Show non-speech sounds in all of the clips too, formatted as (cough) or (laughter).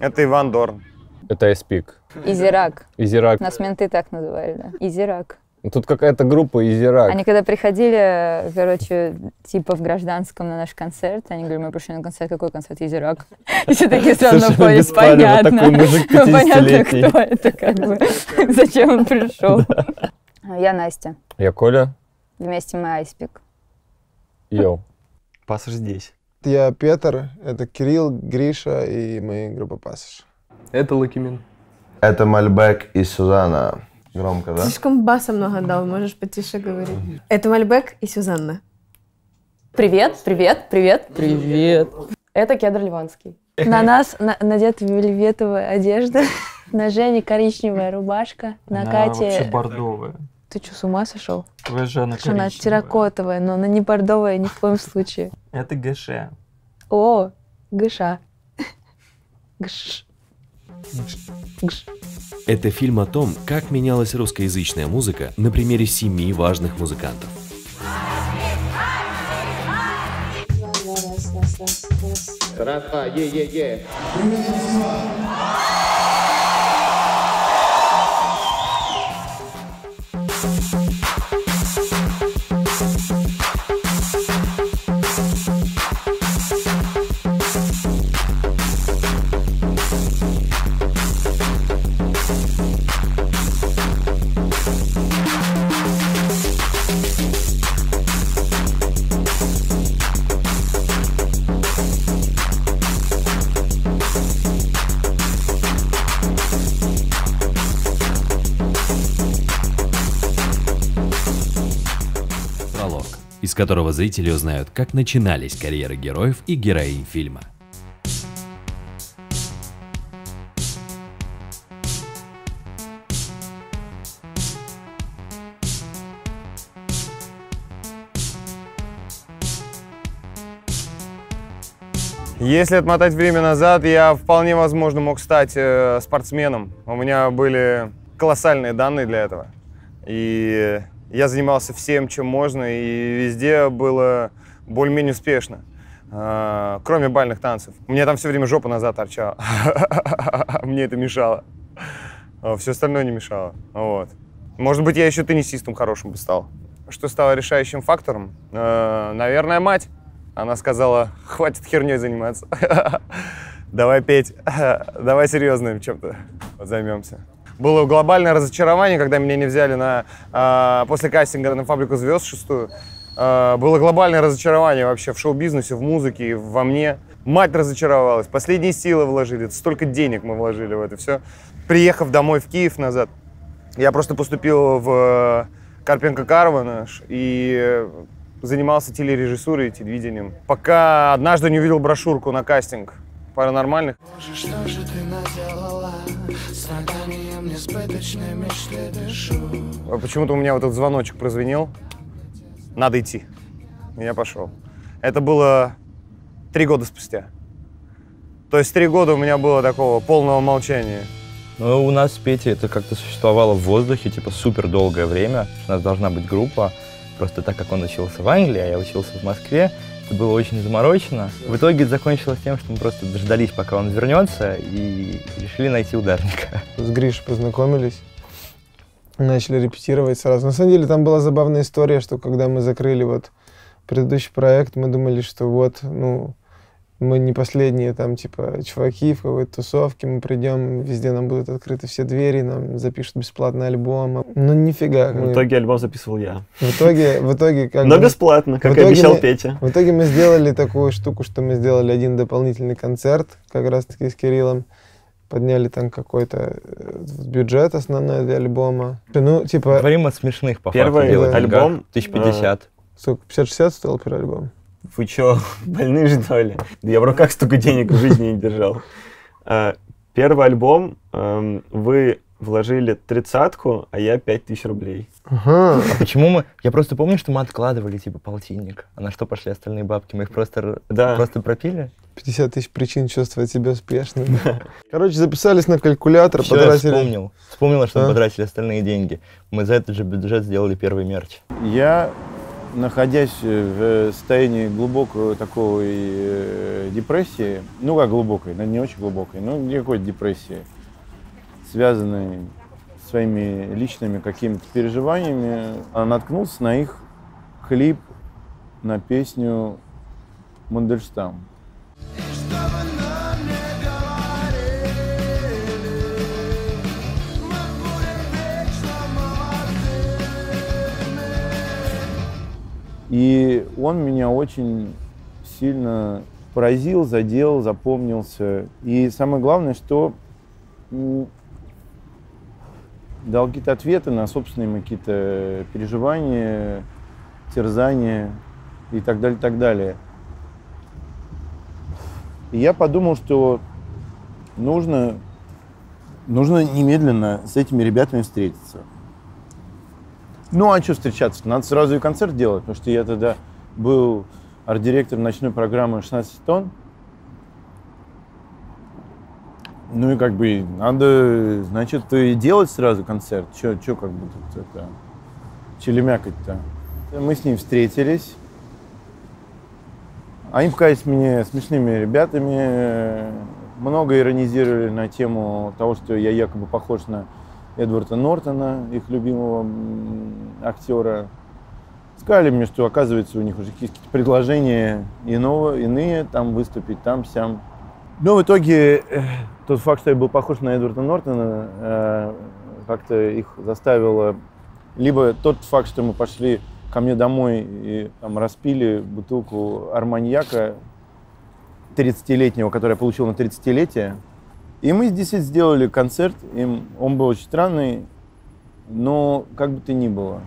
Это Иван Дорн. Это Эспик. Изирак. Изирак. Нас менты так называли, да. Изирак. Тут какая-то группа Изирак. Они когда приходили, короче, типа в гражданском на наш концерт, они говорили, мы пришли на концерт, какой концерт? Изирак. И все такие странно поняли, понятно. (laughs) Понятно, кто это, как бы. (laughs) Зачем он пришел. Я Настя. Я Коля. Вместе мы Айспик. Йоу. Пассаж здесь. Я Петр, это Кирилл, Гриша и мои группа Пассаж. Это Лакимин. Это Мальбек и Сюзанна. Громко, да? Слишком баса много дал, можешь потише говорить. Это Мальбек и Сюзанна. Привет, привет, привет. Привет. Это Кедр Ливанский. На нас на, надета вельветовая одежда, (laughs) на Жене коричневая рубашка, на, Кате... вообще бордовая. Ты что, с ума сошел? Твоя же она коричневая. Она терракотовая, но она не бордовая ни в коем случае. Это ГШ. О, (laughs) ГШ. ГШ. Это фильм о том, как менялась русскоязычная музыка на примере семи важных музыкантов. Раз, два, е-е-е. которого зрители узнают, как начинались карьеры героев и героинь фильма. Если отмотать время назад, я вполне возможно мог стать э, спортсменом. У меня были колоссальные данные для этого. И я занимался всем, чем можно, и везде было более-менее успешно. А, кроме бальных танцев. У меня там все время жопа назад торчала. (laughs) Мне это мешало. А, все остальное не мешало. Вот. Может быть, я еще теннисистом хорошим бы стал. Что стало решающим фактором? А, наверное, мать. Она сказала, хватит херней заниматься. (laughs) Давай петь. (laughs) Давай серьезным чем-то займемся. Было глобальное разочарование, когда меня не взяли на, э, после кастинга на «Фабрику звезд» шестую. Э, было глобальное разочарование вообще в шоу-бизнесе, в музыке, во мне. Мать разочаровалась, последние силы вложили, столько денег мы вложили в это все. Приехав домой в Киев назад, я просто поступил в э, Карпенко Карвана и занимался телережиссурой и телевидением. Пока однажды не увидел брошюрку на кастинг паранормальных. Боже, что же ты наделала несбыточной мечты дышу. А почему-то у меня вот этот звоночек прозвенел. Надо идти. Я пошел. Это было три года спустя. То есть три года у меня было такого полного молчания. Ну, а у нас с Петей это как-то существовало в воздухе, типа, супер долгое время. У нас должна быть группа. Просто так как он учился в Англии, а я учился в Москве, это было очень заморочено. В итоге закончилось тем, что мы просто дождались, пока он вернется, и решили найти ударника. С Гриш познакомились, начали репетировать сразу. На самом деле там была забавная история, что когда мы закрыли вот предыдущий проект, мы думали, что вот, ну, мы не последние там, типа, чуваки в какой-то тусовке, мы придем, везде нам будут открыты все двери, нам запишут бесплатный альбом. Ну, нифига. В мы... итоге альбом записывал я. В итоге, в итоге как Но мы... бесплатно, как и обещал мы... Петя. В итоге мы сделали такую штуку, что мы сделали один дополнительный концерт, как раз-таки с Кириллом. Подняли там какой-то э, бюджет основной для альбома. Ну, типа... Говорим от смешных, по Первый факту. Первый альбом... 1050. Сколько, 50-60 стоил первый альбом? вы чё, (laughs) больны, что ли? Да я в руках столько денег в жизни не держал. А, первый альбом эм, вы вложили тридцатку, а я пять тысяч рублей. Ага. А почему мы... Я просто помню, что мы откладывали, типа, полтинник. А на что пошли остальные бабки? Мы их просто, да. просто пропили? 50 тысяч причин чувствовать себя успешным. Да. Короче, записались на калькулятор, Все, потратили... я вспомнил. Вспомнила, что а? мы потратили остальные деньги. Мы за этот же бюджет сделали первый мерч. Я находясь э, в э, состоянии глубокой такой э, депрессии, ну как глубокой, но не очень глубокой, но никакой депрессии, связанной своими личными какими-то переживаниями, а наткнулся на их клип на песню Мандельштам. И чтобы нам не И он меня очень сильно поразил, задел, запомнился. И самое главное, что дал какие-то ответы на собственные какие-то переживания, терзания и так далее, так далее. И я подумал, что нужно, нужно немедленно с этими ребятами встретиться. Ну, а что встречаться? Надо сразу и концерт делать, потому что я тогда был арт-директором ночной программы 16 тонн. Ну и как бы надо, значит, и делать сразу концерт. Че, че как бы тут это, челемякать-то? Мы с ним встретились. Они а показались мне смешными ребятами. Много иронизировали на тему того, что я якобы похож на Эдварда Нортона, их любимого актера. Сказали мне, что оказывается у них уже какие-то предложения иного, иные, там выступить, там, сям. Но в итоге э, тот факт, что я был похож на Эдварда Нортона, э, как-то их заставило... Либо тот факт, что мы пошли ко мне домой и там распили бутылку арманьяка 30-летнего, который я получил на 30-летие, и мы здесь сделали концерт, им, он был очень странный, но как бы то ни было.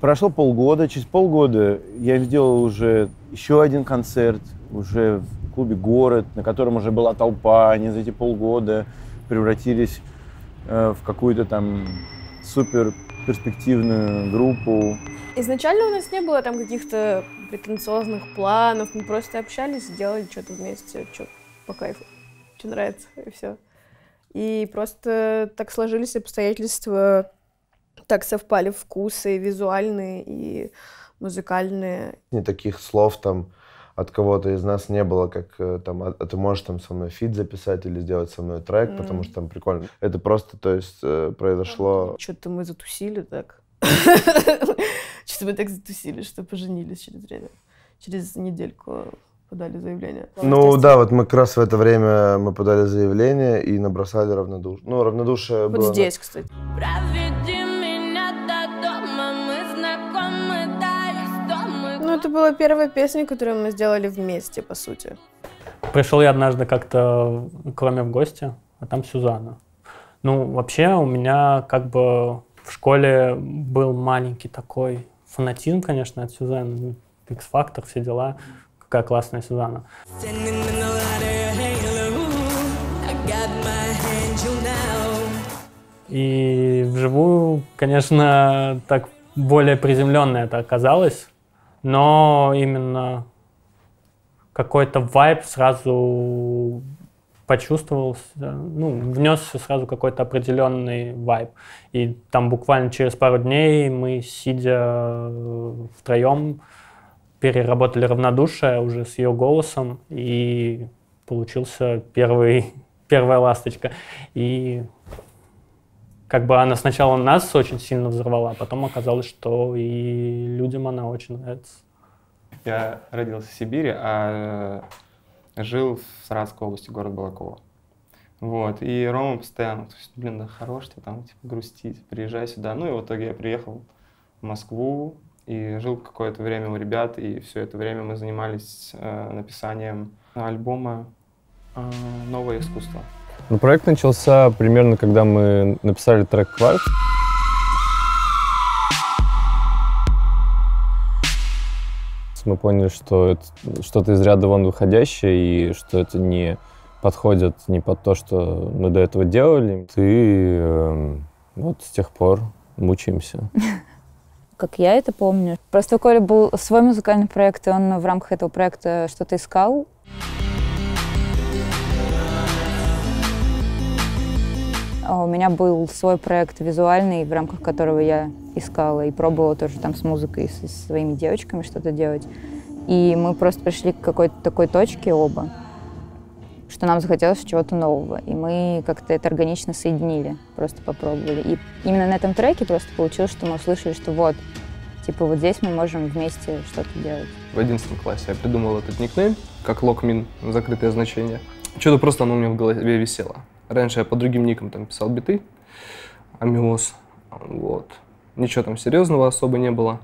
Прошло полгода, через полгода я сделал уже еще один концерт, уже в клубе «Город», на котором уже была толпа, они за эти полгода превратились э, в какую-то там супер перспективную группу. Изначально у нас не было там каких-то претенциозных планов, мы просто общались, делали что-то вместе, что по кайфу что нравится, и все. И просто так сложились обстоятельства, так совпали вкусы визуальные и музыкальные. Не таких слов там от кого-то из нас не было, как э, там, а, а ты можешь там со мной фит записать или сделать со мной трек, mm. потому что там прикольно. Это просто, то есть, э, произошло... Что-то мы затусили так. (laughs) Что-то мы так затусили, что поженились через время. Через недельку подали заявление. Ну да, вот мы как раз в это время мы подали заявление и набросали равнодушие. Ну, равнодушие вот было... Вот здесь, кстати. Ну, это была первая песня, которую мы сделали вместе, по сути. Пришел я однажды как-то, к кроме в гости, а там Сюзанна. Ну, вообще у меня как бы в школе был маленький такой фанатизм, конечно, от Сюзанны, x factor все дела какая классная Сюзанна. И вживую, конечно, так более приземленно это оказалось, но именно какой-то вайб сразу почувствовался, ну, внес сразу какой-то определенный вайб. И там буквально через пару дней мы, сидя э, втроем, переработали равнодушие уже с ее голосом, и получился первый, (laughs) первая ласточка. И как бы она сначала нас очень сильно взорвала, а потом оказалось, что и людям она очень нравится. Я родился в Сибири, а э, жил в Саратовской области, город Балакова. Вот, и Рома постоянно, то есть, блин, да хорош ты там, типа, грустить, приезжай сюда. Ну и в итоге я приехал в Москву, и жил какое-то время у ребят, и все это время мы занимались э, написанием альбома э, «Новое искусство». Ну, проект начался примерно, когда мы написали трек «Кварт». Мы поняли, что это что-то из ряда вон выходящее, и что это не подходит не под то, что мы до этого делали. И э, эм, вот с тех пор мучаемся. (laughs) как я это помню. Просто Коля был свой музыкальный проект, и он в рамках этого проекта что-то искал. А у меня был свой проект визуальный, в рамках которого я искала и пробовала тоже там с музыкой, со своими девочками что-то делать. И мы просто пришли к какой-то такой точке оба, что нам захотелось чего-то нового. И мы как-то это органично соединили, просто попробовали. И именно на этом треке просто получилось, что мы услышали, что вот, типа вот здесь мы можем вместе что-то делать. В 11 классе я придумал этот никнейм, как локмин, закрытое значение. Что-то просто оно у меня в голове висело. Раньше я по другим никам там писал биты, Амиос, вот. Ничего там серьезного особо не было.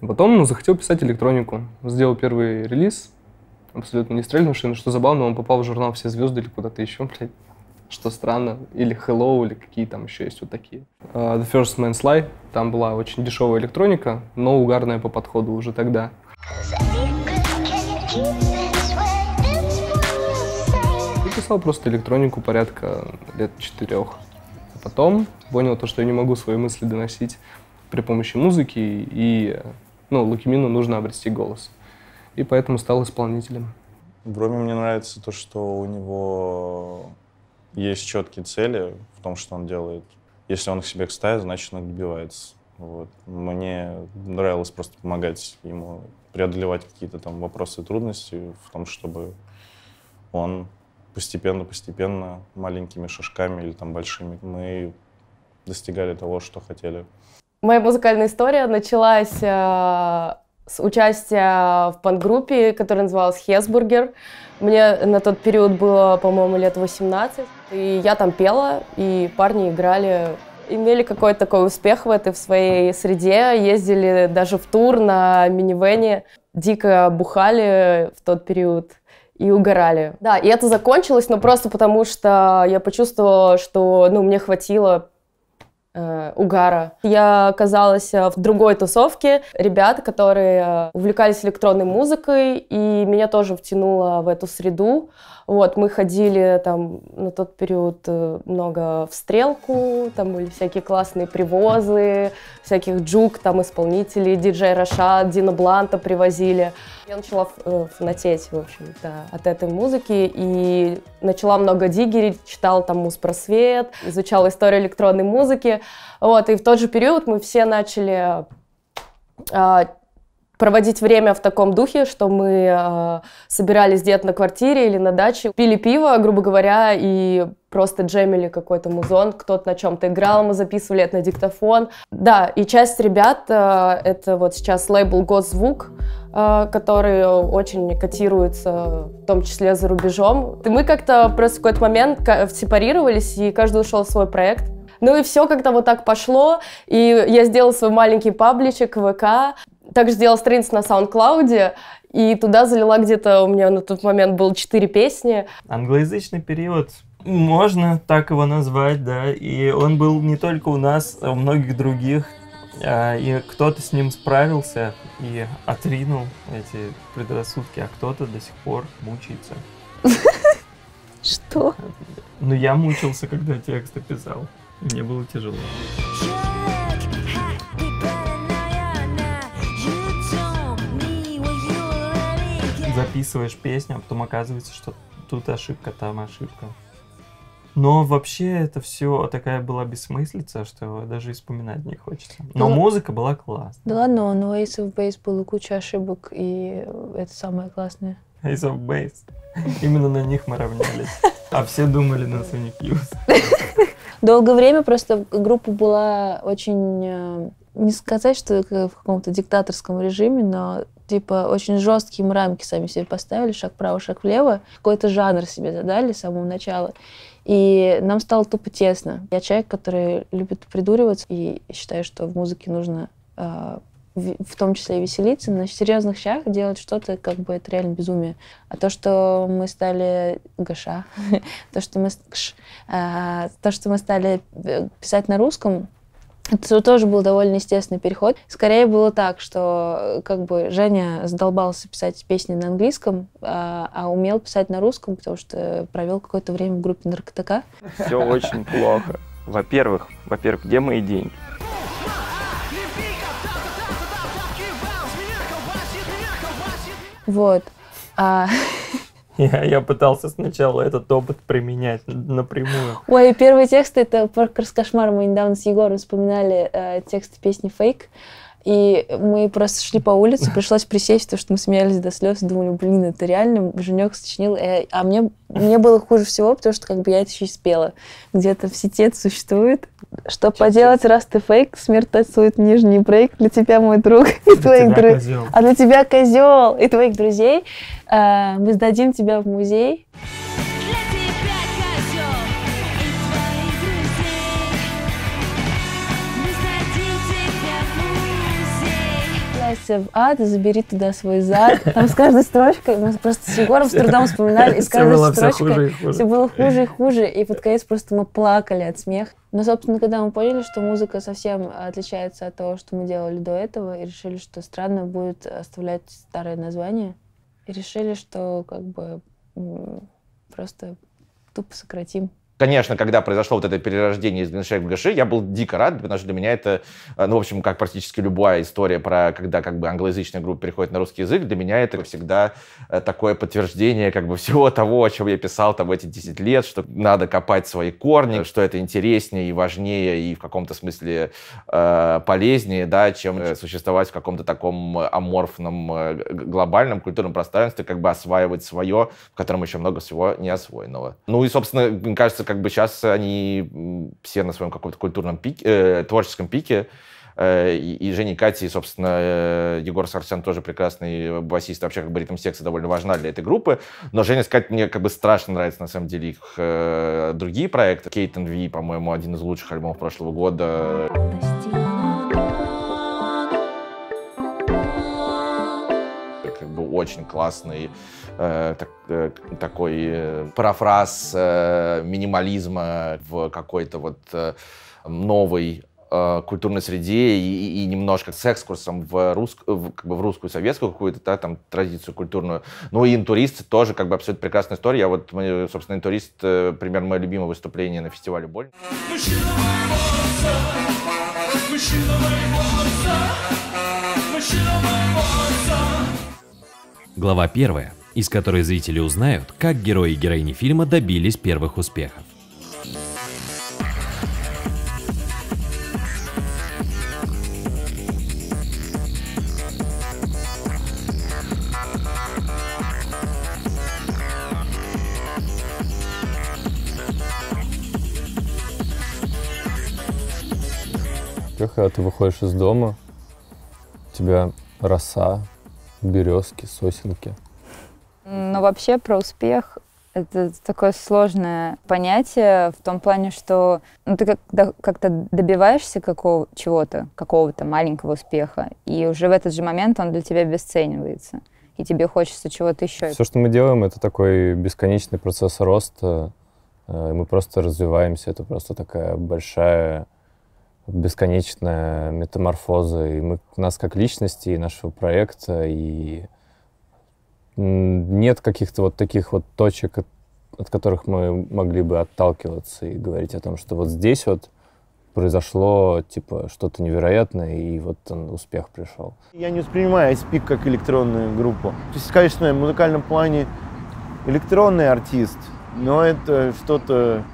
Потом ну, захотел писать электронику. Сделал первый релиз, абсолютно не стрельнувший, но что забавно, он попал в журнал «Все звезды» или куда-то еще, блядь. Что странно. Или Hello, или какие там еще есть вот такие. Uh, The First Man's Lie. Там была очень дешевая электроника, но угарная по подходу уже тогда. И писал просто электронику порядка лет четырех. А потом понял то, что я не могу свои мысли доносить при помощи музыки, и ну, Лукимину нужно обрести голос и поэтому стал исполнителем. Броме мне нравится то, что у него есть четкие цели в том, что он делает. Если он к себе ставит, значит, он добивается. Вот. Мне нравилось просто помогать ему преодолевать какие-то там вопросы и трудности в том, чтобы он постепенно-постепенно, маленькими шажками или там большими, мы достигали того, что хотели. Моя музыкальная история началась э, с участия в пан-группе, которая называлась «Хесбургер». Мне на тот период было, по-моему, лет 18. И я там пела, и парни играли, имели какой-то такой успех в этой в своей среде, ездили даже в тур на минивене, дико бухали в тот период и угорали. Да, и это закончилось, но просто потому что я почувствовала, что ну, мне хватило э, угара. Я оказалась э, в другой тусовке ребят, которые э, увлекались электронной музыкой, и меня тоже втянуло в эту среду. Вот, мы ходили там на тот период э, много в стрелку, там были всякие классные привозы, всяких джук, там исполнителей, диджей Раша, Дина Бланта привозили. Я начала э, фанатеть, в общем то от этой музыки и начала много диггерить, читала там Муспросвет, изучала историю электронной музыки. Вот, и в тот же период мы все начали а, проводить время в таком духе, что мы э, собирались где-то на квартире или на даче, пили пиво, грубо говоря, и просто джемили какой-то музон, кто-то на чем-то играл, мы записывали это на диктофон. Да, и часть ребят, э, это вот сейчас лейбл «Госзвук», э, который очень котируется, в том числе за рубежом. И мы как-то просто в какой-то момент сепарировались, и каждый ушел в свой проект. Ну и все как-то вот так пошло, и я сделала свой маленький пабличек в ВК, также сделала страницу на SoundCloud, и туда залила где-то, у меня на тот момент было 4 песни. Англоязычный период, можно так его назвать, да, и он был не только у нас, а у многих других, а, и кто-то с ним справился и отринул эти предрассудки, а кто-то до сих пор мучается. (laughs) Что? Ну, я мучился, когда тексты писал. Мне было тяжело. Записываешь песню, а потом оказывается, что тут ошибка, там ошибка. Но вообще это все такая была бессмыслица, что даже вспоминать не хочется. Но ну, музыка была классная. Да ладно, но Ace of Base было куча ошибок, и это самое классное. Ace of Base. Именно на них мы равнялись. А все думали на Sonic Youth. (laughs) долгое время просто группа была очень... Э, не сказать, что в каком-то диктаторском режиме, но типа очень жесткие рамки сами себе поставили, шаг вправо, шаг влево. Какой-то жанр себе задали с самого начала. И нам стало тупо тесно. Я человек, который любит придуриваться и считаю, что в музыке нужно а, в том числе и веселиться, на серьезных щах делать что-то, как бы это реально безумие. А то, что мы стали гаша, (laughs) то, что мы а, то, что мы стали э, писать на русском, это тоже был довольно естественный переход. Скорее было так, что э, как бы Женя задолбался писать песни на английском, а, а умел писать на русском, потому что провел какое-то время в группе Наркотака Все очень плохо. Во-первых, во-первых, где мои деньги? Вот. А... (laughs) Я, я пытался сначала этот опыт применять напрямую. Ой, первый текст это Паркер с Мы недавно с Егором вспоминали э, текст песни Fake. И мы просто шли по улице, (laughs) пришлось присесть, потому что мы смеялись до слез, думали, блин, это реально Женек сочинил. Э, а мне, мне было хуже всего, потому что как бы я это еще и спела. Где-то в сети это существует. Что Чуть поделать, раз ты фейк, смерть танцует нижний брейк. Для тебя мой друг (laughs) а и твоих друзей. А для тебя козел и твоих друзей. Мы сдадим тебя в музей. Настя в ад, забери туда свой зад. Там с каждой строчкой, мы просто с Егором с трудом вспоминали, и с каждой строчкой все было хуже и хуже, и под конец просто мы плакали от смеха. Но, собственно, когда мы поняли, что музыка совсем отличается от того, что мы делали до этого, и решили, что странно будет оставлять старое название, и решили, что как бы просто тупо сократим. Конечно, когда произошло вот это перерождение из Гриншек в ГШ, я был дико рад, потому что для меня это, э, ну, в общем, как практически любая история про, когда как бы англоязычная группа переходит на русский язык, для меня это всегда э, такое подтверждение как бы всего того, о чем я писал там эти 10 лет, что надо копать свои корни, что это интереснее и важнее и в каком-то смысле э, полезнее, да, чем э, существовать в каком-то таком аморфном глобальном культурном пространстве, как бы осваивать свое, в котором еще много всего не освоенного. Ну и, собственно, мне кажется, как бы сейчас они все на своем каком-то культурном пике, э, творческом пике. Э, и, и Женя и Катя, и, собственно, э, Егор Сарсян тоже прекрасный басист. Вообще, как бы ритм секса довольно важна для этой группы. Но Женя сказать мне как бы страшно нравится, на самом деле, их э, другие проекты. Кейт Ви, по-моему, один из лучших альбомов прошлого года. Как бы очень классный Э, так, э, такой э, парафраз э, минимализма в какой-то вот э, новой культурной среде и, и немножко с экскурсом в, рус, в, как бы в русскую советскую какую-то да, там традицию культурную. Ну и интуристы тоже как бы абсолютно прекрасная история. Я вот, собственно, интурист, э, пример мое любимое выступление на фестивале «Боль». Глава первая из которой зрители узнают, как герои и героини фильма добились первых успехов. когда а ты выходишь из дома, у тебя роса, березки, сосенки – но вообще про успех это такое сложное понятие в том плане, что ну, ты как-то добиваешься какого чего-то, какого-то маленького успеха, и уже в этот же момент он для тебя обесценивается, и тебе хочется чего-то еще. Все, что мы делаем, это такой бесконечный процесс роста. Э, мы просто развиваемся, это просто такая большая бесконечная метаморфоза и мы, нас как личности, и нашего проекта, и нет каких-то вот таких вот точек, от, от которых мы могли бы отталкиваться и говорить о том, что вот здесь вот произошло, типа, что-то невероятное, и вот он, успех пришел. Я не воспринимаю Айспик как электронную группу. То есть, конечно, в музыкальном плане электронный артист, но это что-то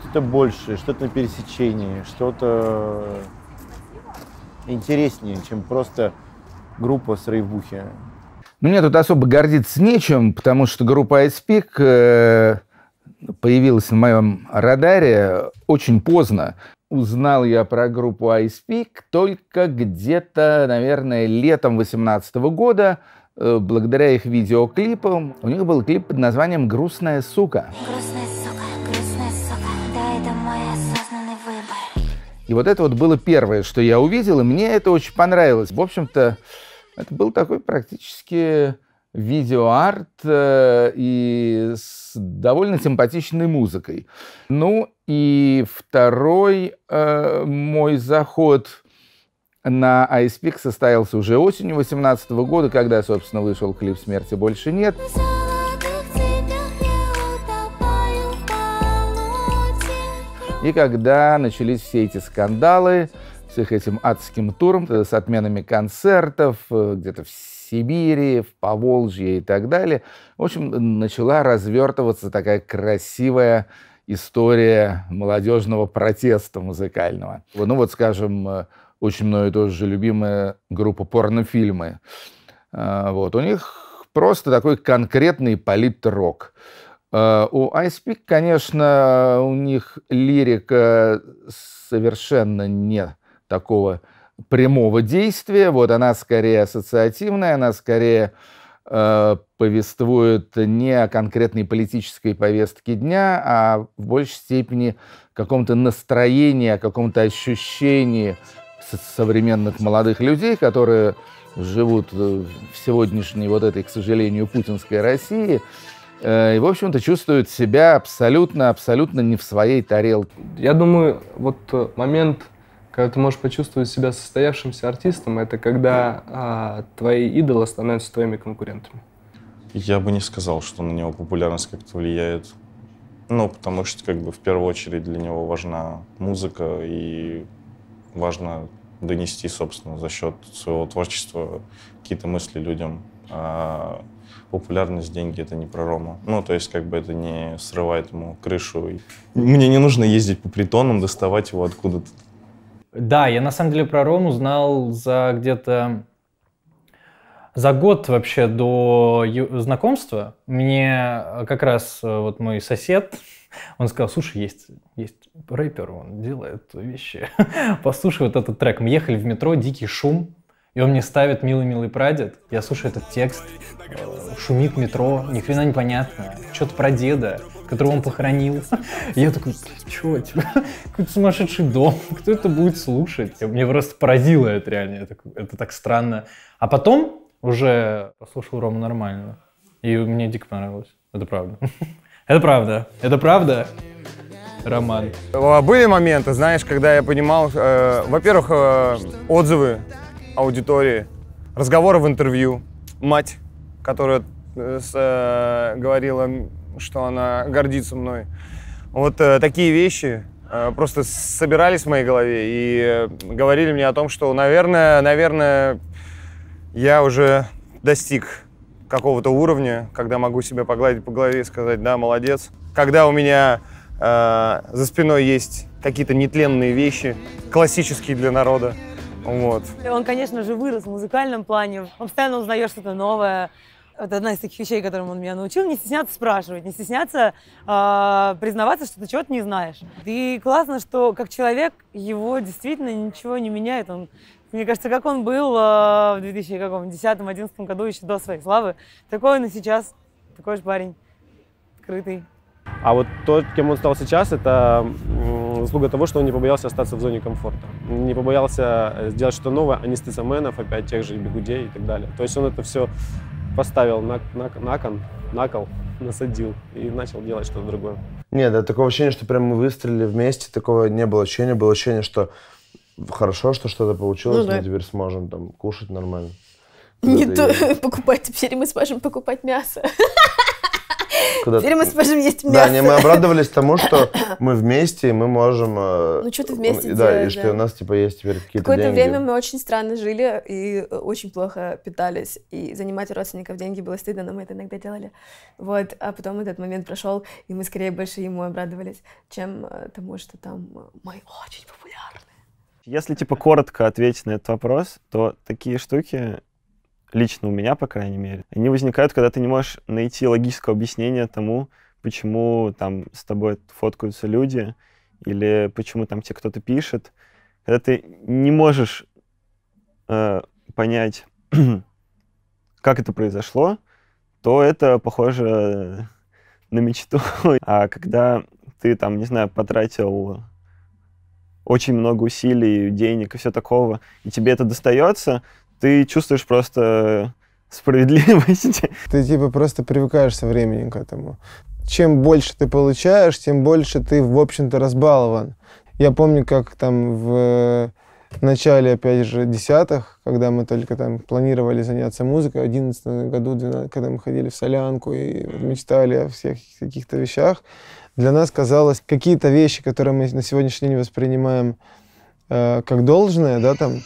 что-то большее, что-то на пересечении, что-то интереснее, чем просто группа с рейвбухи. Ну, мне тут особо гордиться нечем, потому что группа Ice Peak э, появилась на моем радаре очень поздно. Узнал я про группу Ice Peak только где-то, наверное, летом 2018 года, э, благодаря их видеоклипам. У них был клип под названием «Грустная сука». И вот это вот было первое, что я увидел, и мне это очень понравилось. В общем-то, это был такой практически видеоарт э, и с довольно симпатичной музыкой. Ну и второй э, мой заход на Ice состоялся уже осенью 2018 года, когда, собственно, вышел клип «Смерти больше нет». И когда начались все эти скандалы, с этим адским туром, э, с отменами концертов, э, где-то в Сибири, в Поволжье и так далее. В общем, начала развертываться такая красивая история молодежного протеста музыкального. Ну вот, скажем, э, очень мною тоже любимая группа порнофильмы. Вот, у них просто такой конкретный политрок. У Айспик, конечно, у них лирика совершенно нет такого прямого действия. Вот она скорее ассоциативная, она скорее э, повествует не о конкретной политической повестке дня, а в большей степени каком-то настроении, о каком-то ощущении современных молодых людей, которые живут э, в сегодняшней вот этой, к сожалению, путинской России, э, и, в общем-то, чувствуют себя абсолютно, абсолютно не в своей тарелке. Я думаю, вот э, момент когда ты можешь почувствовать себя состоявшимся артистом, это когда а, твои идолы становятся твоими конкурентами. Я бы не сказал, что на него популярность как-то влияет. Ну, потому что, как бы, в первую очередь для него важна музыка, и важно донести, собственно, за счет своего творчества какие-то мысли людям. А популярность, деньги — это не про Рома. Ну, то есть, как бы, это не срывает ему крышу. Мне не нужно ездить по притонам, доставать его откуда-то да, я на самом деле про Рому знал за где-то за год вообще до знакомства. Мне э, как раз э, вот мой сосед, (laughs) он сказал, слушай, есть, есть рэпер, он делает вещи. (laughs) Послушай вот этот трек. Мы ехали в метро, дикий шум, и он мне ставит «Милый-милый прадед». Я слушаю этот текст, э, шумит метро, ни хрена непонятно, что-то про деда которого он похоронил. Я такой, чё, какой-то сумасшедший дом, кто это будет слушать? мне просто поразило это реально, это, так странно. А потом уже послушал Рома нормально, и мне дико понравилось, это правда. (laughs) Это правда, это правда. Роман. А были моменты, знаешь, когда я понимал, э, во-первых, э, отзывы аудитории, разговоры в интервью, мать, которая э, с, э, говорила что она гордится мной. Вот э, такие вещи э, просто собирались в моей голове и э, говорили мне о том, что, наверное, наверное, я уже достиг какого-то уровня, когда могу себя погладить по голове и сказать, да, молодец. Когда у меня э, за спиной есть какие-то нетленные вещи, классические для народа. Вот. Он, конечно же, вырос в музыкальном плане. Он постоянно узнаешь что-то новое это одна из таких вещей, которым он меня научил, не стесняться спрашивать, не стесняться э, признаваться, что ты чего-то не знаешь. И классно, что как человек его действительно ничего не меняет. Он, мне кажется, как он был э, в 2010-2011 году, еще до своей славы, такой он и сейчас, такой же парень, открытый. А вот то, кем он стал сейчас, это заслуга того, что он не побоялся остаться в зоне комфорта. Не побоялся э, сделать что-то новое, а не стыцеменов, опять тех же бегудей и так далее. То есть он это все поставил на, на, на кон, на кол, насадил и начал делать что-то другое. Нет, да, такого ощущения, что прям мы выстрелили вместе, такого не было ощущения. Было ощущение, что хорошо, что что-то получилось, ну, да. мы теперь сможем там кушать нормально. Не то, (laughs) покупать, теперь мы сможем покупать мясо. (laughs) Куда Теперь мы сможем есть мясо. Да, не, мы обрадовались тому, что мы вместе, и мы можем... Э, ну, что-то вместе Да, делать, и что у нас, типа, есть теперь какие-то Какое-то время мы очень странно жили и э, очень плохо питались. И занимать родственников деньги было стыдно, но мы это иногда делали. Вот, а потом этот момент прошел, и мы скорее больше ему обрадовались, чем э, тому, что там мы очень популярны. Если, типа, коротко ответить на этот вопрос, то такие штуки лично у меня, по крайней мере, они возникают, когда ты не можешь найти логического объяснения тому, почему там с тобой фоткаются люди, или почему там тебе кто-то пишет, когда ты не можешь э, понять, (clears throat) как это произошло, то это похоже э, на мечту. (laughs) а когда ты там, не знаю, потратил очень много усилий, денег и все такого, и тебе это достается, ты чувствуешь просто справедливость. (laughs) Ты типа просто привыкаешь со временем к этому. Чем больше ты получаешь, тем больше ты, в общем-то, разбалован. Я помню, как там в э, начале, опять же, десятых, когда мы только там планировали заняться музыкой, в одиннадцатом году, 12, когда мы ходили в солянку и мечтали о всех каких-то вещах, для нас казалось, какие-то вещи, которые мы на сегодняшний день воспринимаем э, как должное, да, там,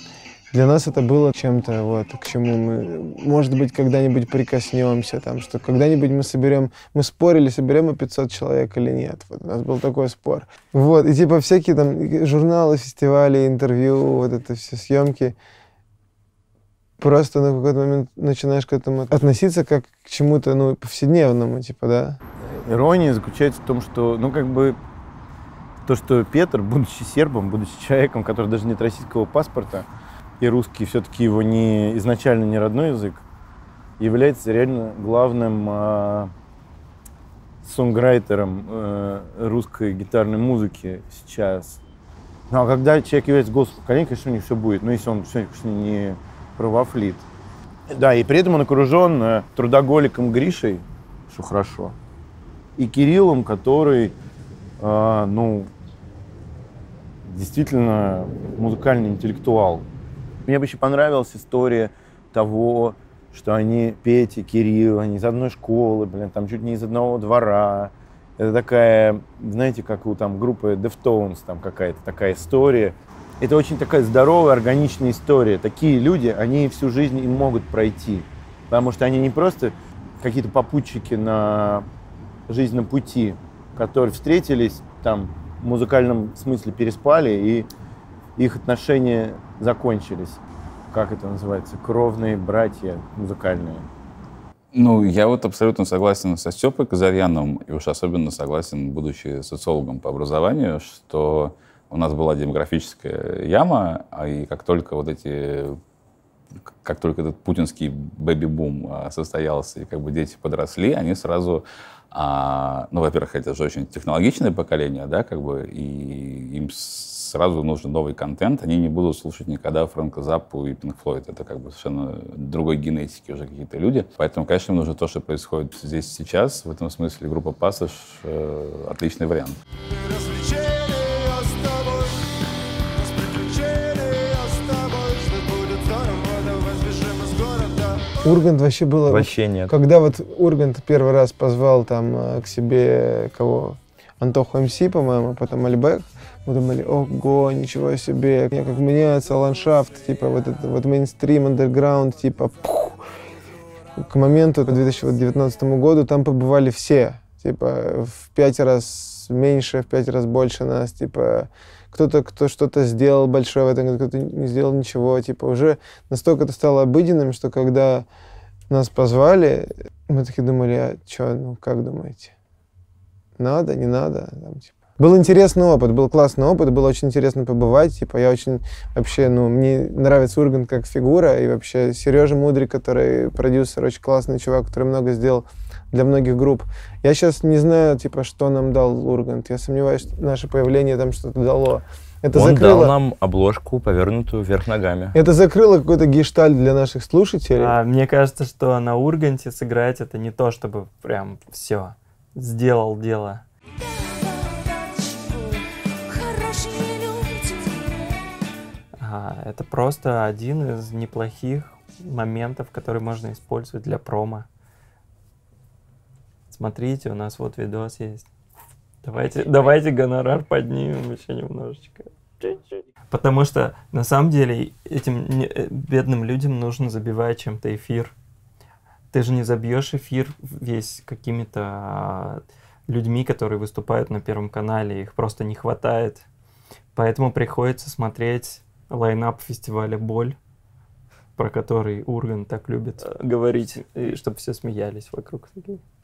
для нас это было чем-то, вот, к чему мы, может быть, когда-нибудь прикоснемся, там, что когда-нибудь мы соберем, мы спорили, соберем мы 500 человек или нет. Вот, у нас был такой спор. Вот, и типа всякие там журналы, фестивали, интервью, вот это все съемки. Просто на какой-то момент начинаешь к этому относиться как к чему-то, ну, повседневному, типа, да. Ирония заключается в том, что, ну, как бы, то, что Петр, будучи сербом, будучи человеком, который даже нет российского паспорта, и русский все-таки его не изначально не родной язык, является реально главным э, сонграйтером э, русской гитарной музыки сейчас. Ну а когда человек является голосом поколения, конечно, у них все будет. Ну, если он все не правофлит. Да, и при этом он окружен э, трудоголиком Гришей, что хорошо, и Кириллом, который, э, ну, действительно музыкальный интеллектуал. Мне бы еще понравилась история того, что они, Петя, Кирилл, они из одной школы, блин, там чуть не из одного двора. Это такая, знаете, как у там группы Deftones, там какая-то такая история. Это очень такая здоровая, органичная история. Такие люди, они всю жизнь и могут пройти. Потому что они не просто какие-то попутчики на жизненном пути, которые встретились, там, в музыкальном смысле переспали и их отношения закончились. Как это называется? Кровные братья музыкальные. Ну, я вот абсолютно согласен со Степой Казарьяном, и уж особенно согласен, будучи социологом по образованию, что у нас была демографическая яма, а и как только вот эти как только этот путинский бэби-бум а, состоялся, и как бы дети подросли, они сразу, а, ну, во-первых, это же очень технологичное поколение, да, как бы, и им сразу нужен новый контент. Они не будут слушать никогда Фрэнка Заппу и Пинк Флойд. Это как бы совершенно другой генетики уже какие-то люди. Поэтому, конечно, им нужно то, что происходит здесь сейчас. В этом смысле группа Пассаж э, отличный вариант. Ургант вообще было... Вообще нет. Когда вот Ургант первый раз позвал там э, к себе кого? Антоху МС, по-моему, а потом Альбек мы думали, ого, ничего себе, как меняется ландшафт, типа вот этот вот мейнстрим, андерграунд, типа пух. К моменту, к 2019 году, там побывали все, типа в пять раз меньше, в пять раз больше нас, типа кто-то, кто что-то сделал большое в этом году, кто-то не сделал ничего, типа уже настолько это стало обыденным, что когда нас позвали, мы такие думали, а что, ну как думаете, надо, не надо, там, типа, был интересный опыт, был классный опыт, было очень интересно побывать. Типа я очень вообще, ну, мне нравится Ургант как фигура, и вообще Сережа Мудрик, который продюсер, очень классный чувак, который много сделал для многих групп. Я сейчас не знаю, типа, что нам дал Ургант. Я сомневаюсь, что наше появление там что-то дало. Это Он закрыло... дал нам обложку, повернутую вверх ногами. Это закрыло какой-то гештальт для наших слушателей. А, мне кажется, что на Урганте сыграть это не то, чтобы прям все сделал дело. Ага, это просто один из неплохих моментов, которые можно использовать для промо. Смотрите, у нас вот видос есть. Давайте, давайте гонорар поднимем еще немножечко. Потому что на самом деле этим э, бедным людям нужно забивать чем-то эфир. Ты же не забьешь эфир весь какими-то а, людьми, которые выступают на Первом канале, их просто не хватает. Поэтому приходится смотреть лайнап фестиваля «Боль», про который Урган так любит э, говорить, и чтобы все смеялись вокруг.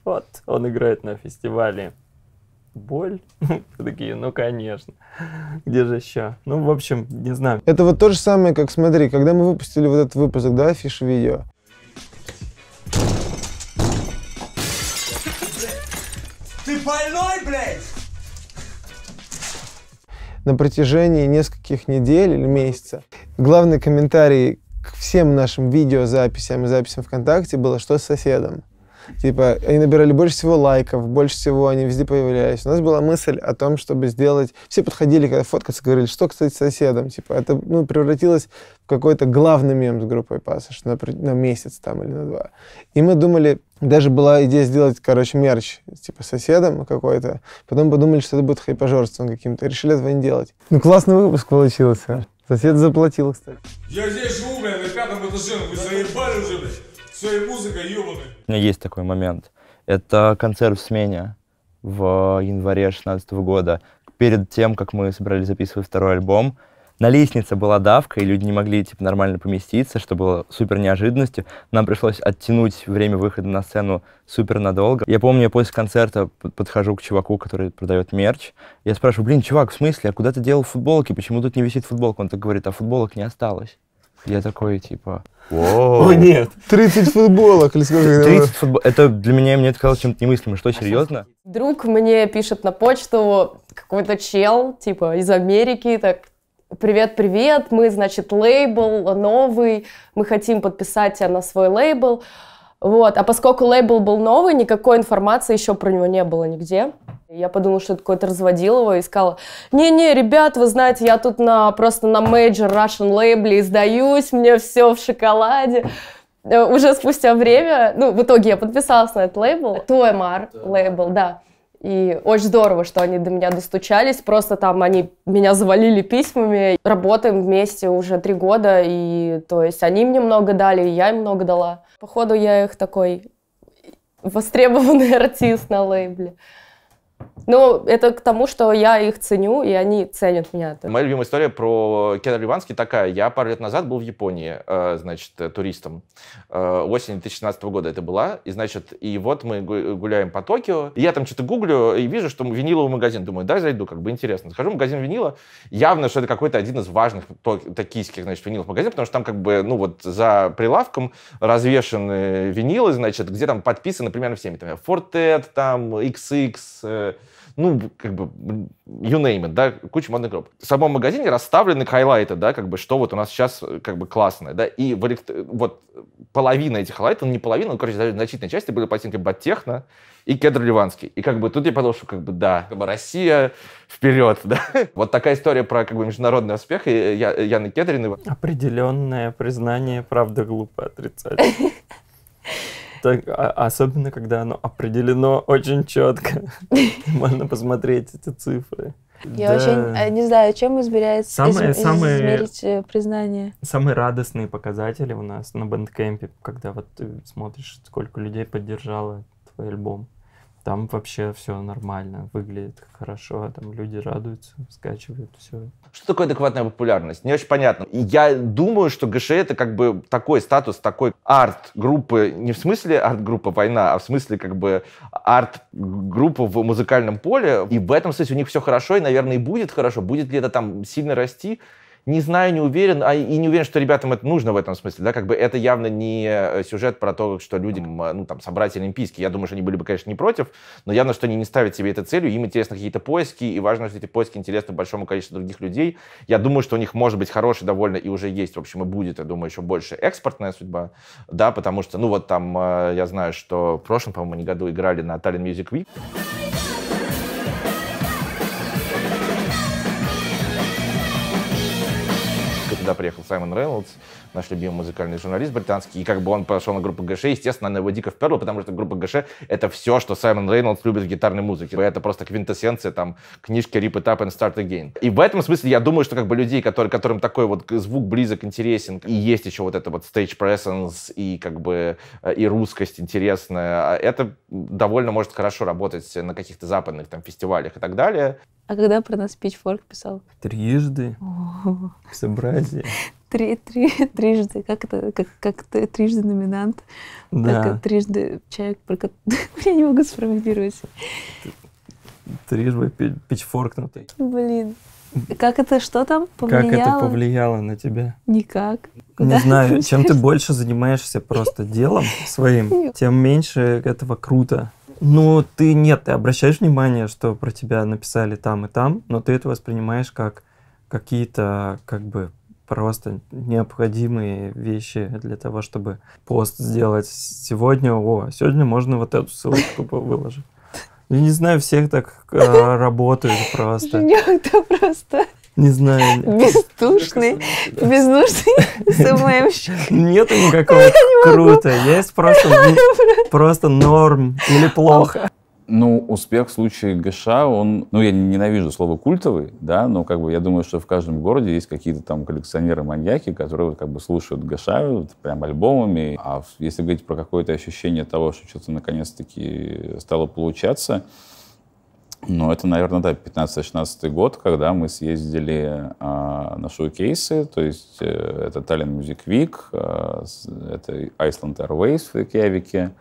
вот, он играет на фестивале боль? (laughs) Такие, ну конечно. Где же еще? Ну, в общем, не знаю. Это вот то же самое, как смотри, когда мы выпустили вот этот выпуск, да, фиш видео. Ты больной, блядь! на протяжении нескольких недель или месяца. Главный комментарий к всем нашим видеозаписям и записям ВКонтакте было «Что с соседом?». Типа, они набирали больше всего лайков, больше всего они везде появлялись. У нас была мысль о том, чтобы сделать... Все подходили, когда фоткаться, говорили, что, кстати, с соседом. Типа, это ну, превратилось в какой-то главный мем с группой Пассаж на, на месяц там или на два. И мы думали, даже была идея сделать, короче, мерч, типа, соседом какой-то. Потом подумали, что это будет хайпожорством каким-то. Решили этого не делать. Ну, классный выпуск получился. Сосед заплатил, кстати. Я здесь живу, блядь, на пятом этаже. Вы заебали уже, блядь. Все, и музыка, ебаный. У меня есть такой момент. Это концерт в смене в январе 16 года. Перед тем, как мы собирались записывать второй альбом, на лестнице была давка, и люди не могли типа, нормально поместиться, что было супер неожиданностью. Нам пришлось оттянуть время выхода на сцену супер надолго. Я помню, я после концерта подхожу к чуваку, который продает мерч. Я спрашиваю, блин, чувак, в смысле, а куда ты делал футболки? Почему тут не висит футболка? Он так говорит, а футболок не осталось. Я такой, типа, о, нет. 30 футболок 30 футболок. Это для меня, мне это казалось чем-то немыслимым. Что, а серьезно? Друг мне пишет на почту какой-то чел, типа, из Америки, так, привет, привет, мы, значит, лейбл новый, мы хотим подписать тебя на свой лейбл. Вот. А поскольку лейбл был новый, никакой информации еще про него не было нигде. Я подумала, что это какое-то его, и сказала: Не-не, ребят, вы знаете, я тут на, просто на мейджор Russian лейбле издаюсь, мне все в шоколаде. Э, уже спустя время, ну, в итоге я подписалась на этот лейбл, TOMR лейбл, да. И очень здорово, что они до меня достучались. Просто там они меня завалили письмами. Работаем вместе уже три года. И то есть они мне много дали, и я им много дала. Походу, я их такой востребованный (laughs) артист на лейбле. Но ну, это к тому, что я их ценю, и они ценят меня. Моя любимая история про Кедр Ливанский такая. Я пару лет назад был в Японии, э, значит, э, туристом. Э, осень 2016 года это была. И, значит, и вот мы гуляем по Токио. И я там что-то гуглю и вижу, что виниловый магазин. Думаю, да, зайду, как бы интересно. Схожу в магазин винила. Явно, что это какой-то один из важных токийских, значит, виниловых магазинов, потому что там как бы, ну вот, за прилавком развешаны винилы, значит, где там подписано примерно всеми. Там Fortet, там XX, ну, как бы, you name it, да, куча модных групп. В самом магазине расставлены хайлайты, да, как бы, что вот у нас сейчас, э, как бы, классное, да, и в элект... Э, вот половина этих хайлайтов, ну, не половина, ну, короче, значительная часть были пластинки Баттехна и Кедр Ливанский. И, как бы, тут я подумал, что, как бы, да, как бы, Россия вперед, (laughs) да. Вот такая история про, как бы, международный успех и я, Яны Кедриной. Определенное признание, правда, глупо отрицать. (laughs) Так, а, особенно, когда оно определено очень четко. (laughs) Можно посмотреть эти цифры. Я да. очень э, не знаю, чем измеряется самые, из, самые, измерить э, признание. Самые радостные показатели у нас на бендкемпе когда вот ты смотришь, сколько людей поддержало твой альбом. Там вообще все нормально, выглядит хорошо, там люди радуются, скачивают все. Что такое адекватная популярность? Не очень понятно. Я думаю, что ГШ это как бы такой статус, такой арт-группы, не в смысле арт-группа война, а в смысле как бы арт-группа в музыкальном поле. И в этом смысле у них все хорошо, и, наверное, и будет хорошо. Будет ли это там сильно расти? не знаю, не уверен, а и не уверен, что ребятам это нужно в этом смысле, да, как бы это явно не э, сюжет про то, что людям, э, ну, там, собрать олимпийские. Я думаю, что они были бы, конечно, не против, но явно, что они не ставят себе это целью, им интересны какие-то поиски, и важно, что эти поиски интересны большому количеству других людей. Я думаю, что у них может быть хороший довольно и уже есть, в общем, и будет, я думаю, еще больше экспортная судьба, да, потому что, ну, вот там, э, я знаю, что в прошлом, по-моему, не году играли на Tallinn Music Week. сюда приехал Саймон Рейнольдс, наш любимый музыкальный журналист британский, и как бы он пошел на группу ГШ, естественно, она его дико вперла, потому что группа ГШ — это все, что Саймон Рейнольдс любит в гитарной музыке. Это просто квинтэссенция там книжки Rip It Up and Start Again. И в этом смысле я думаю, что как бы людей, которые, которым такой вот звук близок, интересен, и есть еще вот это вот stage presence и как бы э, и русскость интересная, а это довольно может хорошо работать на каких-то западных там фестивалях и так далее. А когда про нас Pitchfork писал? Трижды. Безобразие. (laughs) три, три, (laughs) трижды, как это, как, как трижды номинант, да. так э, трижды человек, про (laughs) я не могу сформулировать. Трижды пичфоркнутый. Блин. Как это, что там повлияло? Как это повлияло на тебя? Никак. Куда не знаю, (laughs) чем ты больше занимаешься просто делом своим, тем меньше этого круто. Ну, ты нет, ты обращаешь внимание, что про тебя написали там и там, но ты это воспринимаешь как какие-то как бы просто необходимые вещи для того, чтобы пост сделать сегодня. О, сегодня можно вот эту ссылочку выложить. Я не знаю, всех так э, (laughs) работают просто. Женек-то просто. Не знаю. (laughs) Бездушный, (laughs) бездушный СММщик. Нету никакого круто. Есть просто, просто норм или плохо. Ну, успех в случае ГША, он... Ну, я ненавижу слово «культовый», да, но как бы я думаю, что в каждом городе есть какие-то там коллекционеры-маньяки, которые как бы слушают ГША вот, прям альбомами. А если говорить про какое-то ощущение того, что что-то наконец-таки стало получаться, ну, это, наверное, да, 15-16 год, когда мы съездили а, на шоу-кейсы, то есть э, это Tallinn Music Week, э, это Iceland Airways в Рейкьявике,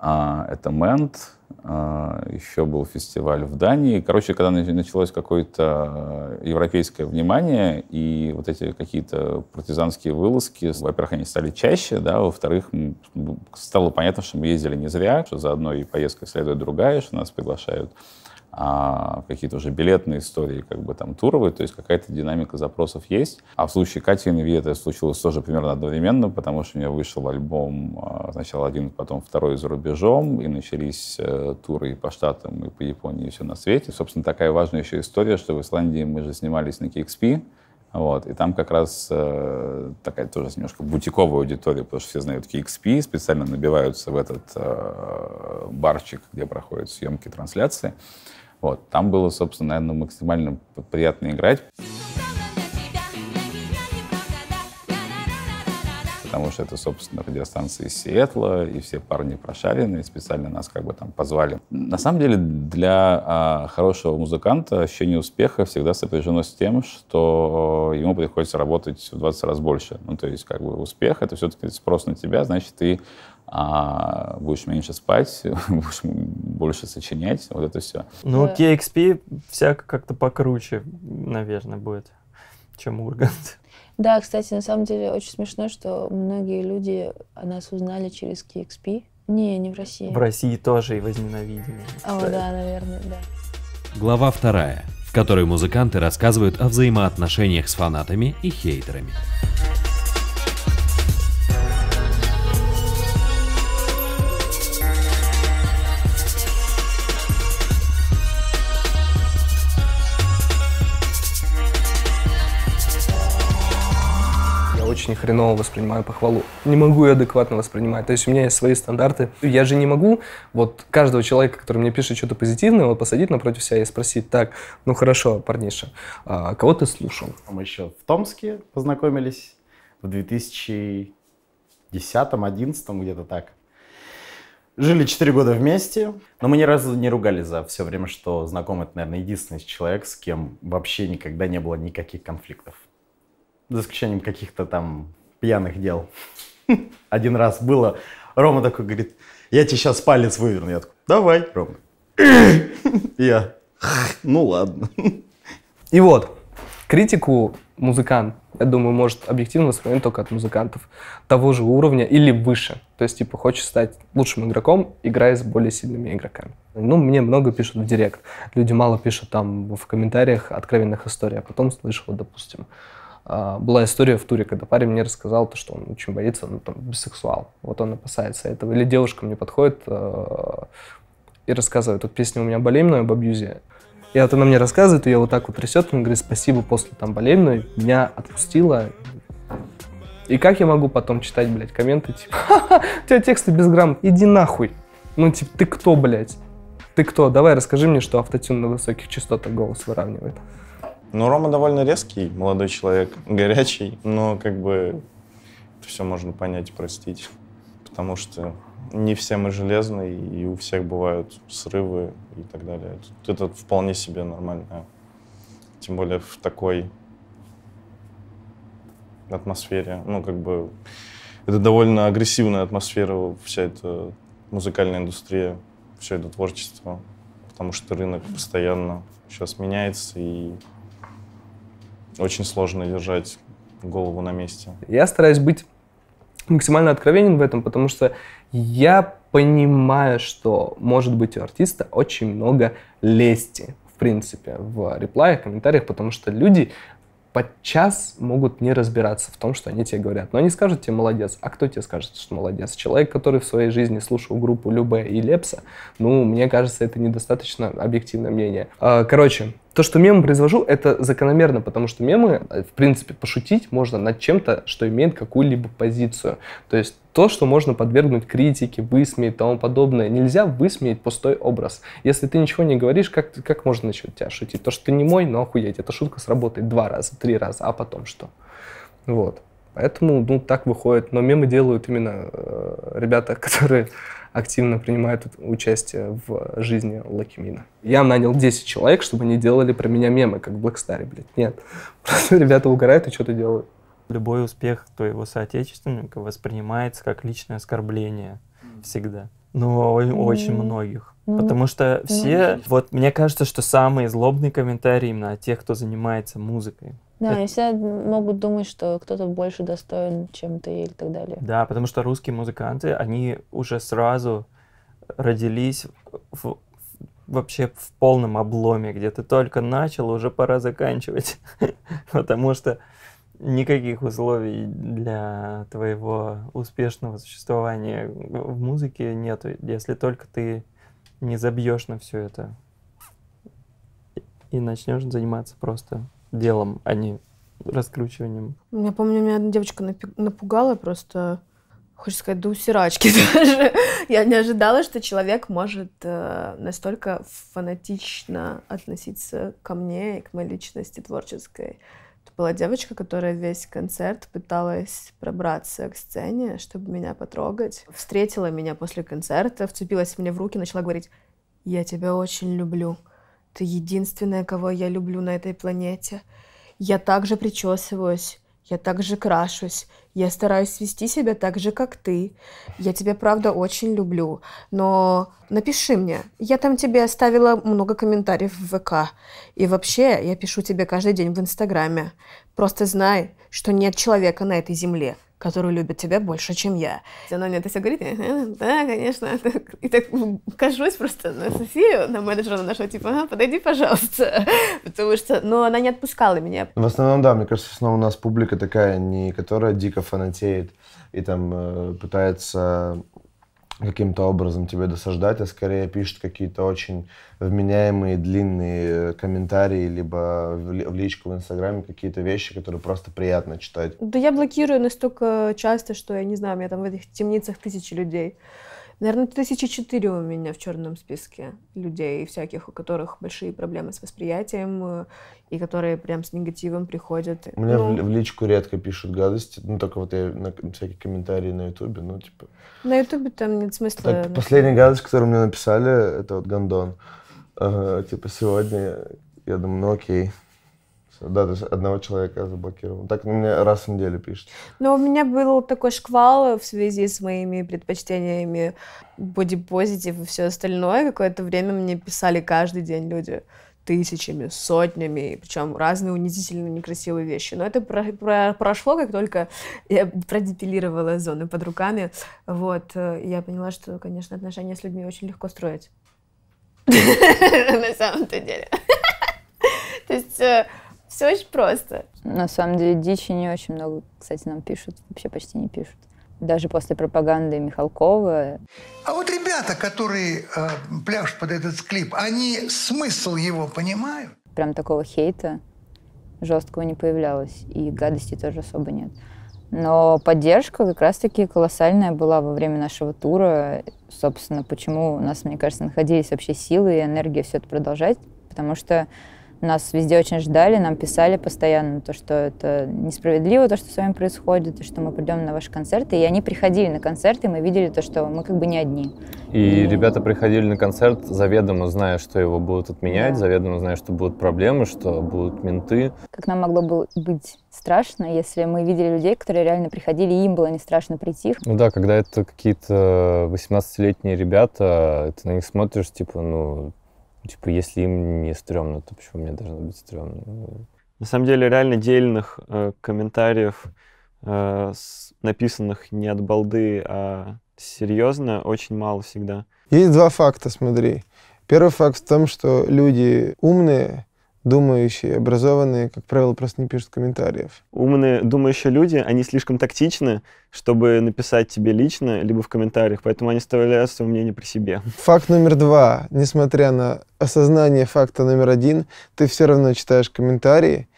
э, это Мент, а, еще был фестиваль в Дании. Короче, когда началось какое-то э, европейское внимание и вот эти какие-то партизанские вылазки, во-первых, они стали чаще, да, во-вторых, стало понятно, что мы ездили не зря, что за одной поездкой следует другая, что нас приглашают а какие-то уже билетные истории, как бы там туровые, то есть какая-то динамика запросов есть. А в случае Кати Инви это случилось тоже примерно одновременно, потому что у меня вышел альбом а, сначала один, потом второй за рубежом, и начались э, туры и по Штатам, и по Японии, и все на свете. Собственно, такая важная еще история, что в Исландии мы же снимались на KXP, вот, и там как раз э, такая тоже немножко бутиковая аудитория, потому что все знают KXP, специально набиваются в этот э, барчик, где проходят съемки, трансляции. Вот, там было, собственно, наверное, максимально приятно играть. потому что это, собственно, радиостанция из Сиэтла, и все парни прошаренные, специально нас как бы там позвали. На самом деле для а, хорошего музыканта ощущение успеха всегда сопряжено с тем, что ему приходится работать в 20 раз больше. Ну, то есть, как бы, успех — это все-таки спрос на тебя, значит, ты а будешь меньше спать, (laughs) будешь больше сочинять, вот это все. Ну, KXP всяко как-то покруче, наверное, будет, чем Ургант. Да, кстати, на самом деле очень смешно, что многие люди о нас узнали через KXP. Не, не в России. В России тоже и возненавидели. О, да, наверное, да. Глава вторая, в которой музыканты рассказывают о взаимоотношениях с фанатами и хейтерами. очень хреново воспринимаю похвалу. Не могу ее адекватно воспринимать. То есть у меня есть свои стандарты. Я же не могу вот каждого человека, который мне пишет что-то позитивное, вот посадить напротив себя и спросить, так, ну хорошо, парниша, а кого ты слушал? А мы еще в Томске познакомились в 2010-2011, где-то так. Жили 4 года вместе, но мы ни разу не ругались за все время, что знакомый, это, наверное, единственный человек, с кем вообще никогда не было никаких конфликтов. За исключением каких-то там пьяных дел. (laughs) Один раз было, Рома такой говорит, я тебе сейчас палец выверну. Я такой, давай, Рома. (laughs) Я, ну ладно. (laughs) И вот, критику музыкант, я думаю, может объективно воспринимать только от музыкантов того же уровня или выше. То есть, типа, хочешь стать лучшим игроком, играя с более сильными игроками. Ну, мне много пишут в директ. Люди мало пишут там в комментариях откровенных историй, а потом слышу, вот, допустим, а, была история в туре, когда парень мне рассказал, то, что он очень боится, ну там бисексуал, вот он опасается этого. Или девушка мне подходит э, и рассказывает, тут песня у меня болезненная об абьюзе. И вот она мне рассказывает, ее вот так вот трясет, он говорит, спасибо, после там болезненной меня отпустила. И как я могу потом читать, блядь, комменты, типа, Ха-ха, у тебя тексты без грамм, иди нахуй. Ну, типа, ты кто, блядь? Ты кто? Давай расскажи мне, что автотюн на высоких частотах голос выравнивает. Ну, Рома довольно резкий молодой человек, (laughs) горячий, но как бы все можно понять и простить. Потому что не все мы железные, и у всех бывают срывы и так далее. Это вполне себе нормально. Тем более в такой атмосфере. Ну, как бы, это довольно агрессивная атмосфера, вся эта музыкальная индустрия, все это творчество. Потому что рынок постоянно сейчас меняется, и очень сложно держать голову на месте. Я стараюсь быть максимально откровенен в этом, потому что я понимаю, что может быть у артиста очень много лести, в принципе, в реплаях, комментариях, потому что люди подчас могут не разбираться в том, что они тебе говорят. Но они скажут тебе «молодец». А кто тебе скажет, что «молодец»? Человек, который в своей жизни слушал группу Любе и Лепса, ну, мне кажется, это недостаточно объективное мнение. А, короче, то, что мемы произвожу, это закономерно, потому что мемы, э, в принципе, пошутить можно над чем-то, что имеет какую-либо позицию. То есть то, что можно подвергнуть критике, высмеять и тому подобное. Нельзя высмеять пустой образ. Если ты ничего не говоришь, как, как можно насчет тебя шутить? То, что ты не мой, но ну, охуеть. Эта шутка сработает два раза, три раза, а потом что? Вот. Поэтому, ну, так выходит. Но мемы делают именно э, ребята, (laughs) которые активно принимают участие в жизни Лакимина. Я нанял 10 человек, чтобы они делали про меня мемы, как в Блэкстаре, блядь. Нет. (laughs) Просто ребята угорают и что-то делают. Любой успех твоего соотечественника воспринимается как личное оскорбление всегда. Но ну, очень многих. Ну, Потому что все, вот мне кажется, что самые злобные комментарии именно от тех, кто занимается музыкой. Да, они э, всегда могут думать, что кто-то больше достоин, чем ты или так далее. Да, потому что русские музыканты, они уже сразу родились в, вообще в полном обломе, где ты только начал, уже пора заканчивать. (laughs) Потому что никаких условий для твоего успешного существования в музыке нет, если только ты не забьешь на все это и начнешь заниматься просто делом, а не раскручиванием. Я помню, меня одна девочка напугала просто, хочешь сказать, до усирачки (laughs) даже. Я не ожидала, что человек может э, настолько фанатично относиться ко мне и к моей личности творческой. Это была девочка, которая весь концерт пыталась пробраться к сцене, чтобы меня потрогать. Встретила меня после концерта, вцепилась мне в руки, начала говорить «Я тебя очень люблю». Ты единственная, кого я люблю на этой планете. Я также причесываюсь, я также крашусь, я стараюсь вести себя так же, как ты. Я тебя, правда, очень люблю. Но напиши мне. Я там тебе оставила много комментариев в ВК. И вообще, я пишу тебе каждый день в Инстаграме. Просто знай, что нет человека на этой земле, который любит тебя больше, чем я. Ну, она мне это все говорит, э, да, конечно. (laughs) И так кажусь просто на Софию, на менеджера нашего, типа, ага, подойди, пожалуйста. (laughs) Потому что, но ну, она не отпускала меня. В основном, да, мне кажется, в основном у нас публика такая, не которая дико фанатеет и там э, пытается каким-то образом тебе досаждать, а скорее пишут какие-то очень вменяемые длинные э, комментарии, либо в личку в Инстаграме какие-то вещи, которые просто приятно читать. Да я блокирую настолько часто, что я не знаю, у меня там в этих темницах тысячи людей. Наверное, тысячи четыре у меня в черном списке людей всяких, у которых большие проблемы с восприятием э, и которые прям с негативом приходят. Мне ну, в, в личку редко пишут гадости, ну только вот я на всякие комментарии на ютубе, ну типа... На ютубе там нет смысла... Так, последняя гадость, которую мне написали, это вот Гондон. Э, типа сегодня я думаю, ну окей, да, то есть одного человека заблокировал. Так мне раз в неделю пишет. Ну, у меня был такой шквал в связи с моими предпочтениями бодипозитив и все остальное. Какое-то время мне писали каждый день люди тысячами, сотнями, причем разные унизительно некрасивые вещи. Но это про про прошло, как только я продепилировала зоны под руками. Вот, э, я поняла, что, конечно, отношения с людьми очень легко строить. (laughs) На самом-то деле. (laughs) То есть э, все очень просто. На самом деле дичи не очень много, кстати, нам пишут. Вообще почти не пишут. Даже после пропаганды Михалкова. А вот ребята, которые э, пляшут под этот клип, они смысл его понимают? Прям такого хейта жесткого не появлялось. И гадости тоже особо нет. Но поддержка как раз-таки колоссальная была во время нашего тура. Собственно, почему у нас, мне кажется, находились вообще силы и энергия все это продолжать. Потому что нас везде очень ждали, нам писали постоянно то, что это несправедливо, то, что с вами происходит, то, что мы придем на ваши концерты. И они приходили на концерты, и мы видели то, что мы как бы не одни. И, и... Ну. ребята приходили на концерт, заведомо зная, что его будут отменять, да. заведомо зная, что будут проблемы, что будут менты. Как нам могло бы быть страшно, если мы видели людей, которые реально приходили, и им было не страшно прийти? Ну да, когда это какие-то 18-летние ребята, ты на них смотришь, типа, ну, Типа, если им не стрёмно, то почему мне должно быть стрёмно? На самом деле, реально дельных э, комментариев, э, с, написанных не от балды, а серьезно, очень мало всегда. Есть два факта, смотри. Первый факт в том, что люди умные думающие, образованные, как правило, просто не пишут комментариев. Умные, думающие люди, они слишком тактичны, чтобы написать тебе лично, либо в комментариях, поэтому они оставляют свое мнение при себе. Факт номер два. Несмотря на осознание факта номер один, ты все равно читаешь комментарии,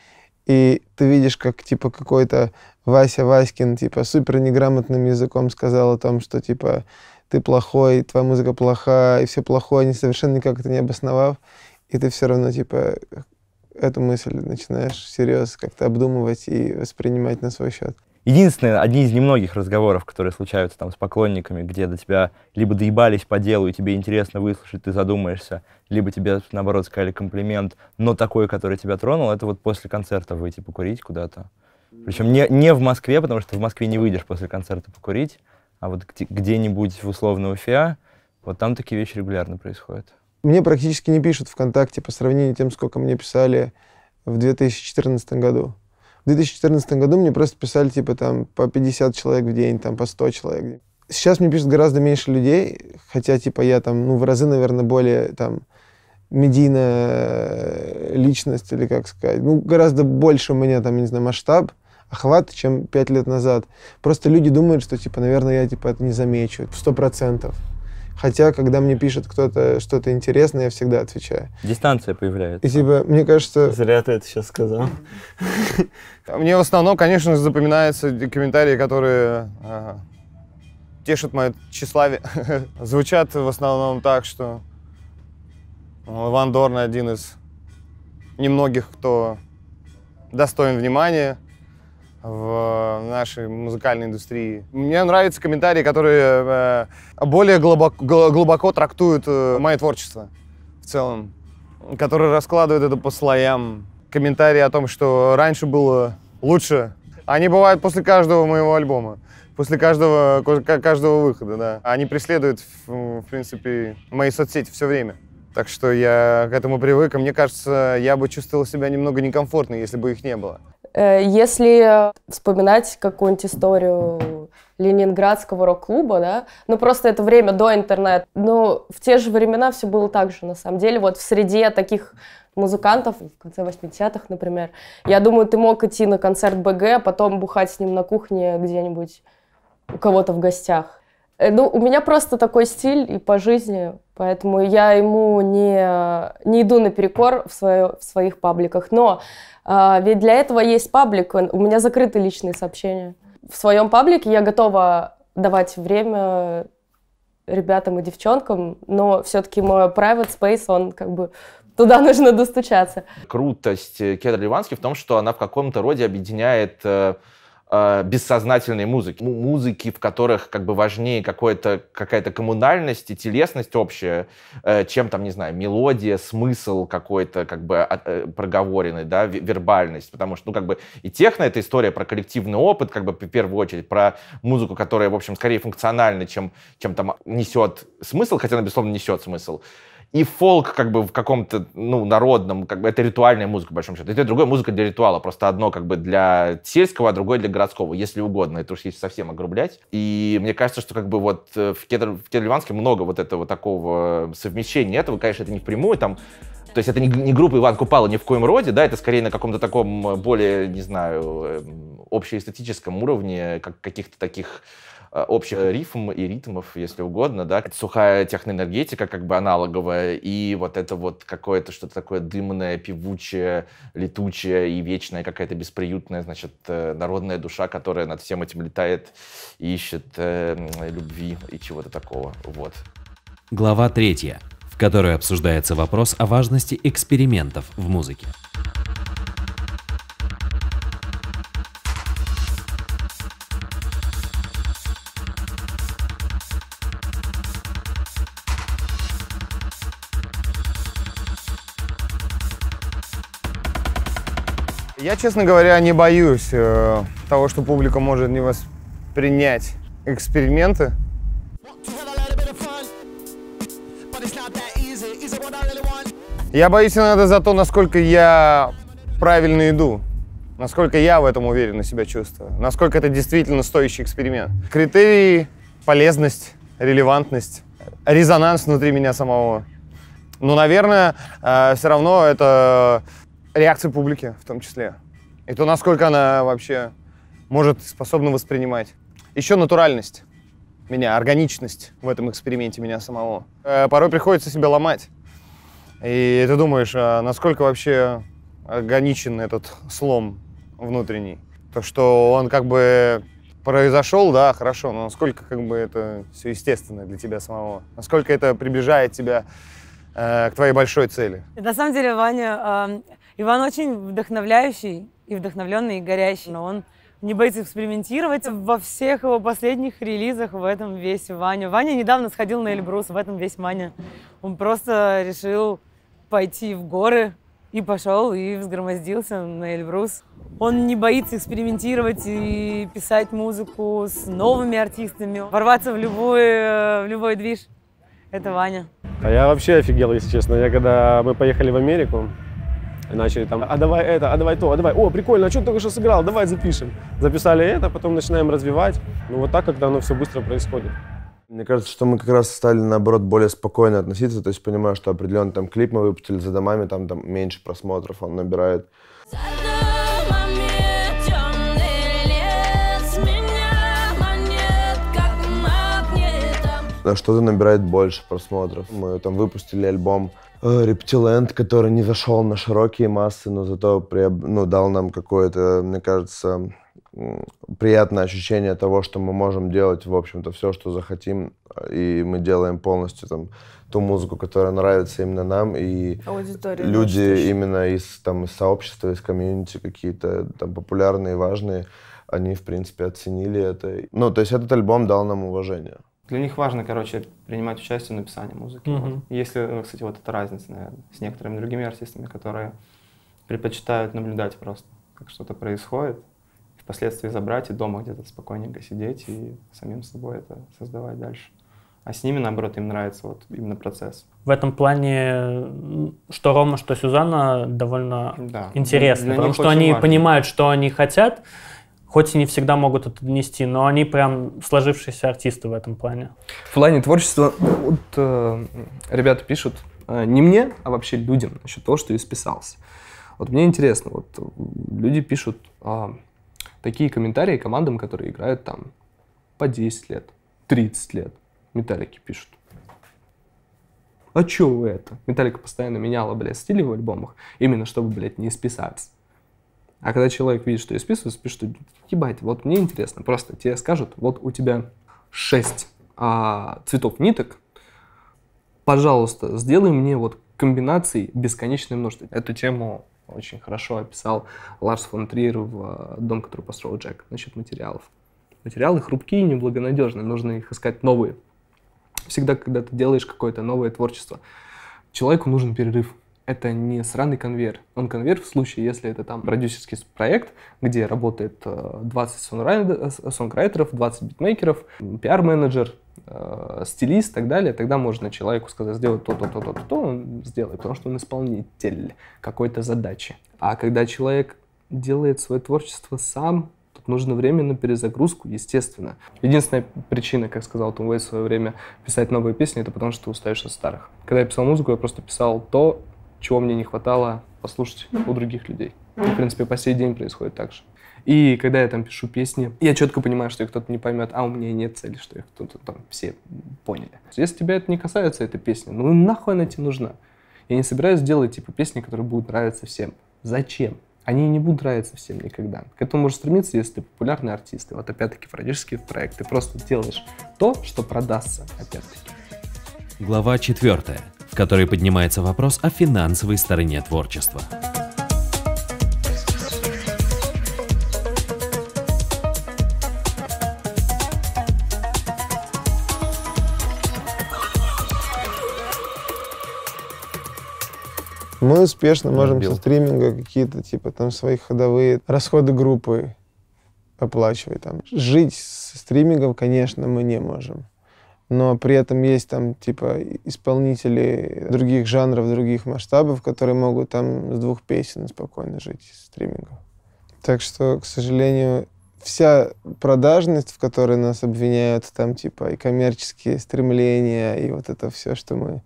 и ты видишь, как, типа, какой-то Вася Васькин, типа, супер неграмотным языком сказал о том, что, типа, ты плохой, твоя музыка плоха, и все плохое, они совершенно никак это не обосновав, и ты все равно, типа, эту мысль начинаешь серьезно как-то обдумывать и воспринимать на свой счет. Единственное, одни из немногих разговоров, которые случаются там с поклонниками, где до тебя либо доебались по делу, и тебе интересно выслушать, ты задумаешься, либо тебе, наоборот, сказали комплимент, но такой, который тебя тронул, это вот после концерта выйти покурить куда-то. Причем не, не в Москве, потому что в Москве не выйдешь после концерта покурить, а вот где-нибудь в условном Уфе, вот там такие вещи регулярно происходят. Мне практически не пишут ВКонтакте по сравнению с тем, сколько мне писали в 2014 году. В 2014 году мне просто писали, типа, там, по 50 человек в день, там, по 100 человек. Сейчас мне пишут гораздо меньше людей, хотя, типа, я там, ну, в разы, наверное, более, там, медийная э, личность, или как сказать, ну, гораздо больше у меня, там, не знаю, масштаб, охват, чем пять лет назад. Просто люди думают, что, типа, наверное, я, типа, это не замечу, сто процентов. Хотя, когда мне пишет кто-то что-то интересное, я всегда отвечаю. Дистанция появляется. И типа, мне кажется... Зря ты это сейчас сказал. (laughs) Мне в основном, конечно запоминаются комментарии, которые э, тешат мое тщеславие. (laughs) Звучат в основном так, что Иван Дорн один из немногих, кто достоин внимания, в нашей музыкальной индустрии. Мне нравятся комментарии, которые э, более глубоко, глубоко трактуют э, мое творчество в целом, которые раскладывают это по слоям. Комментарии о том, что раньше было лучше. Они бывают после каждого моего альбома, после каждого, каждого выхода, да. Они преследуют, в принципе, мои соцсети все время. Так что я к этому привык, и мне кажется, я бы чувствовал себя немного некомфортно, если бы их не было. Э, если вспоминать какую-нибудь историю ленинградского рок-клуба, да, ну просто это время до интернета, но в те же времена все было так же, на самом деле, вот в среде таких музыкантов в конце 80-х, например, я думаю, ты мог идти на концерт БГ, а потом бухать с ним на кухне где-нибудь у кого-то в гостях. Э, ну, у меня просто такой стиль и по жизни, поэтому я ему не, не иду наперекор в, свое, в своих пабликах. Но а, ведь для этого есть паблик, у меня закрыты личные сообщения. В своем паблике я готова давать время ребятам и девчонкам, но все-таки мой private space, он как бы туда (laughs) нужно достучаться. Крутость э, Кедра Ливанский в том, что она в каком-то роде объединяет э, э, бессознательной музыки. Музыки, в которых как бы важнее какая-то коммунальность и телесность общая, э, чем там, не знаю, мелодия, смысл какой-то как бы а, э, проговоренный, да, вербальность. Потому что, ну, как бы и техно — это история про коллективный опыт, как бы в первую очередь, про музыку, которая, в общем, скорее функциональна, чем, чем там несет смысл, хотя она, безусловно, несет смысл и фолк как бы в каком-то, ну, народном, как бы это ритуальная музыка, в большом счете. Это другая музыка для ритуала, просто одно как бы для сельского, а другое для городского, если угодно. Это уж есть совсем огрублять. И мне кажется, что как бы вот э, в, Кедр, в Кедр-Ливанске много вот этого такого совмещения этого. Конечно, это не впрямую там то есть это не, не группа Иван Купала ни в коем роде, да, это скорее на каком-то таком э, более, не знаю, э, общеэстетическом уровне, как каких-то таких а, общих рифм и ритмов, если угодно, да. Это сухая техноэнергетика, как бы аналоговая, и вот это вот какое-то что-то такое дымное, певучее, летучее и вечная какая-то бесприютная, значит, э, народная душа, которая над всем этим летает и ищет э, любви и чего-то такого, вот. Глава третья, в которой обсуждается вопрос о важности экспериментов в музыке. Я, честно говоря, не боюсь э, того, что публика может не воспринять эксперименты. Я боюсь иногда за то, насколько я правильно иду, насколько я в этом уверенно себя чувствую, насколько это действительно стоящий эксперимент. Критерии — полезность, релевантность, резонанс внутри меня самого. Ну, наверное, э, все равно это реакцию публики в том числе. И то, насколько она вообще может, способна воспринимать. Еще натуральность меня, органичность в этом эксперименте меня самого. Э, порой приходится себя ломать. И ты думаешь, а насколько вообще органичен этот слом внутренний. То, что он как бы произошел, да, хорошо, но насколько как бы это все естественно для тебя самого, насколько это приближает тебя э, к твоей большой цели. На самом деле, Ваня, э, Иван очень вдохновляющий и вдохновленный, и горящий. Но он не боится экспериментировать. Во всех его последних релизах в этом весь Ваня. Ваня недавно сходил на Эльбрус, в этом весь Ваня. Он просто решил пойти в горы и пошел, и взгромоздился на Эльбрус. Он не боится экспериментировать и писать музыку с новыми артистами, ворваться в любой, э, в любой движ. Это Ваня. А я вообще офигел, если честно. Я когда мы поехали в Америку, начали там, а давай это, а давай то, а давай, о, прикольно, а что ты только что сыграл, давай запишем. Записали это, потом начинаем развивать. Ну вот так, когда оно все быстро происходит. Мне кажется, что мы как раз стали, наоборот, более спокойно относиться, то есть понимаю, что определенный там клип мы выпустили за домами, там, там меньше просмотров он набирает. что-то набирает больше просмотров. Мы там выпустили альбом э, Рептиленд, который не зашел на широкие массы, но зато приоб... ну, дал нам какое-то, мне кажется, приятное ощущение того, что мы можем делать, в общем-то, все, что захотим, и мы делаем полностью там ту музыку, которая нравится именно нам, и Аудитория, люди да, именно из, там, из сообщества, из комьюнити какие-то там популярные, важные, они, в принципе, оценили это. Ну, то есть этот альбом дал нам уважение для них важно, короче, принимать участие в написании музыки. Mm-hmm. Вот. Если, ну, кстати, вот эта разница, наверное, с некоторыми другими артистами, которые предпочитают наблюдать просто, как что-то происходит, и впоследствии забрать и дома где-то спокойненько сидеть и самим собой это создавать дальше. А с ними, наоборот, им нравится вот именно процесс. В этом плане что Рома, что Сюзанна довольно да. интересно, для потому что они важно. понимают, что они хотят, хоть и не всегда могут это донести, но они прям сложившиеся артисты в этом плане. В плане творчества вот, э, ребята пишут э, не мне, а вообще людям насчет того, что я списался. Вот мне интересно, вот люди пишут э, такие комментарии командам, которые играют там по 10 лет, 30 лет. Металлики пишут. А чё вы это? Металлика постоянно меняла, блядь, стили в альбомах, именно чтобы, блядь, не списаться. А когда человек видит, что я списываюсь, пишет, что ебать, вот мне интересно, просто тебе скажут, вот у тебя 6 а, цветов ниток, пожалуйста, сделай мне вот комбинаций бесконечное множество. Эту тему очень хорошо описал Ларс фон Триер в э, «Дом, который построил Джек» насчет материалов. Материалы хрупкие и неблагонадежны, нужно их искать новые. Всегда, когда ты делаешь какое-то новое творчество, человеку нужен перерыв это не сраный конвейер. Он конвейер в случае, если это там продюсерский проект, где работает 20 э, э, сонграйтеров, 20 битмейкеров, пиар-менеджер, э, стилист и так далее, тогда можно человеку сказать сделать то-то, то-то, то, он сделает, потому что он исполнитель какой-то задачи. А когда человек делает свое творчество сам, тут нужно время на перезагрузку, естественно. Единственная причина, как сказал Том Вейс в свое время, писать новые песни, это потому что ты устаешь от старых. Когда я писал музыку, я просто писал то, чего мне не хватало послушать у других людей. И, в принципе, по сей день происходит так же. И когда я там пишу песни, я четко понимаю, что их кто-то не поймет, а у меня нет цели, что их кто-то там все поняли. Если тебя это не касается, эта песня, ну нахуй она тебе нужна? Я не собираюсь делать типа песни, которые будут нравиться всем. Зачем? Они не будут нравиться всем никогда. К этому можешь стремиться, если ты популярный артист. И вот опять-таки продюсерские проекты. Просто делаешь то, что продастся, опять-таки. Глава четвертая в которой поднимается вопрос о финансовой стороне творчества. Мы успешно можем Бил. со стриминга какие-то, типа, там, свои ходовые расходы группы оплачивать. Там. Жить с стримингом, конечно, мы не можем но при этом есть там типа исполнители других жанров, других масштабов, которые могут там с двух песен спокойно жить с стримингом. Так что, к сожалению, вся продажность, в которой нас обвиняют, там типа и коммерческие стремления, и вот это все, что мы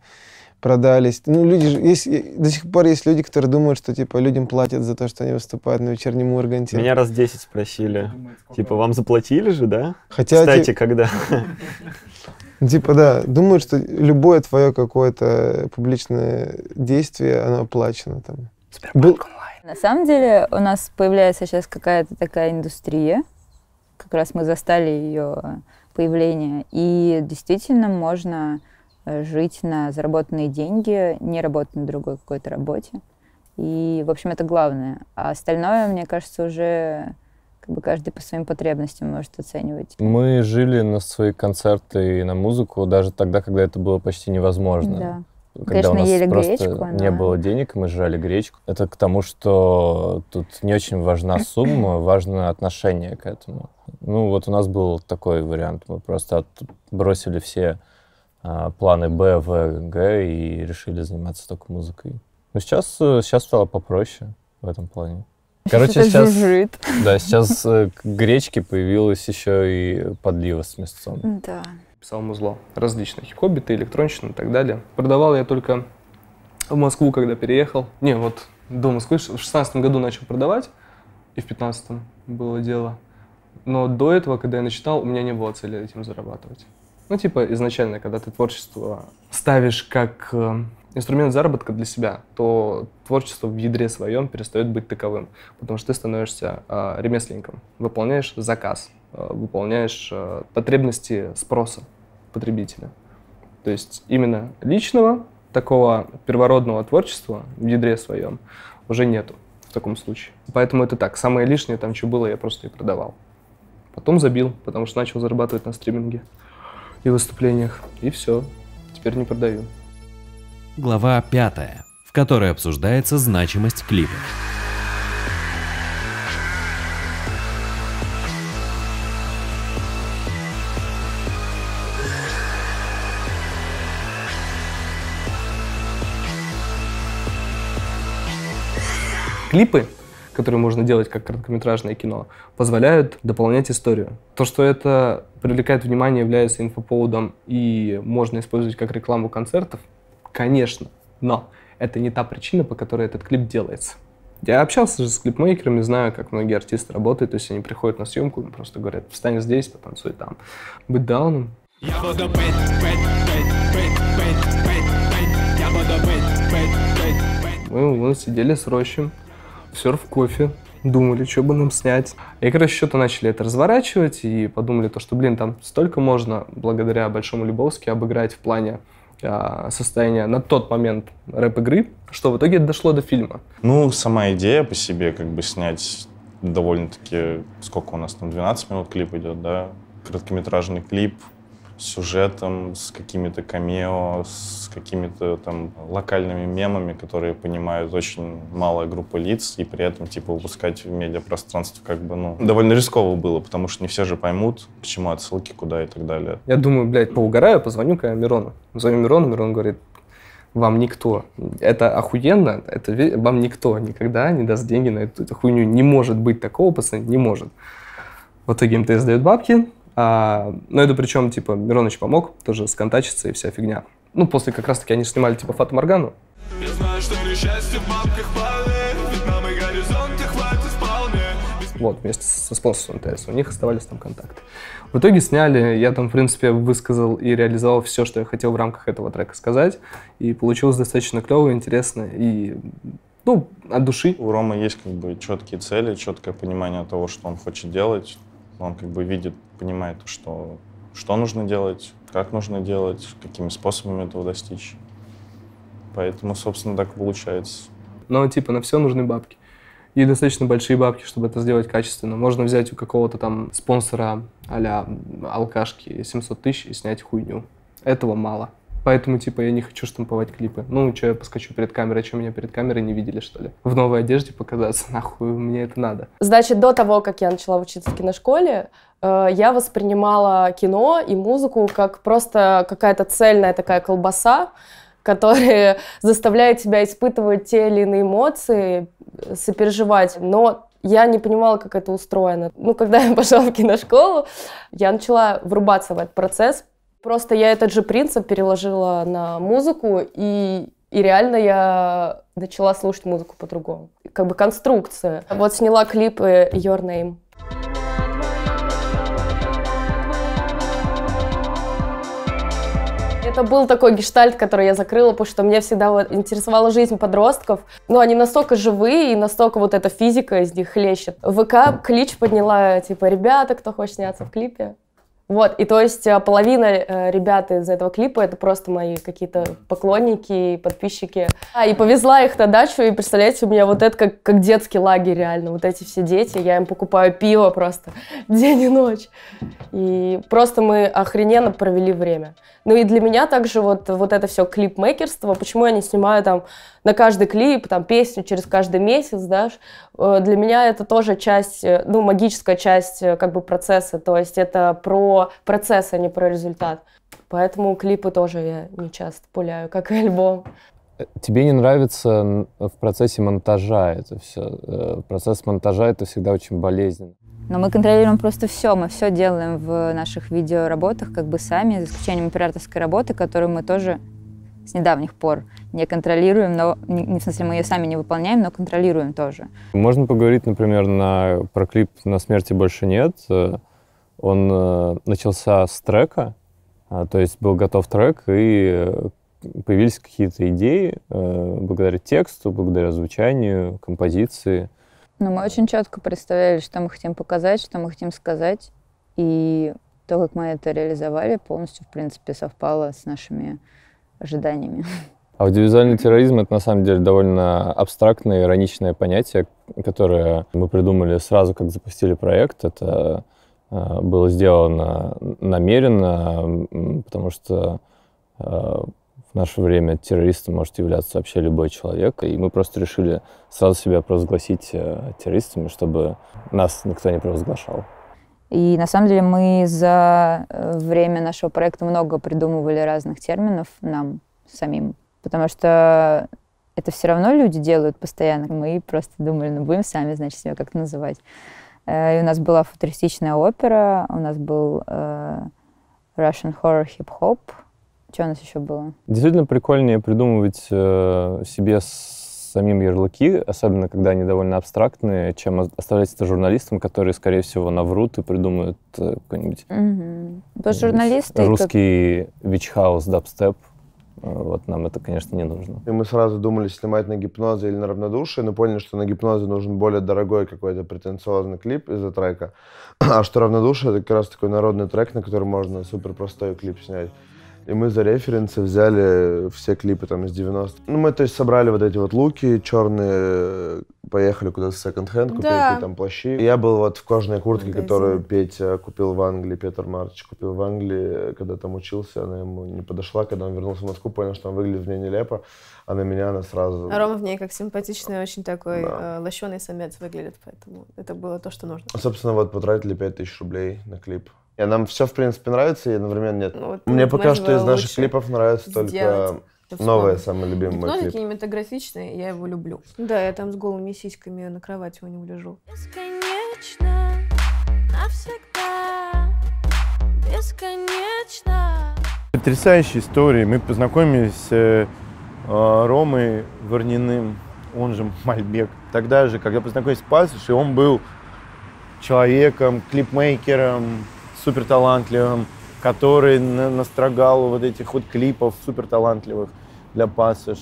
продались. Ну, люди же, есть, до сих пор есть люди, которые думают, что, типа, людям платят за то, что они выступают на вечернем Урганте. Меня раз 10 спросили, думаю, типа, вам заплатили же, да? Хотя... Кстати, тип... когда... (laughs) Ну, типа, да, думают, что любое твое какое-то публичное действие, оно оплачено там. Был... На самом деле у нас появляется сейчас какая-то такая индустрия, как раз мы застали ее появление, и действительно можно э, жить на заработанные деньги, не работать на другой какой-то работе. И, в общем, это главное. А остальное, мне кажется, уже как бы каждый по своим потребностям может оценивать. Типа. Мы жили на свои концерты и на музыку даже тогда, когда это было почти невозможно. Да. Когда Конечно, у нас ели просто гречку, но... не было денег, мы жрали гречку. Это к тому, что тут не очень важна сумма, (coughs) важно отношение к этому. Ну, вот у нас был такой вариант. Мы просто бросили все а, планы Б, В, Г и решили заниматься только музыкой. Но сейчас, э, сейчас стало попроще в этом плане. Короче, сейчас, жужжит. да, сейчас э, к гречке появилась еще и подлива с мясцом. Да. Писал музло. Различные хип-хоббиты, электронщина и так далее. Продавал я только в Москву, когда переехал. Не, вот до Москвы. В шестнадцатом году начал продавать, и в пятнадцатом было дело. Но до этого, когда я начинал, у меня не было цели этим зарабатывать. Ну, типа, изначально, когда ты творчество ставишь как э, инструмент заработка для себя, то творчество в ядре своем перестает быть таковым, потому что ты становишься э, ремесленником, выполняешь заказ, э, выполняешь э, потребности спроса потребителя. То есть именно личного такого первородного творчества в ядре своем уже нету в таком случае. Поэтому это так, самое лишнее там, что было, я просто и продавал. Потом забил, потому что начал зарабатывать на стриминге и выступлениях, и все, теперь не продаю глава 5, в которой обсуждается значимость клипа. Клипы которые можно делать как короткометражное кино, позволяют дополнять историю. То, что это привлекает внимание, является инфоповодом и можно использовать как рекламу концертов, конечно, но это не та причина, по которой этот клип делается. Я общался же с клипмейкерами, знаю, как многие артисты работают, то есть они приходят на съемку, ну, просто говорят, встань здесь, потанцуй там. Быть дауном. Я буду быть, быть, быть, мы, мы сидели с Рощем, в кофе, думали, что бы нам снять. И, короче, что-то начали это разворачивать и подумали то, что, блин, там столько можно благодаря Большому Любовски обыграть в плане а, состояние на тот момент рэп-игры, что в итоге дошло до фильма. Ну, сама идея по себе, как бы снять довольно-таки, сколько у нас там, 12 минут клип идет, да? Короткометражный клип, сюжетом, с какими-то камео, с какими-то там локальными мемами, которые понимают очень малая группа лиц, и при этом типа выпускать в медиапространство как бы, ну, довольно рисково было, потому что не все же поймут, к чему отсылки, куда и так далее. Я думаю, блядь, поугараю, позвоню-ка Мирону. Звоню Мирону, Мирон говорит, вам никто. Это охуенно, это вам никто никогда не даст деньги на эту, эту хуйню. Не может быть такого, пацаны, не может. В итоге МТС дает бабки, а, но ну, это причем, типа, Мироныч помог, тоже сконтачиться и вся фигня. Ну, после как раз-таки они снимали, типа, Фату Моргану. Я знаю, что счастье в бабках плавает, ведь нам и горизонты хватит вполне. Вот, вместе со спонсором ТС. У них оставались там контакты. В итоге сняли, я там, в принципе, высказал и реализовал все, что я хотел в рамках этого трека сказать. И получилось достаточно клево, интересно и ну, от души. У Ромы есть как бы четкие цели, четкое понимание того, что он хочет делать, он как бы видит, понимает, что, что нужно делать, как нужно делать, какими способами этого достичь. Поэтому, собственно, так получается. Ну, а, типа на все нужны бабки. И достаточно большие бабки, чтобы это сделать качественно. Можно взять у какого-то там спонсора а-ля алкашки 700 тысяч и снять хуйню. Этого мало. Поэтому, типа, я не хочу штамповать клипы. Ну, что я поскочу перед камерой, что меня перед камерой не видели, что ли? В новой одежде показаться, (laughs) нахуй, мне это надо. Значит, до того, как я начала учиться в киношколе, э, я воспринимала кино и музыку как просто какая-то цельная такая колбаса, которая (laughs) заставляет тебя испытывать те или иные эмоции, сопереживать. Но я не понимала, как это устроено. Ну, когда (laughs) я пошла в киношколу, я начала врубаться в этот процесс, Просто я этот же принцип переложила на музыку, и, и реально я начала слушать музыку по-другому. Как бы конструкция. Вот сняла клипы Your Name. Это был такой гештальт, который я закрыла, потому что меня всегда вот интересовала жизнь подростков. Но ну, они настолько живые и настолько вот эта физика из них хлещет. В ВК клич подняла, типа, ребята, кто хочет сняться в клипе. Вот, и то есть э, половина э, ребят из этого клипа это просто мои какие-то поклонники и подписчики. А, и повезла их на дачу, и представляете, у меня вот это как, как детский лагерь реально, вот эти все дети, я им покупаю пиво просто (laughs) день и ночь. И просто мы охрененно провели время. Ну и для меня также вот, вот это все клипмейкерство почему я не снимаю там на каждый клип, там, песню через каждый месяц дашь. Э, для меня это тоже часть, э, ну, магическая часть э, как бы процесса, то есть это про процесс, а не про результат. Поэтому клипы тоже я не часто пуляю, как и альбом. Тебе не нравится в процессе монтажа это все? Процесс монтажа это всегда очень болезненно. Но мы контролируем просто все, мы все делаем в наших видеоработах как бы сами, за исключением операторской работы, которую мы тоже с недавних пор не контролируем, но не в смысле мы ее сами не выполняем, но контролируем тоже. Можно поговорить, например, на, про клип «На смерти больше нет». Э, он э, начался с трека, а, то есть был готов трек, и э, появились какие-то идеи благодаря тексту, благодаря звучанию, композиции. Но ну, мы очень четко представляли, что мы хотим показать, что мы хотим сказать, и то, как мы это реализовали, полностью, в принципе, совпало с нашими ожиданиями. (laughs) Аудиовизуальный терроризм — это на самом деле довольно абстрактное, ироничное понятие, которое мы придумали сразу, как запустили проект. Это э, было сделано намеренно, потому что э, в наше время террористом может являться вообще любой человек. И мы просто решили сразу себя провозгласить э, террористами, чтобы нас никто не провозглашал. И на самом деле мы за э, время нашего проекта много придумывали разных терминов нам самим, потому что это все равно люди делают постоянно. Мы просто думали, ну будем сами, значит, себя как-то называть. Э, и у нас была футуристичная опера, у нас был э, Russian Horror Hip Hop. Что у нас еще было? Действительно прикольнее придумывать э, себе самим ярлыки, особенно когда они довольно абстрактные, чем оставлять это журналистам, которые, скорее всего, наврут и придумают э, какой-нибудь угу. журналисты русский как... вичхаус, дабстеп. Э, вот нам это, конечно, не нужно. И мы сразу думали снимать на гипнозе или на равнодушие, но поняли, что на гипнозе нужен более дорогой какой-то претенциозный клип из-за трека. (clears throat) А что равнодушие — это как раз такой народный трек, на который можно супер простой клип снять. И мы за референсы взяли все клипы там из 90 Ну, мы, то есть, собрали вот эти вот луки черные, поехали куда-то в секонд-хенд, купили да. там плащи. И я был вот в кожаной куртке, Магазин. которую Петя купил в Англии, Петр Марч купил в Англии, когда там учился, она ему не подошла. Когда он вернулся в Москву, понял, что он выглядит в ней нелепо, а на меня она сразу... А Рома в ней как симпатичный, очень такой да. Э, лощеный самец выглядит, поэтому это было то, что нужно. Собственно, вот потратили 5000 рублей на клип. И нам все, в принципе, нравится, и одновременно нет. Ну, вот, Мне э, пока что из наших клипов нравится сделать. только Новые, самые любимые мой клип. кинематографичные, я его люблю. Да, я там с голыми сиськами на кровати у него лежу. Бесконечно, навсегда, бесконечно. Потрясающие истории. Мы познакомились с э, Ромой Варниным, он же Мальбек. Тогда же, когда познакомились с Пасыш, и он был человеком, клипмейкером, супер талантливым, который настрогал вот этих вот клипов супер талантливых для пассаж.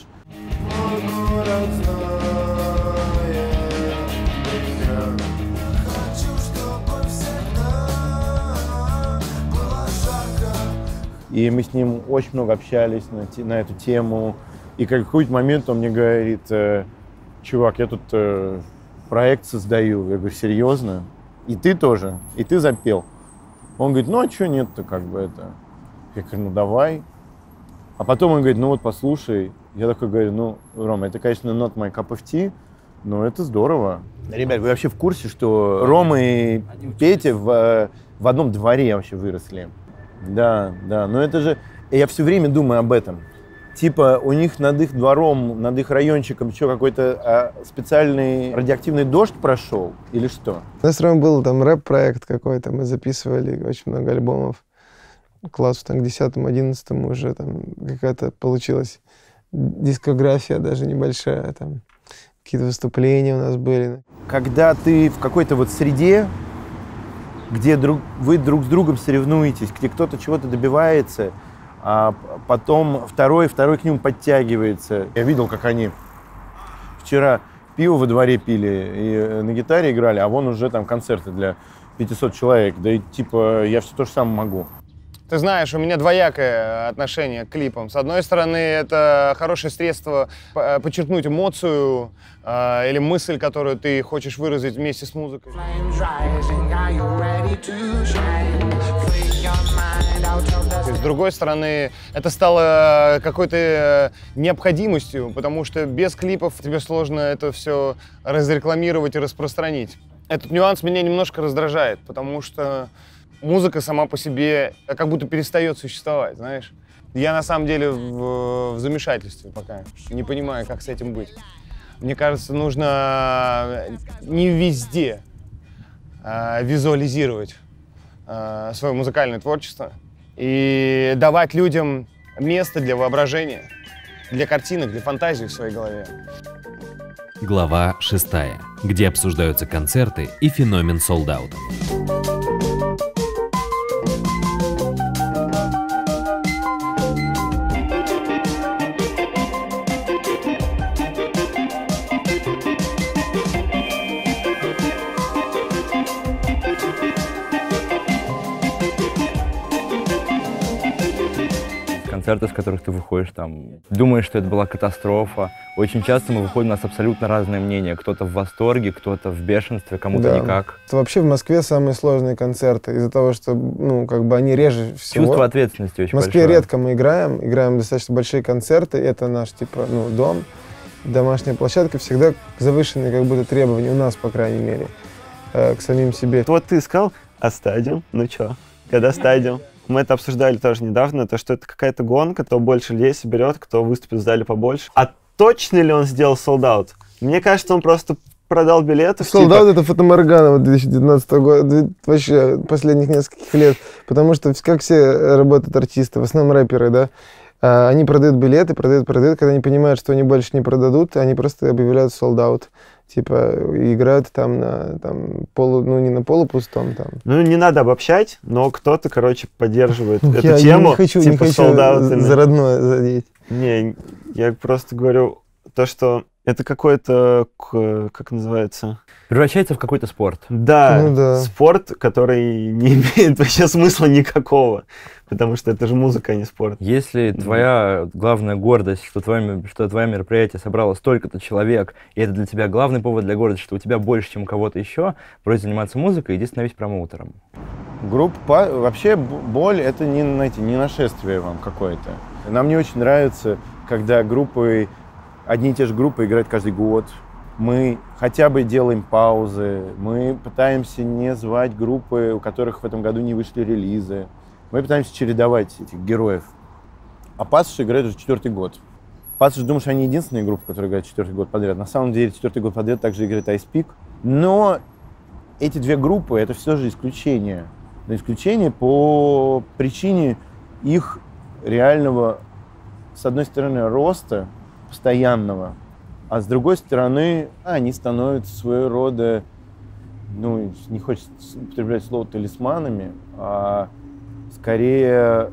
И мы с ним очень много общались на, на эту тему. И как в какой-то момент он мне говорит, э, чувак, я тут э, проект создаю. Я говорю, серьезно? И ты тоже? И ты запел? Он говорит, ну а что нет-то, как бы это. Я говорю, ну давай. А потом он говорит, ну вот послушай. Я такой говорю, ну, Рома, это, конечно, not my cup of tea, но это здорово. Ребят, вы вообще в курсе, что Рома и Петя в, э, в одном дворе вообще выросли? Да, да, но это же... Я все время думаю об этом типа у них над их двором, над их райончиком еще какой-то а, специальный радиоактивный дождь прошел или что? У нас прям был там рэп-проект какой-то, мы записывали очень много альбомов. Классу там к 10-11 уже там какая-то получилась дискография даже небольшая, там какие-то выступления у нас были. Когда ты в какой-то вот среде, где друг, вы друг с другом соревнуетесь, где кто-то чего-то добивается, а потом второй, второй к ним подтягивается. Я видел, как они вчера пиво во дворе пили и э, на гитаре играли, а вон уже там концерты для 500 человек. Да и типа я все то же самое могу. Ты знаешь, у меня двоякое отношение к клипам. С одной стороны, это хорошее средство э, подчеркнуть эмоцию э, или мысль, которую ты хочешь выразить вместе с музыкой и с другой стороны, это стало э, какой-то э, необходимостью, потому что без клипов тебе сложно это все разрекламировать и распространить. Этот нюанс меня немножко раздражает, потому что музыка сама по себе э, как будто перестает существовать, знаешь. Я на самом деле в, в замешательстве пока, не понимаю, как с этим быть. Мне кажется, нужно не везде а, визуализировать а, свое музыкальное творчество, и давать людям место для воображения, для картинок, для фантазии в своей голове. Глава 6, где обсуждаются концерты и феномен солдаута. концерты, с которых ты выходишь, там, думаешь, что это была катастрофа. Очень часто мы выходим, у нас абсолютно разные мнения. Кто-то в восторге, кто-то в бешенстве, кому-то да. никак. Это вообще в Москве самые сложные концерты из-за того, что, ну, как бы они реже всего. Чувство ответственности очень В Москве большое. редко мы играем, играем достаточно большие концерты, это наш, типа, ну, дом. Домашняя площадка всегда завышенные как будто требования у нас, по крайней мере, э, к самим себе. Вот ты искал, а стадиум, ну чё, когда стадиум? Мы это обсуждали тоже недавно, то, что это какая-то гонка, кто больше людей соберет, кто выступит в зале побольше. А точно ли он сделал солдат? Мне кажется, он просто продал билеты. Солдат типа... это фотоморганова 2019 года, вообще последних нескольких лет. Потому что как все работают артисты, в основном рэперы, да, а, они продают билеты, продают, продают, когда они понимают, что они больше не продадут, они просто объявляют солдат типа играют там на там полу, ну не на полупустом там. Ну не надо обобщать, но кто-то, короче, поддерживает эту тему. не хочу, типа не хочу солдатами. за родное задеть. Не, я просто говорю то, что это какое-то, как называется, превращается в какой-то спорт. Да, ну, да, спорт, который (laughs) не имеет вообще смысла никакого, потому что это же музыка, а не спорт. Если да. твоя главная гордость, что твое, что твое мероприятие собрало столько-то человек, и это для тебя главный повод для гордости, что у тебя больше, чем у кого-то еще, брось заниматься музыкой, иди становись промоутером. Группа, вообще боль это не, знаете, не нашествие вам какое-то. Нам не очень нравится, когда группы, одни и те же группы играют каждый год, мы хотя бы делаем паузы, мы пытаемся не звать группы, у которых в этом году не вышли релизы. Мы пытаемся чередовать этих героев. А Пассаж играет уже четвертый год. Пассаж, думаешь, они единственная группа, которая играет четвертый год подряд. На самом деле четвертый год подряд также играет Ice Peak. Но эти две группы — это все же исключение. Но исключение по причине их реального, с одной стороны, роста постоянного, а с другой стороны, они становятся своего рода, ну, не хочется употреблять слово талисманами, а скорее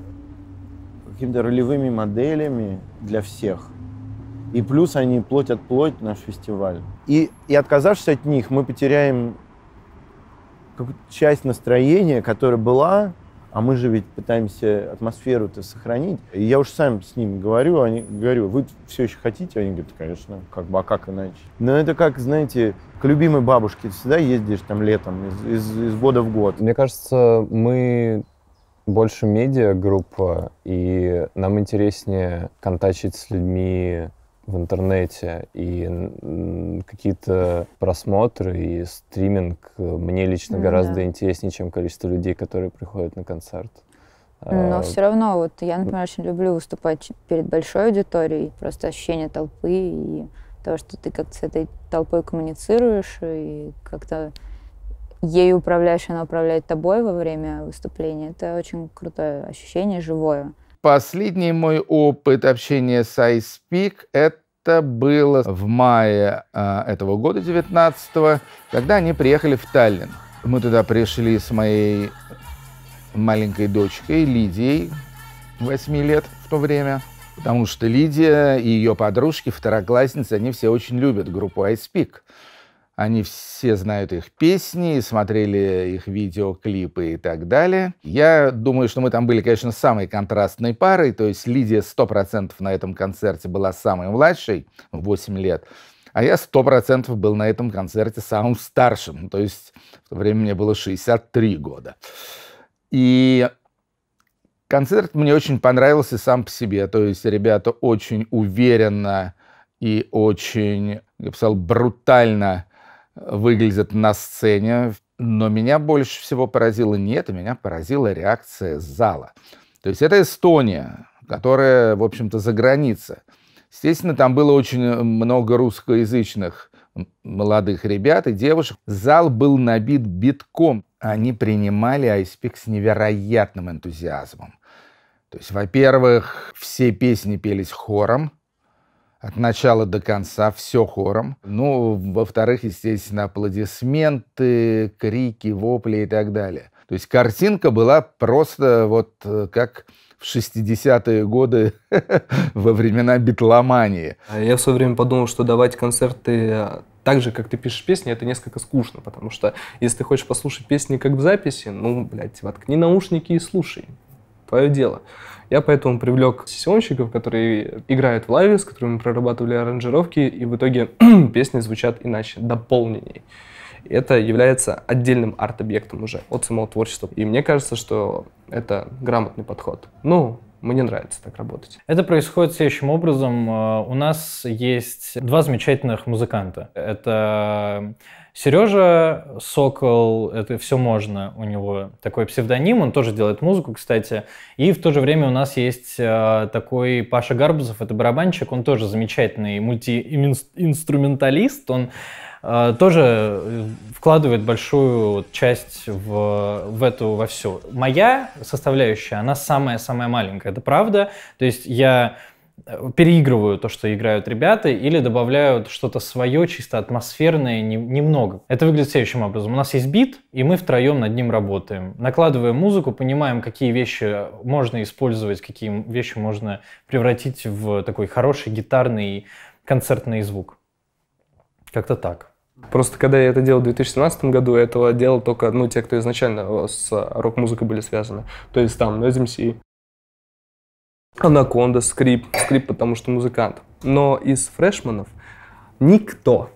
какими-то ролевыми моделями для всех. И плюс они плоть от плоть наш фестиваль. И, и отказавшись от них, мы потеряем какую-то часть настроения, которая была, а мы же ведь пытаемся атмосферу-то сохранить. И я уж сам с ними говорю, они говорю, вы все еще хотите? Они говорят, конечно, как бы, а как иначе? Но это как, знаете, к любимой бабушке всегда ездишь там летом, из, из, из года в год. Мне кажется, мы больше медиа-группа, и нам интереснее контачить с людьми в интернете, и какие-то просмотры и стриминг э, мне лично mm, гораздо да. интереснее, чем количество людей, которые приходят на концерт. Ну, но а, все равно, вот я, например, очень люблю выступать перед большой аудиторией, просто ощущение толпы и того, что ты как-то с этой толпой коммуницируешь и как-то ей управляешь, она управляет тобой во время выступления. Это очень крутое ощущение, живое. Последний мой опыт общения с iSpeak — это было в мае э, этого года, 19 -го, когда они приехали в Таллин. Мы туда пришли с моей маленькой дочкой Лидией, 8 лет в то время. Потому что Лидия и ее подружки, второклассницы, они все очень любят группу iSpeak. Они все знают их песни, смотрели их видеоклипы и так далее. Я думаю, что мы там были, конечно, самой контрастной парой. То есть Лидия 100% на этом концерте была самой младшей, 8 лет. А я 100% был на этом концерте самым старшим. То есть в то время мне было 63 года. И концерт мне очень понравился сам по себе. То есть ребята очень уверенно и очень, я бы сказал, брутально выглядят на сцене. Но меня больше всего поразило не это, меня поразила реакция зала. То есть это Эстония, которая, в общем-то, за граница. Естественно, там было очень много русскоязычных молодых ребят и девушек. Зал был набит битком. Они принимали Айспик с невероятным энтузиазмом. То есть, во-первых, все песни пелись хором, от начала до конца, все хором. Ну, во-вторых, естественно, аплодисменты, крики, вопли и так далее. То есть картинка была просто вот э, как в 60-е годы (laughs) во времена битломании. А я в свое время подумал, что давать концерты э, так же, как ты пишешь песни, это несколько скучно, потому что если ты хочешь послушать песни как в записи, ну, блядь, воткни наушники и слушай. Твое дело. Я поэтому привлек сессионщиков, которые играют в лайве, с которыми мы прорабатывали аранжировки, и в итоге (clears throat) песни звучат иначе, дополненней. Это является отдельным арт-объектом уже от самого творчества. И мне кажется, что это грамотный подход. Ну, мне нравится так работать. Это происходит следующим образом. Э, у нас есть два замечательных музыканта. Это Сережа Сокол, это все можно, у него такой псевдоним, он тоже делает музыку, кстати. И в то же время у нас есть э, такой Паша Гарбузов, это барабанщик, он тоже замечательный мультиинструменталист, он э, тоже э, вкладывает большую часть в, в эту во все. Моя составляющая, она самая-самая маленькая, это правда. То есть я переигрываю то, что играют ребята, или добавляют что-то свое, чисто атмосферное, не, немного. Это выглядит следующим образом. У нас есть бит, и мы втроем над ним работаем. Накладываем музыку, понимаем, какие вещи можно использовать, какие вещи можно превратить в такой хороший гитарный концертный звук. Как-то так. Просто когда я это делал в 2017 году, я этого делал только ну, те, кто изначально с рок-музыкой были связаны. То есть там Noise Анаконда, Скрип, Скрип, потому что музыкант. Но из фрешманов никто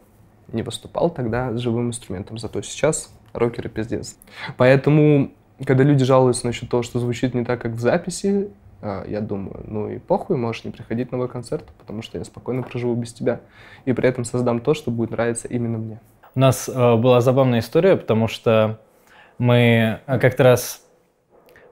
не выступал тогда с живым инструментом, зато сейчас рокеры пиздец. Поэтому, когда люди жалуются насчет того, что звучит не так, как в записи, а, я думаю, ну и похуй, можешь не приходить на мой концерт, потому что я спокойно проживу без тебя. И при этом создам то, что будет нравиться именно мне. У нас э, была забавная история, потому что мы э, как-то раз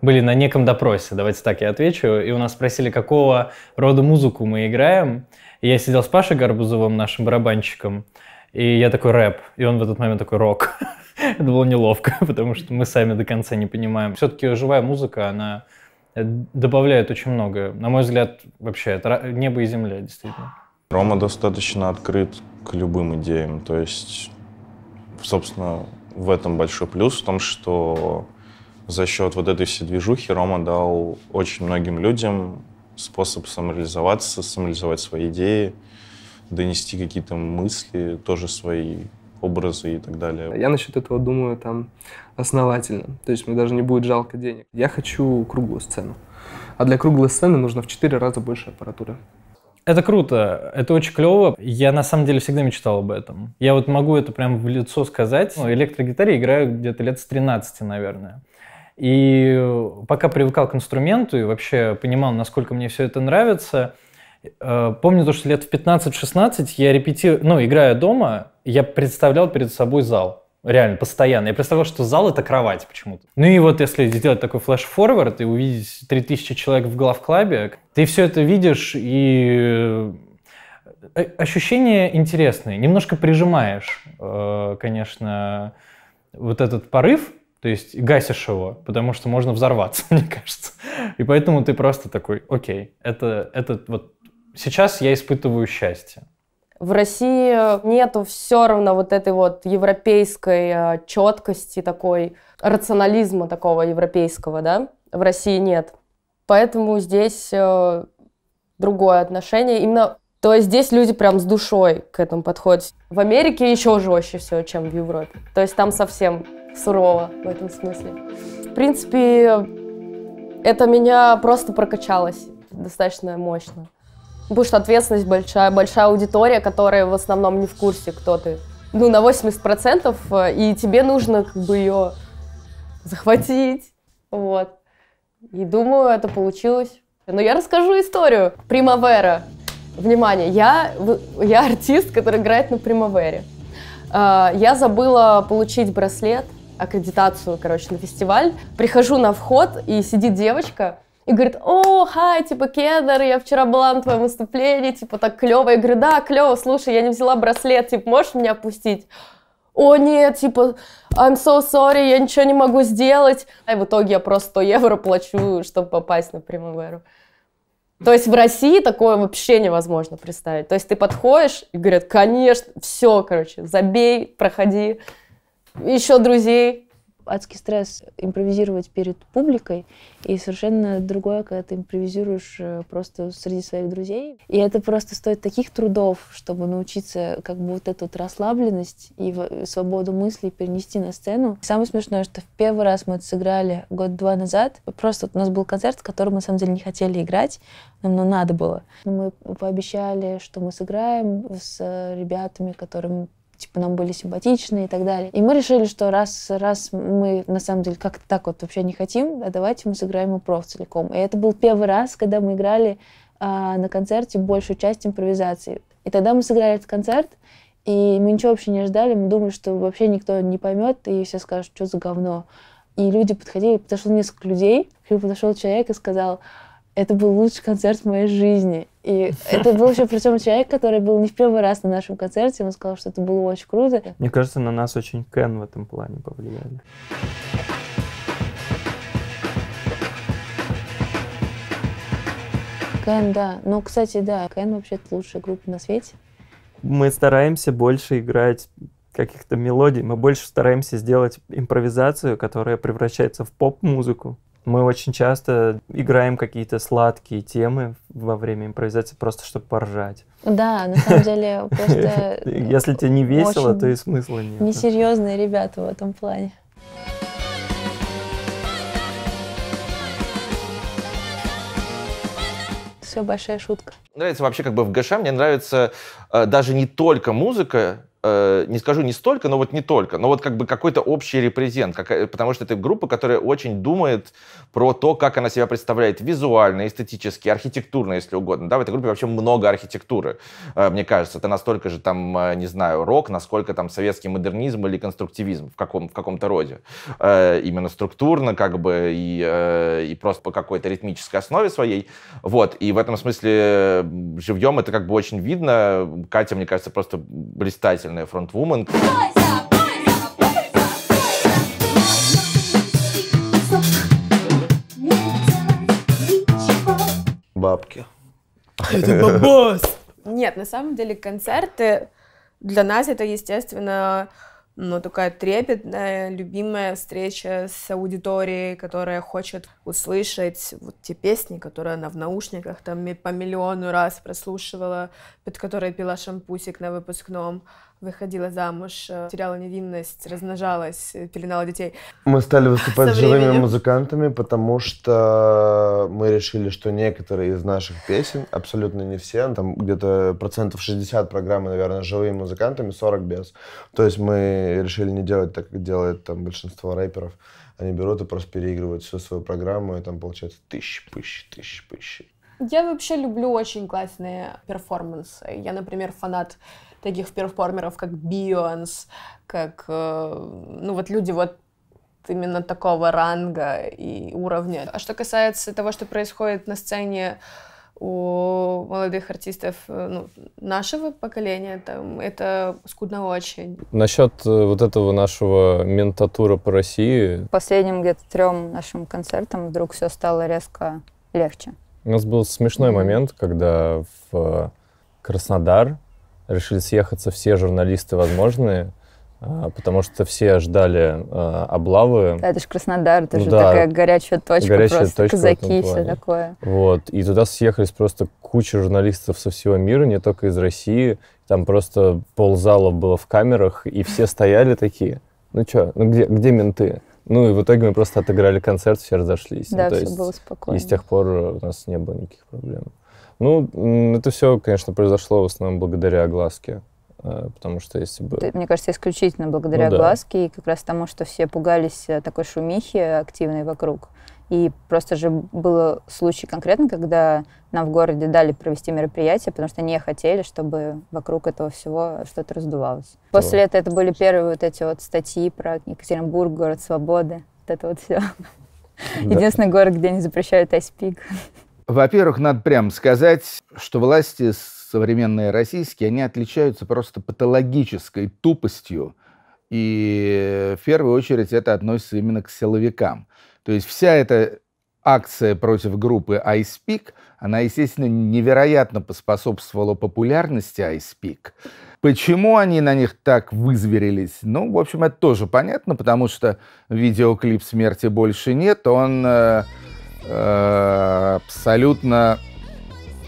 были на неком допросе, давайте так я отвечу, и у нас спросили, какого рода музыку мы играем. И я сидел с Пашей Горбузовым, нашим барабанщиком, и я такой рэп, и он в этот момент такой рок. (laughs) Это было неловко, (laughs) потому что мы сами до конца не понимаем. Все-таки живая музыка, она добавляет очень многое. На мой взгляд, вообще, это небо и земля, действительно. Рома достаточно открыт к любым идеям. То есть, собственно, в этом большой плюс, в том, что за счет вот этой всей движухи Рома дал очень многим людям способ самореализоваться, самореализовать свои идеи, донести какие-то мысли, тоже свои образы и так далее. Я насчет этого думаю там основательно. То есть мне даже не будет жалко денег. Я хочу круглую сцену. А для круглой сцены нужно в четыре раза больше аппаратуры. Это круто, это очень клево. Я на самом деле всегда мечтал об этом. Я вот могу это прям в лицо сказать. Ну, электрогитаре играю где-то лет с 13, наверное. И э, пока привыкал к инструменту и вообще понимал, насколько мне все это нравится, э, помню то, что лет в 15-16 я репетирую, ну, играя дома, я представлял перед собой зал. Реально, постоянно. Я представлял, что зал — это кровать почему-то. Ну и вот если сделать такой флеш-форвард и увидеть 3000 человек в главклабе, ты все это видишь и э, ощущения интересные. Немножко прижимаешь, конечно, вот этот порыв, то есть гасишь его, потому что можно взорваться, (laughs) мне кажется. И поэтому ты просто такой, окей, это, это вот сейчас я испытываю счастье. В России нету все равно вот этой вот европейской э, четкости такой, рационализма такого европейского, да? В России нет. Поэтому здесь э, другое отношение. Именно то есть здесь люди прям с душой к этому подходят. В Америке еще жестче все, чем в Европе. То есть там совсем сурово в этом смысле. В принципе, это меня просто прокачалось достаточно мощно. Потому что ответственность большая, большая аудитория, которая в основном не в курсе, кто ты. Ну, на 80%, э, и тебе нужно как бы ее захватить, вот. И думаю, это получилось. Но я расскажу историю. Примавера. Внимание, я, я артист, который играет на Примавере. Э, я забыла получить браслет аккредитацию, короче, на фестиваль. Прихожу на вход, и сидит девочка, и говорит, о, хай, типа, кедр, я вчера была на твоем выступлении, типа, так клево. Я говорю, да, клево, слушай, я не взяла браслет, типа, можешь меня опустить? О, нет, типа, I'm so sorry, я ничего не могу сделать. А в итоге я просто 100 евро плачу, чтобы попасть на прямую. То есть в России такое вообще невозможно представить. То есть ты подходишь и говорят, конечно, все, короче, забей, проходи еще друзей. Адский стресс импровизировать перед публикой, и совершенно другое, когда ты импровизируешь э, просто среди своих друзей. И это просто стоит таких трудов, чтобы научиться как бы вот эту вот расслабленность и э, свободу мыслей перенести на сцену. Самое смешное, что в первый раз мы это сыграли год-два назад. Просто вот у нас был концерт, который мы, на самом деле, не хотели играть, но ну, надо было. Мы пообещали, что мы сыграем с ребятами, которым типа нам были симпатичны и так далее. И мы решили, что раз, раз мы на самом деле как-то так вот вообще не хотим, а давайте мы сыграем импров целиком. И это был первый раз, когда мы играли а, на концерте большую часть импровизации. И тогда мы сыграли этот концерт, и мы ничего вообще не ждали мы думали, что вообще никто не поймет, и все скажут, что за говно. И люди подходили, подошло несколько людей, к нему подошел человек и сказал, это был лучший концерт в моей жизни. И это был еще причем человек, который был не в первый раз на нашем концерте. Он сказал, что это было очень круто. Мне кажется, на нас очень Кен в этом плане повлияли. Кен, да. Ну, кстати, да, Кен вообще лучшая группа на свете. Мы стараемся больше играть каких-то мелодий, мы больше стараемся сделать импровизацию, которая превращается в поп-музыку. Мы очень часто играем какие-то сладкие темы во время импровизации, просто чтобы поржать. Да, на самом (laughs) деле просто... Э, Если тебе не весело, то и смысла нет. Несерьезные ребята в этом плане. Все, большая шутка. Нравится вообще как бы в ГШ, мне нравится э, даже не только музыка, Э, не скажу не столько, но вот не только, но вот как бы какой-то общий репрезент, потому что это группа, которая очень думает про то, как она себя представляет визуально, эстетически, архитектурно, если угодно. Да, в этой группе вообще много архитектуры, э, мне кажется. Это настолько же там, э, не знаю, рок, насколько там советский модернизм или конструктивизм в, каком, в каком-то роде. именно структурно как бы и, и просто по какой-то ритмической основе своей. Вот, и в этом смысле живьем это как бы очень видно. Катя, мне кажется, просто блистательно замечательная фронтвумен. Бабки. Это бабос! Нет, на самом деле концерты для нас это, естественно, ну, такая трепетная, любимая встреча с аудиторией, которая хочет услышать вот те песни, которые она в наушниках там по миллиону раз прослушивала, под которые пила шампусик на выпускном выходила замуж, э, теряла невинность, размножалась, э, пеленала детей. Мы стали выступать с живыми музыкантами, потому что мы решили, что некоторые из наших песен, абсолютно не все, там где-то процентов 60 программы, наверное, живыми музыкантами, 40 без. То есть мы решили не делать так, как делает там большинство рэперов. Они берут и просто переигрывают всю свою программу, и там получается тысячи, пыщи, тысячи, пыщи. Я вообще люблю очень классные перформансы. Я, например, фанат таких перформеров, как Бионс, как, э, ну, вот люди вот именно такого ранга и уровня. А что касается того, что происходит на сцене у молодых артистов э, ну, нашего поколения, там, это скудно очень. Насчет э, вот этого нашего ментатура по России. Последним где-то трем нашим концертам вдруг все стало резко легче. У нас был смешной момент, когда в Краснодар решили съехаться все журналисты возможные, а, потому что все ждали а, облавы. Да, это же Краснодар, это ну, же да, такая горячая точка горячая просто, точка казаки, все такое. Вот, и туда съехались просто куча журналистов со всего мира, не только из России. Там просто ползала было в камерах, и все стояли такие, ну что, ну где, где менты? Ну и в итоге мы просто отыграли концерт, все разошлись. Ну, да, ну, все есть, было спокойно. И с тех пор у нас не было никаких проблем. Ну, это все, конечно, произошло в основном благодаря огласке. Э, потому что если бы... Мне кажется, исключительно благодаря ну, огласке да. и как раз тому, что все пугались э, такой шумихи активной вокруг. И просто же был случай конкретно, когда нам в городе дали провести мероприятие, потому что не хотели, чтобы вокруг этого всего что-то раздувалось. После этого это были первые вот эти вот статьи про Екатеринбург, город свободы, вот это вот все. Да. (laughs) Единственный город, где не запрещают айспик. Во-первых, надо прямо сказать, что власти современные российские, они отличаются просто патологической тупостью. И в первую очередь это относится именно к силовикам. То есть вся эта акция против группы iSpeak, она, естественно, невероятно поспособствовала популярности iSpeak. Почему они на них так вызверились? Ну, в общем, это тоже понятно, потому что видеоклип «Смерти больше нет», он э, Э, абсолютно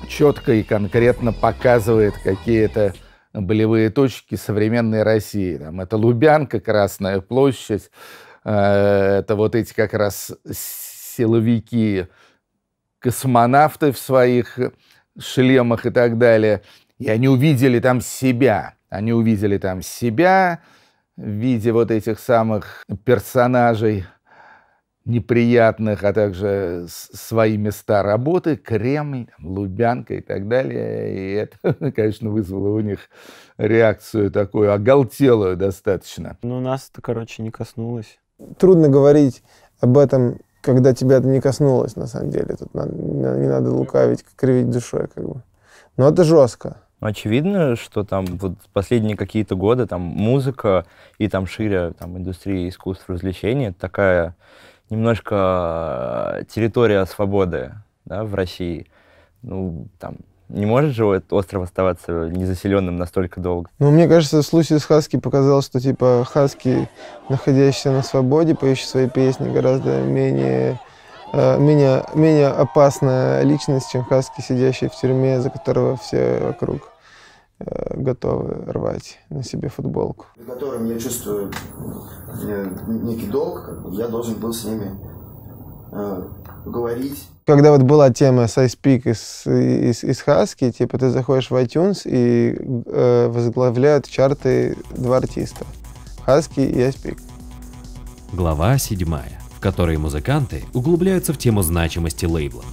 четко и конкретно показывает какие-то болевые точки современной России. Там это Лубянка, Красная площадь, э, это вот эти как раз силовики, космонавты в своих шлемах и так далее. И они увидели там себя. Они увидели там себя в виде вот этих самых персонажей неприятных, а также свои места работы, Кремль, Лубянка и так далее. И это, (laughs) конечно, вызвало у них реакцию такую оголтелую достаточно. Но ну, нас это, короче, не коснулось. Трудно говорить об этом, когда тебя это не коснулось, на самом деле. Тут надо, не надо лукавить, кривить душой, как бы. Но это жестко. Очевидно, что там вот последние какие-то годы там музыка и там шире там индустрия искусств развлечений такая немножко э, территория свободы да, в России. Ну, там, не может же этот остров оставаться незаселенным настолько долго? Ну, мне кажется, в случае с Хаски показал, что, типа, Хаски, находящиеся на свободе, поющие свои песни, гораздо менее, э, менее, менее опасная личность, чем Хаски, сидящий в тюрьме, за которого все вокруг Э, готовы рвать на себе футболку. При котором я чувствую э, некий долг, я должен был с ними э, говорить. Когда вот была тема с Icepeak из, из, из Хаски, типа ты заходишь в iTunes и э, возглавляют чарты два артиста. Хаски и Icepeak. Глава седьмая, в которой музыканты углубляются в тему значимости лейбла.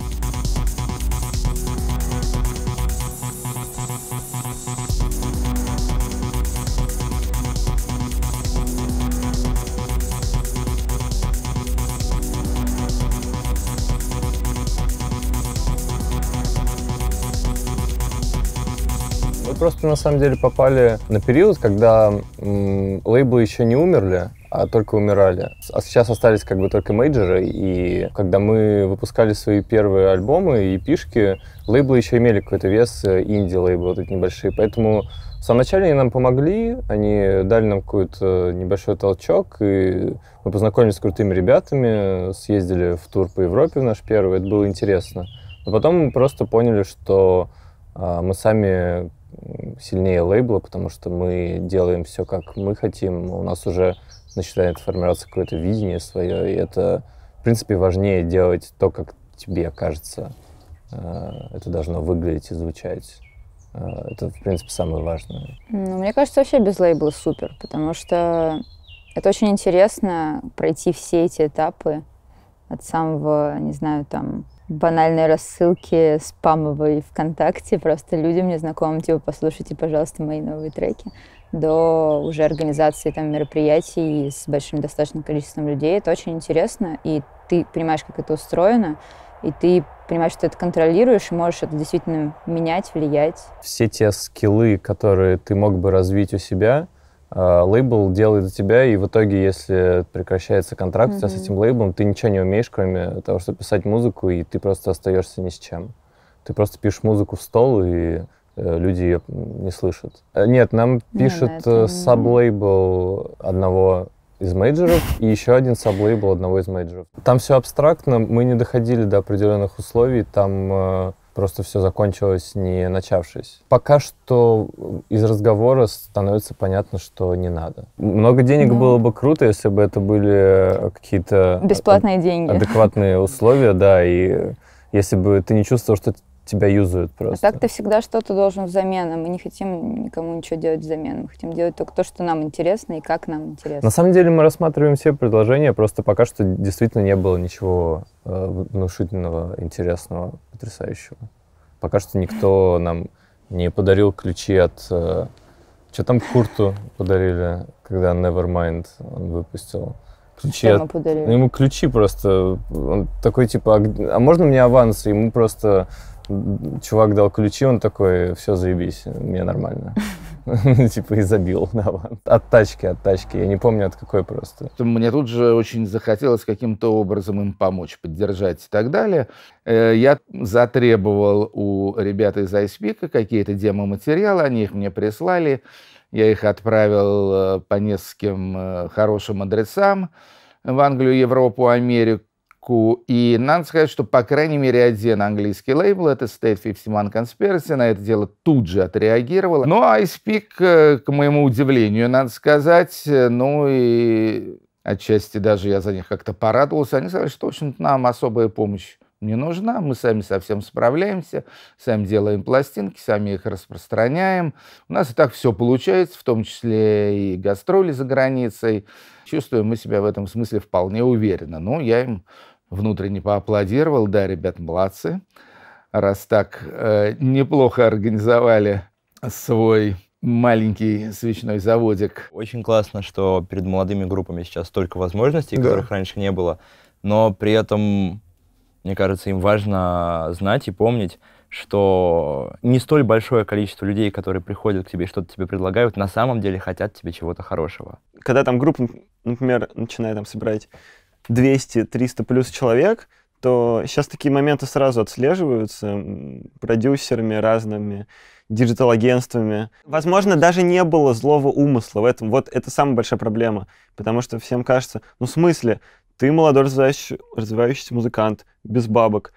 просто на самом деле попали на период, когда м, лейблы еще не умерли, а только умирали. А сейчас остались как бы только мейджеры, и когда мы выпускали свои первые альбомы и пишки, лейблы еще имели какой-то вес, э, инди-лейблы вот эти небольшие, поэтому в самом начале они нам помогли, они дали нам какой-то небольшой толчок, и мы познакомились с крутыми ребятами, съездили в тур по Европе в наш первый, это было интересно. Но потом мы просто поняли, что а, мы сами сильнее лейбла, потому что мы делаем все, как мы хотим. У нас уже начинает формироваться какое-то видение свое, и это, в принципе, важнее делать то, как тебе кажется. Э, это должно выглядеть и звучать. Э, это, в принципе, самое важное. Ну, мне кажется, вообще без лейбла супер, потому что это очень интересно пройти все эти этапы от самого, не знаю, там, банальной рассылки спамовой ВКонтакте, просто людям незнакомым, типа, послушайте, пожалуйста, мои новые треки, до уже организации там мероприятий с большим достаточным количеством людей. Это очень интересно, и ты понимаешь, как это устроено, и ты понимаешь, что ты это контролируешь, и можешь это действительно менять, влиять. Все те скиллы, которые ты мог бы развить у себя — Э, лейбл делает за тебя, и в итоге, если прекращается контракт mm-hmm. у тебя с этим лейблом, ты ничего не умеешь, кроме того, что писать музыку, и ты просто остаешься ни с чем. Ты просто пишешь музыку в стол, и э, люди ее не слышат. Э, нет, нам пишет mm-hmm. саблейбл одного из мейджеров и еще один саблейбл одного из мейджеров. Там все абстрактно, мы не доходили до определенных условий, там Просто все закончилось, не начавшись. Пока что э, из разговора становится понятно, что не надо. Много денег да. Ну. было бы круто, если бы это были э, какие-то... Бесплатные деньги. Адекватные условия, да, и э, если бы ты не чувствовал, что тебя юзают просто. А так ты всегда что-то должен взамен, а мы не хотим никому ничего делать взамен. Мы хотим делать только то, что нам интересно и как нам интересно. На самом деле мы рассматриваем все предложения, просто пока что действительно не было ничего э, внушительного, интересного, потрясающего. Пока что никто нам не подарил ключи от... Э, что там Курту подарили, когда Nevermind он выпустил? ключи. Что от... ему подарили? Ну, ему ключи просто. Он такой, типа, а, а можно мне аванс? ему просто чувак дал ключи, он такой, все, заебись, мне нормально. (laughs) Типа и забил. От тачки, от тачки. Я не помню, от какой просто. Мне тут же очень захотелось каким-то образом им помочь, поддержать и так далее. Э, я затребовал у ребят из Айспика какие-то демо-материалы, они их мне прислали. Я их отправил э, по нескольким э, хорошим адресам в Англию, Европу, Америку легко. И надо сказать, что, по крайней мере, один английский лейбл, это State 51 Conspiracy, на это дело тут же отреагировал. Но ну, а Peak, э, к моему удивлению, надо сказать, э, ну и отчасти даже я за них как-то порадовался. Они сказали, что, в общем-то, нам особая помощь не нужна, мы сами совсем справляемся, сами делаем пластинки, сами их распространяем. У нас и так все получается, в том числе и гастроли за границей. Чувствуем мы себя в этом смысле вполне уверенно. Ну, я им внутренне поаплодировал. Да, ребят, молодцы. Раз так э, неплохо организовали свой маленький свечной заводик. Очень классно, что перед молодыми группами сейчас столько возможностей, да. которых раньше не было. Но при этом, мне кажется, им важно знать и помнить, что не столь большое количество людей, которые приходят к тебе и что-то тебе предлагают, на самом деле хотят тебе чего-то хорошего. Когда там группа, например, начинает там собирать 200-300 плюс человек, то сейчас такие моменты сразу отслеживаются продюсерами разными, диджитал-агентствами. Возможно, даже не было злого умысла в этом. Вот это самая большая проблема. Потому что всем кажется, ну в смысле, ты молодой развивающийся, развивающийся музыкант, без бабок.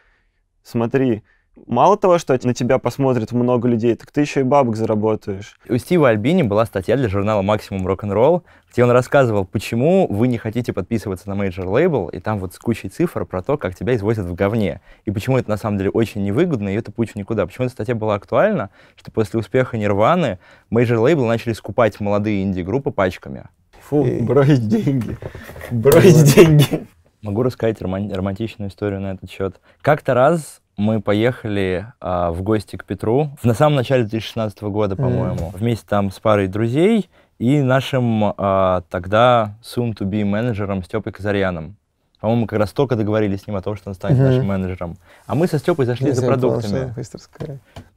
Смотри, мало того, что на тебя посмотрит много людей, так ты еще и бабок заработаешь. У Стива Альбини была статья для журнала «Максимум рок-н-ролл», где он рассказывал, почему вы не хотите подписываться на мейджор лейбл, и там вот с кучей цифр про то, как тебя извозят в говне, и почему это на самом деле очень невыгодно, и это путь никуда. Почему эта статья была актуальна? Что после успеха Нирваны мейджор лейбл начали скупать молодые инди-группы пачками. Фу, и... брось деньги, брось деньги. Могу рассказать романтичную историю на этот счет. Как-то раз мы поехали а, в гости к Петру в, на самом начале 2016 года, по-моему, mm. вместе там с парой друзей и нашим а, тогда soon-to-be менеджером Степой Казарьяном. По-моему, как раз только договорились с ним о том, что он станет mm-hmm. нашим менеджером. А мы со Степой зашли Здесь за продуктами.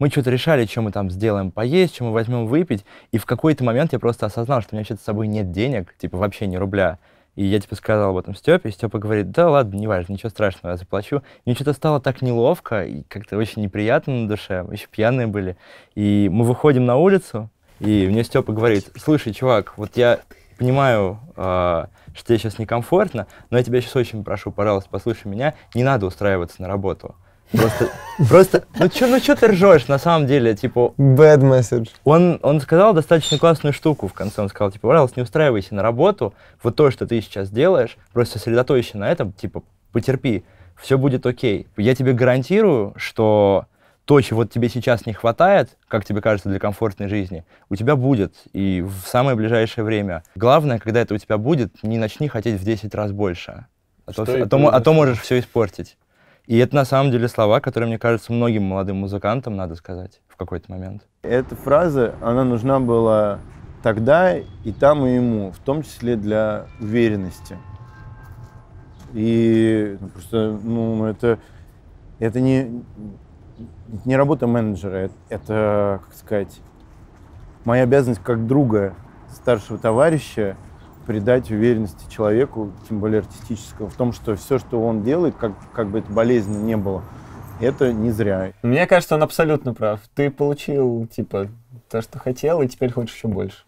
мы что-то решали, что мы там сделаем поесть, что мы возьмем выпить. И в какой-то момент я просто осознал, что у меня вообще-то с собой нет денег, типа вообще ни рубля. И я, типа, сказал об этом Степе, и Степа говорит, да ладно, не важно, ничего страшного, я заплачу. Мне что-то стало так неловко и как-то очень неприятно на душе, мы еще пьяные были. И мы выходим на улицу, и мне Степа говорит, слушай, чувак, вот я понимаю, а, что тебе сейчас некомфортно, но я тебя сейчас очень прошу, пожалуйста, послушай меня, не надо устраиваться на работу. Просто, просто, ну что ну чё ты ржешь, на самом деле, типа... Bad message. Он, он сказал достаточно классную штуку в конце, он сказал, типа, пожалуйста, не устраивайся на работу, вот то, что ты сейчас делаешь, просто сосредоточься на этом, типа, потерпи, все будет окей. Я тебе гарантирую, что то, чего тебе сейчас не хватает, как тебе кажется, для комфортной жизни, у тебя будет и в самое ближайшее время. Главное, когда это у тебя будет, не начни хотеть в 10 раз больше. А то, а то, а то можешь все испортить. И это на самом деле слова, которые, мне кажется, многим молодым музыкантам надо сказать в какой-то момент. Эта фраза, она нужна была тогда и там, и ему, в том числе для уверенности. И ну, просто, ну, это, это не, не работа менеджера, это, как сказать, моя обязанность как друга, старшего товарища, придать уверенности человеку, тем более артистического, в том, что все, что он делает, как, как бы это болезненно не было, это не зря. Мне кажется, он абсолютно прав. Ты получил, типа, то, что хотел, и теперь хочешь еще больше.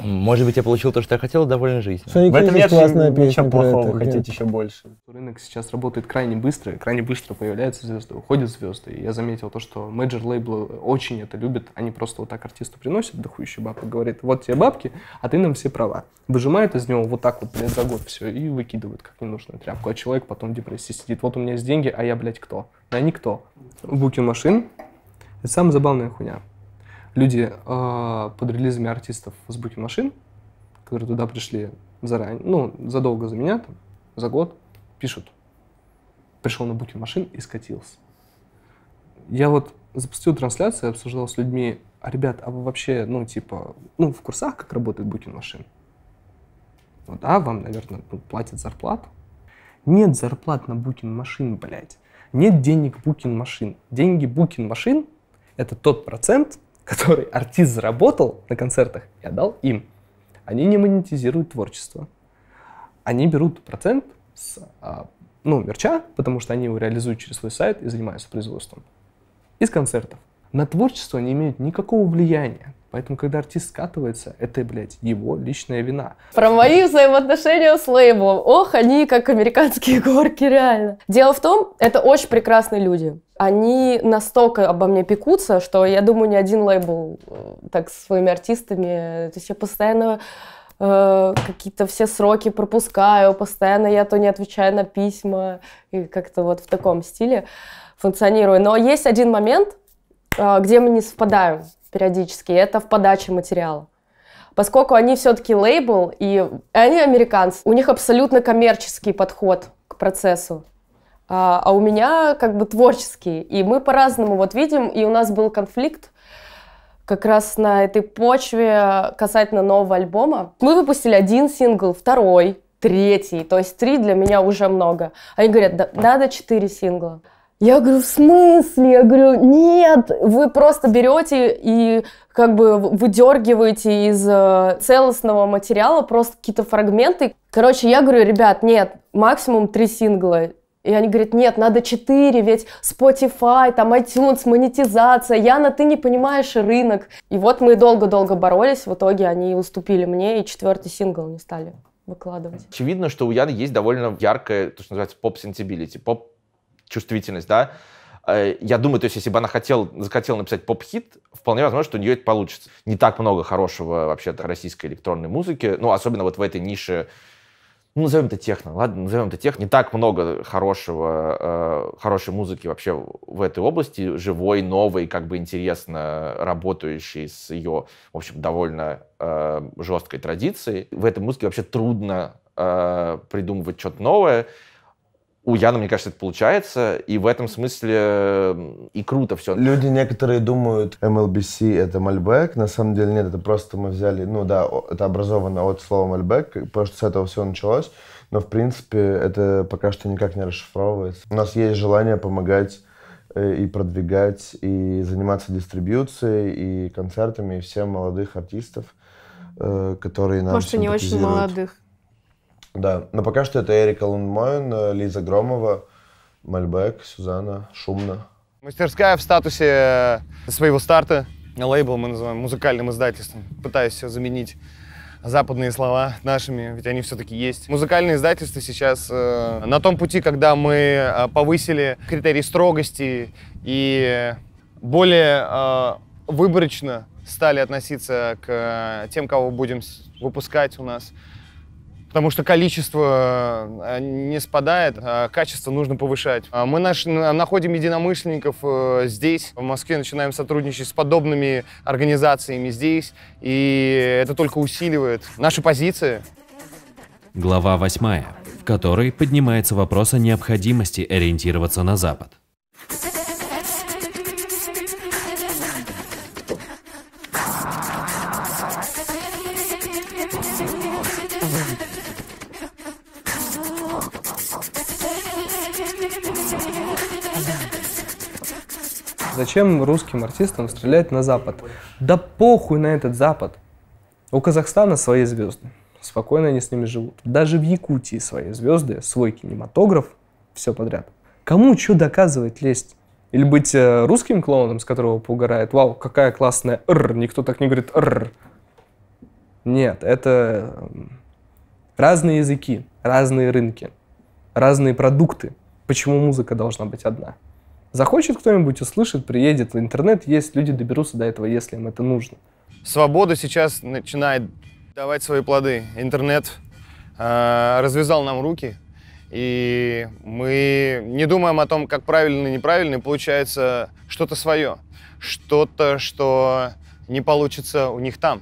Может быть, я получил то, что я хотел, довольно жизнь. Соник в этом нет классная ничего плохого, это, хотеть нет. еще больше. Рынок сейчас работает крайне быстро, крайне быстро появляются звезды, уходят звезды. И я заметил то, что мейджор лейблы очень это любят. Они просто вот так артисту приносят дохующие бабку, говорит, вот тебе бабки, а ты нам все права. Выжимают из него вот так вот, блядь, за год все и выкидывают как ненужную тряпку. А человек потом в депрессии сидит. Вот у меня есть деньги, а я, блядь, кто? Я никто. Букин машин. Это самая забавная хуйня люди э, под релизами артистов с Booking машин, которые туда пришли заранее, ну, задолго за меня, там, за год, пишут. Пришел на Booking машин и скатился. Я вот запустил трансляцию, обсуждал с людьми, а, ребят, а вы вообще, ну, типа, ну, в курсах как работает Букин машин? Ну да, вам, наверное, ну, платят зарплату. Нет зарплат на Букин машин, блядь. Нет денег Букин машин. Деньги Букин машин – это тот процент, который артист заработал на концертах и отдал им. Они не монетизируют творчество. Они берут процент с а, ну, мерча, потому что они его реализуют через свой сайт и занимаются производством. Из концертов. На творчество они имеют никакого влияния. Поэтому, когда артист скатывается, это, блядь, его личная вина. Про мои взаимоотношения с лейблом. Ох, они как американские горки, реально. Дело в том, это очень прекрасные люди. Они настолько обо мне пекутся, что, я думаю, ни один лейбл э, так с своими артистами... То есть я постоянно э, какие-то все сроки пропускаю, постоянно я то не отвечаю на письма, и как-то вот в таком стиле функционирую. Но есть один момент, э, где мы не совпадаем периодически, это в подаче материала. Поскольку они все-таки лейбл, и они американцы, у них абсолютно коммерческий подход к процессу. А, а у меня как бы творческий. И мы по-разному вот видим, и у нас был конфликт как раз на этой почве касательно нового альбома. Мы выпустили один сингл, второй, третий. То есть три для меня уже много. Они говорят, да, надо четыре сингла. Я говорю, в смысле? Я говорю, нет, вы просто берете и как бы выдергиваете из э, целостного материала просто какие-то фрагменты. Короче, я говорю, ребят, нет, максимум три сингла. И они говорят, нет, надо четыре, ведь Spotify, там iTunes, монетизация, Яна, ты не понимаешь рынок. И вот мы долго-долго боролись, в итоге они уступили мне, и четвертый сингл не стали выкладывать. Очевидно, что у Яны есть довольно яркая, то, что называется, поп-сенсибилити, поп чувствительность, да, э, я думаю, то есть, если бы она хотел, захотела написать поп-хит, вполне возможно, что у нее это получится. Не так много хорошего вообще-то российской электронной музыки, ну, особенно вот в этой нише, ну, назовем это техно, ладно, назовем это техно. Не так много хорошего, э, хорошей музыки вообще в этой области, живой, новой, как бы интересно работающей с ее, в общем, довольно э, жесткой традицией. В этой музыке вообще трудно э, придумывать что-то новое, у Яна, мне кажется, это получается, и в этом смысле эм, и круто все. Люди некоторые думают, MLBC — это мальбэк, на самом деле нет, это просто мы взяли, ну да, это образовано от слова мальбэк, потому что с этого все началось, но, в принципе, это пока что никак не расшифровывается. У нас есть желание помогать э, и продвигать, и заниматься дистрибьюцией, и концертами, и всем молодых артистов, э, которые нам Может, не очень молодых. Да, но пока что это Эрика Лундмойн, э, Лиза Громова, Мальбек, Сюзанна, Шумно. Мастерская в статусе э, своего старта, лейбл мы называем музыкальным издательством. Пытаюсь заменить западные слова нашими, ведь они все-таки есть. Музыкальные издательства сейчас э, на том пути, когда мы э, повысили критерии строгости и более э, выборочно стали относиться к тем, кого будем выпускать у нас потому что количество э, не спадает, а качество нужно повышать. А мы наш, находим единомышленников э, здесь, в Москве, начинаем сотрудничать с подобными организациями здесь, и это только усиливает наши позиции. Глава 8, в которой поднимается вопрос о необходимости ориентироваться на Запад. Зачем русским артистам стрелять на Запад? Да похуй на этот Запад. У Казахстана свои звезды. Спокойно они с ними живут. Даже в Якутии свои звезды, свой кинематограф, все подряд. Кому что доказывать лезть? Или быть э, русским клоуном, с которого поугарает, вау, какая классная р, никто так не говорит р. Нет, это эм, разные языки, разные рынки, разные продукты. Почему музыка должна быть одна? Захочет кто-нибудь, услышит, приедет. в Интернет есть, люди доберутся до этого, если им это нужно. Свобода сейчас начинает давать свои плоды. Интернет э, развязал нам руки, и мы не думаем о том, как правильно и неправильно, и получается что-то свое, что-то, что не получится у них там.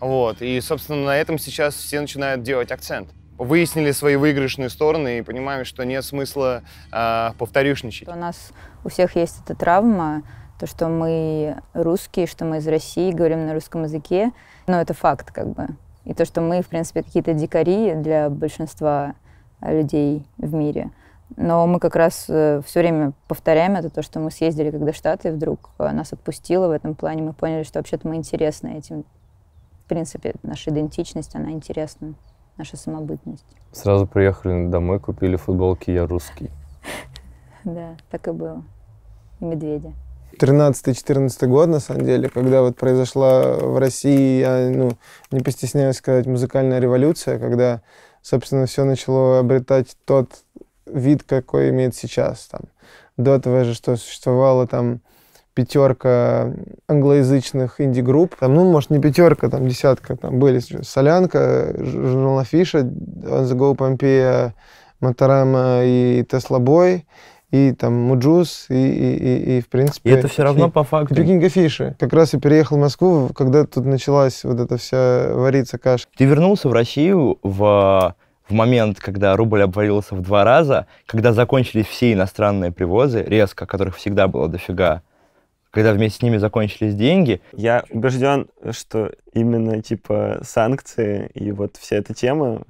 Вот. И, собственно, на этом сейчас все начинают делать акцент выяснили свои выигрышные стороны и понимаем, что нет смысла э, повторюшничать. У нас у всех есть эта травма, то, что мы русские, что мы из России, говорим на русском языке, но это факт как бы. И то, что мы, в принципе, какие-то дикари для большинства людей в мире. Но мы как раз э, все время повторяем это, то, что мы съездили когда Штаты, вдруг э, нас отпустило в этом плане, мы поняли, что вообще-то мы интересны этим. В принципе, наша идентичность, она интересна, наша самобытность. Сразу приехали домой, купили футболки «Я русский». (laughs) Да, так и было и медведя. 13-14 год, на самом деле, когда вот произошла в России, я ну, не постесняюсь сказать, музыкальная революция, когда, собственно, все начало обретать тот вид, какой имеет сейчас. Там. До этого же, что существовало там пятерка англоязычных инди-групп. Там, ну, может, не пятерка, там десятка. Там были Солянка, журнал Афиша, On the Go Pompeii, Моторама и Тесла Бой и там Муджус, и, и, и, и в принципе... И это все равно по факту. Пекинг Афиши. Как раз я переехал в Москву, когда тут началась вот эта вся вариться каша. Ты вернулся в Россию в, в момент, когда рубль обвалился в два раза, когда закончились все иностранные привозы резко, которых всегда было дофига когда вместе с ними закончились деньги. Я убежден, что именно типа санкции и вот вся эта тема,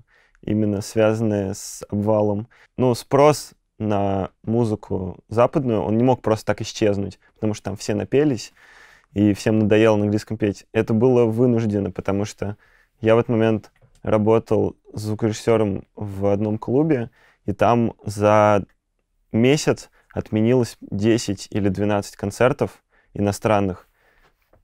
именно связанная с обвалом, ну, спрос на музыку западную, он не мог просто так исчезнуть, потому что там все напелись, и всем надоело на английском петь. Это было вынуждено, потому что я в этот момент работал звукорежиссером в одном клубе, и там за месяц отменилось 10 или 12 концертов иностранных,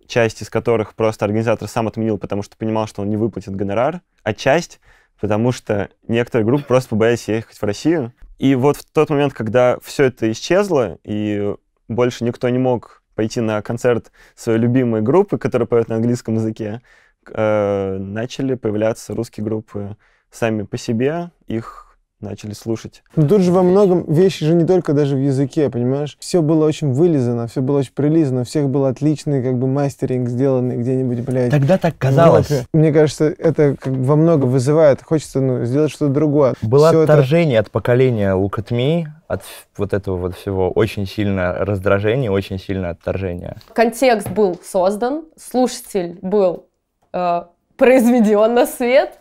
часть из которых просто организатор сам отменил, потому что понимал, что он не выплатит гонорар, а часть потому что некоторые группы просто побоялись ехать в Россию. И вот в тот момент, когда все это исчезло, и больше никто не мог пойти на концерт своей любимой группы, которая поет на английском языке, э, начали появляться русские группы сами по себе. Их начали слушать. Но ну, тут же во многом вещи же не только даже в языке, понимаешь? Все было очень вылизано, все было очень прилизано, у всех был отличный как бы мастеринг сделанный где-нибудь, блядь. Тогда так казалось. Мелко. Мне кажется, это как бы во много вызывает, хочется ну, сделать что-то другое. Было все отторжение это... от поколения лукатми от вот этого вот всего очень сильное раздражение, очень сильное отторжение. Контекст был создан, слушатель был э, произведен на свет,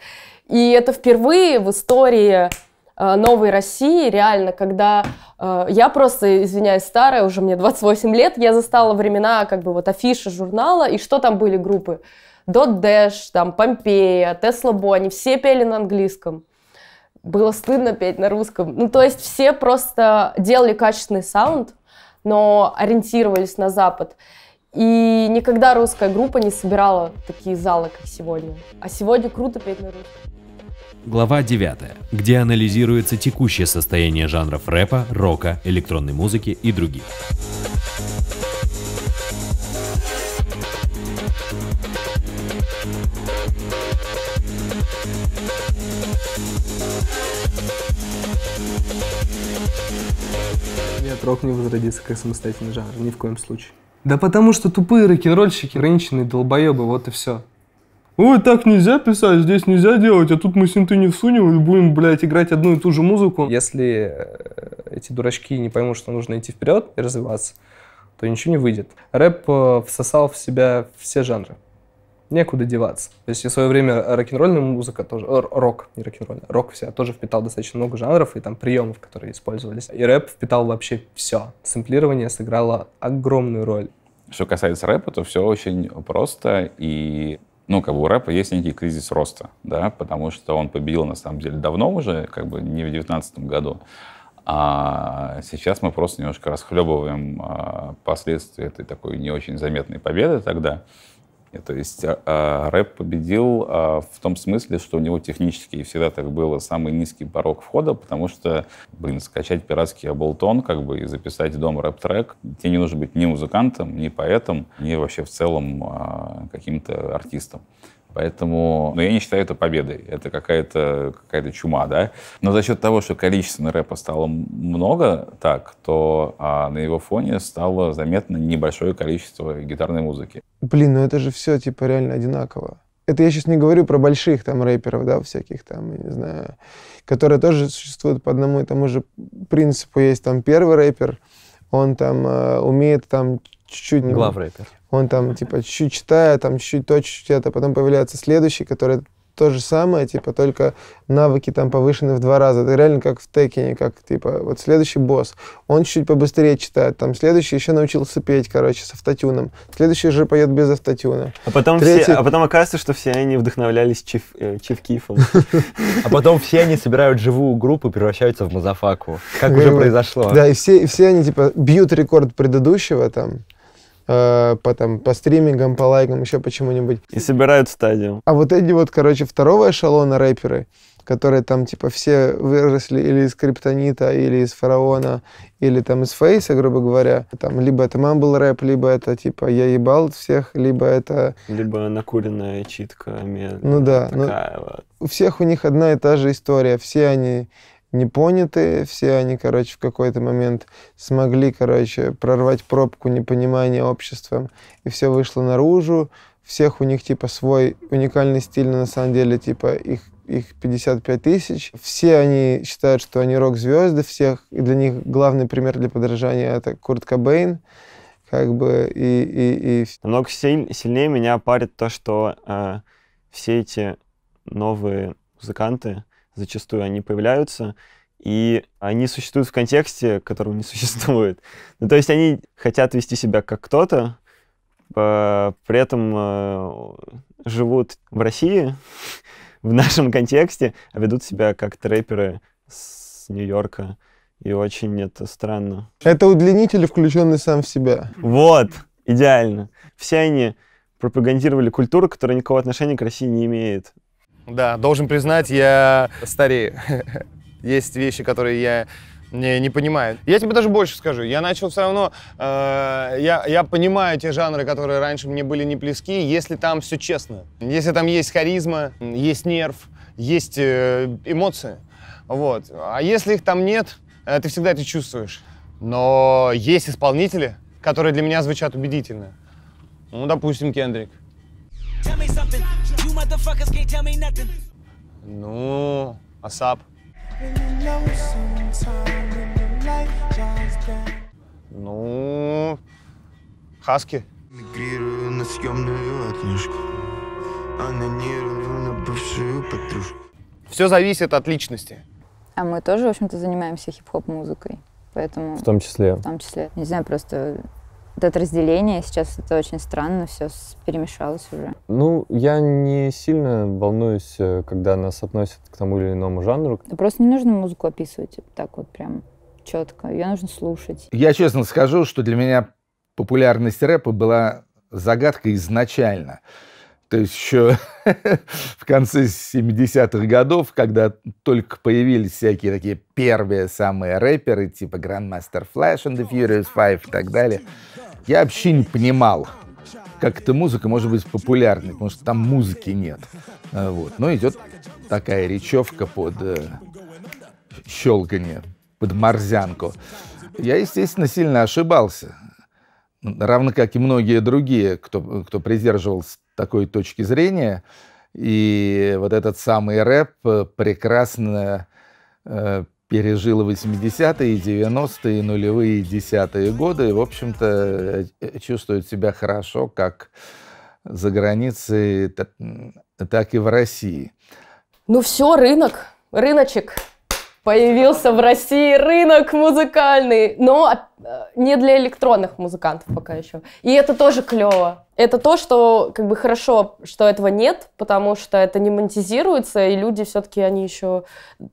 и это впервые в истории Э, новой России, реально, когда э, я просто, извиняюсь, старая, уже мне 28 лет, я застала времена как бы вот афиши журнала, и что там были группы? Dot Dash, там, Помпея, Тесла Бо, они все пели на английском. Было стыдно петь на русском. Ну, то есть все просто делали качественный саунд, но ориентировались на Запад. И никогда русская группа не собирала такие залы, как сегодня. А сегодня круто петь на русском. Глава 9, где анализируется текущее состояние жанров рэпа, рока, электронной музыки и других. Нет, рок не возродится как самостоятельный жанр, ни в коем случае. Да потому что тупые рок-н-ролльщики, ограниченные долбоебы, вот и все. Ой, так нельзя писать, здесь нельзя делать, а тут мы синты не всунем и будем, блядь, играть одну и ту же музыку. Если э, эти дурачки не поймут, что нужно идти вперед и развиваться, то ничего не выйдет. Рэп э, всосал в себя все жанры. Некуда деваться. То есть в свое время рок-н-ролльная музыка тоже, рок, не рок-н-ролльная, рок вся тоже впитал достаточно много жанров и там приемов, которые использовались. И рэп впитал вообще все. Сэмплирование сыграло огромную роль. Что касается рэпа, то все очень просто и ну, как бы у рэпа есть некий кризис роста, да, потому что он победил, на самом деле, давно уже, как бы не в девятнадцатом году, а сейчас мы просто немножко расхлебываем а, последствия этой такой не очень заметной победы тогда. Э, то есть а, а, рэп победил а, в том смысле, что у него технически и всегда так было самый низкий порог входа, потому что, блин, скачать пиратский Ableton как бы и записать дом рэп-трек, тебе не нужно быть ни музыкантом, ни поэтом, ни вообще в целом каким-то артистом. Поэтому, но ну, я не считаю это победой, это какая-то какая чума, да. Но за счет того, что количественно рэпа стало много, так, то а, на его фоне стало заметно небольшое количество гитарной музыки. Блин, ну это же все типа реально одинаково. Это я сейчас не говорю про больших там рэперов, да, всяких там, я не знаю, которые тоже существуют по одному и тому же принципу. Есть там первый рэпер, он там э, умеет там чуть-чуть... Ну, Глав рэпер. Он там, типа, чуть-чуть читает, там, чуть-чуть то, чуть-чуть это. Потом появляется следующий, который то же самое, типа, только навыки там повышены в два раза. Это реально как в Текине, как, типа, вот следующий босс, он чуть-чуть побыстрее читает, там, следующий еще научился петь, короче, с автотюном, следующий же поет без автотюна. А потом, Третий... все, а потом оказывается, что все они вдохновлялись Чиф, э, Чиф Кифом. (laughs) А потом все они собирают живую группу и превращаются в мазафаку, как уже произошло. Да, и все они, типа, бьют рекорд предыдущего, там, Э, по, там, по стримингам, по лайкам, еще почему-нибудь. И собирают стадион А вот эти вот, короче, второго эшелона рэперы, которые там типа все выросли или из Криптонита, или из Фараона, или там из Фейса, грубо говоря. Там либо это мамбл рэп, либо это типа я ебал всех, либо это... Либо накуренная читка. Мед, ну да. Такая ну, вот. У всех у них одна и та же история. Все они непонятые все они, короче, в какой-то момент смогли, короче, прорвать пробку непонимания обществом, и все вышло наружу, всех у них, типа, свой уникальный стиль, но на самом деле, типа, их их 55 тысяч. Все они считают, что они рок-звезды, всех, и для них главный пример для подражания — это Курт Кобейн, как бы, и... и, и... Намного силь, сильнее меня парит то, что э, все эти новые музыканты, зачастую они появляются, и они существуют в контексте, которого не (laughs) существует. Ну, то есть они хотят вести себя как кто-то, а, при этом а, живут в России, (laughs) в нашем контексте, а ведут себя как трэперы с Нью-Йорка. И очень это странно. Это удлинитель, включенный сам в себя. Вот, идеально. Все они пропагандировали культуру, которая никакого отношения к России не имеет. Да, должен признать, я старею. (laughs) Есть вещи, которые я не, не понимаю. Я тебе даже больше скажу. Я начал все равно... Э, я, я понимаю те жанры, которые раньше мне были не близки, если там все честно. Если там есть харизма, есть нерв, есть э, эмоции. Вот. А если их там нет, э, ты всегда это чувствуешь. Но есть исполнители, которые для меня звучат убедительно. Ну, допустим, Кендрик. Tell me something. Ну, Асап. Ну, Хаски. Мигрирую на съемную однушку, анонирую на бывшую подружку. Все зависит от личности. А мы тоже, в общем-то, занимаемся хип-хоп музыкой. Поэтому... В том числе. В том числе. Не знаю, просто вот это разделение, сейчас это очень странно, все перемешалось уже. Ну, я не сильно волнуюсь, э, когда нас относят к тому или иному жанру. Да просто не нужно музыку описывать так вот прям четко, ее нужно слушать. Я честно скажу, что для меня популярность рэпа была загадкой изначально. То есть еще (laughs) в конце 70-х годов, когда только появились всякие такие первые самые рэперы, типа Grandmaster Flash and the Furious Five и так далее, я вообще не понимал, как эта музыка может быть популярной, потому что там музыки нет. А, вот. Но идет такая речевка под э, щелканье, под морзянку. Я, естественно, сильно ошибался. Равно как и многие другие, кто, кто придерживался такой точки зрения. И вот этот самый рэп прекрасно э, пережил 80-е, 90-е, нулевые, десятые годы. И, в общем-то, э, э, чувствует себя хорошо как за границей, так и в России. Ну все, рынок, рыночек появился в России рынок музыкальный, но э, не для электронных музыкантов пока еще. И это тоже клево. Это то, что как бы хорошо, что этого нет, потому что это не монетизируется, и люди все-таки они еще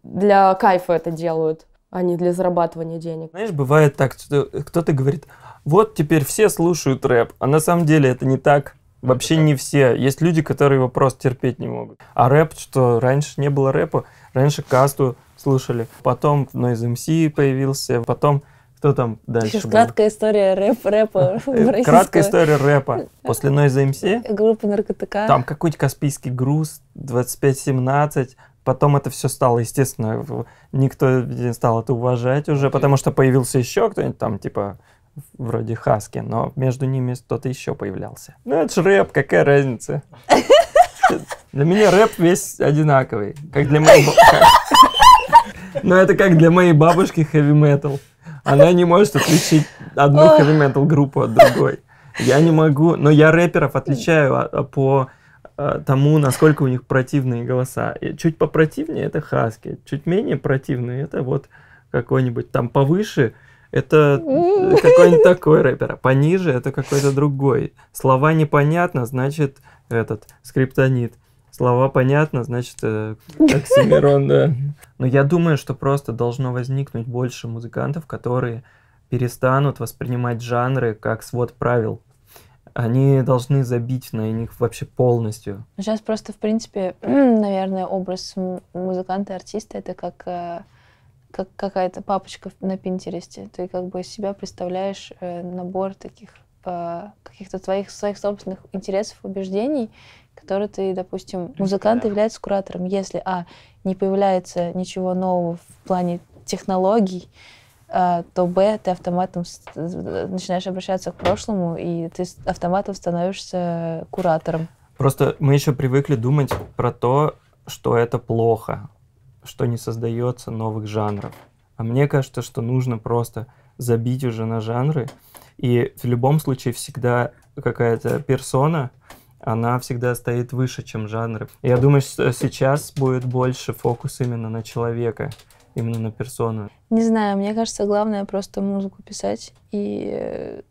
для кайфа это делают, а не для зарабатывания денег. Знаешь, бывает так, что кто-то говорит, вот теперь все слушают рэп, а на самом деле это не так. Вообще не все. Есть люди, которые его просто терпеть не могут. А рэп, что раньше не было рэпа, раньше касту слушали. Потом Noise MC появился, потом кто там дальше? Сейчас был? краткая история рэп, рэпа э, Краткая история рэпа. После Noise MC. Группа наркотика. Там какой-нибудь Каспийский груз, 2517. Потом это все стало, естественно, никто не стал это уважать уже, потому что появился еще кто-нибудь там, типа, вроде Хаски, но между ними кто-то еще появлялся. Ну, это же рэп, какая разница? (laughs) Для меня рэп весь одинаковый, как для моего... (laughs) Но это как для моей бабушки хэви метал. Она не может отличить одну хэви метал группу от другой. Я не могу, но я рэперов отличаю а, а, по а, тому, насколько у них противные голоса. И чуть попротивнее это хаски, чуть менее противные это вот какой-нибудь там повыше, это (laughs) какой-нибудь такой рэпер, а пониже это какой-то другой. Слова непонятно, значит этот скриптонит. Слова понятно, значит, э, (laughs) Оксимирон, да. Но я думаю, что просто должно возникнуть больше музыкантов, которые перестанут воспринимать жанры как свод правил. Они должны забить на них вообще полностью. Сейчас ну, просто, в принципе, (clears throat) наверное, образ музыканта и артиста это как э, как какая-то папочка на Пинтересте. Ты как бы себя представляешь э, набор таких каких-то твоих своих собственных интересов, убеждений, который ты, допустим, музыкант да. является куратором, если, а, не появляется ничего нового в плане технологий, а, то, б, ты автоматом начинаешь обращаться к прошлому, и ты автоматом становишься куратором. Просто мы еще привыкли думать про то, что это плохо, что не создается новых жанров. А мне кажется, что нужно просто забить уже на жанры. И в любом случае всегда какая-то персона она всегда стоит выше, чем жанры. Я думаю, что сейчас будет больше фокус именно на человека, именно на персону. Не знаю, мне кажется, главное просто музыку писать и... Э,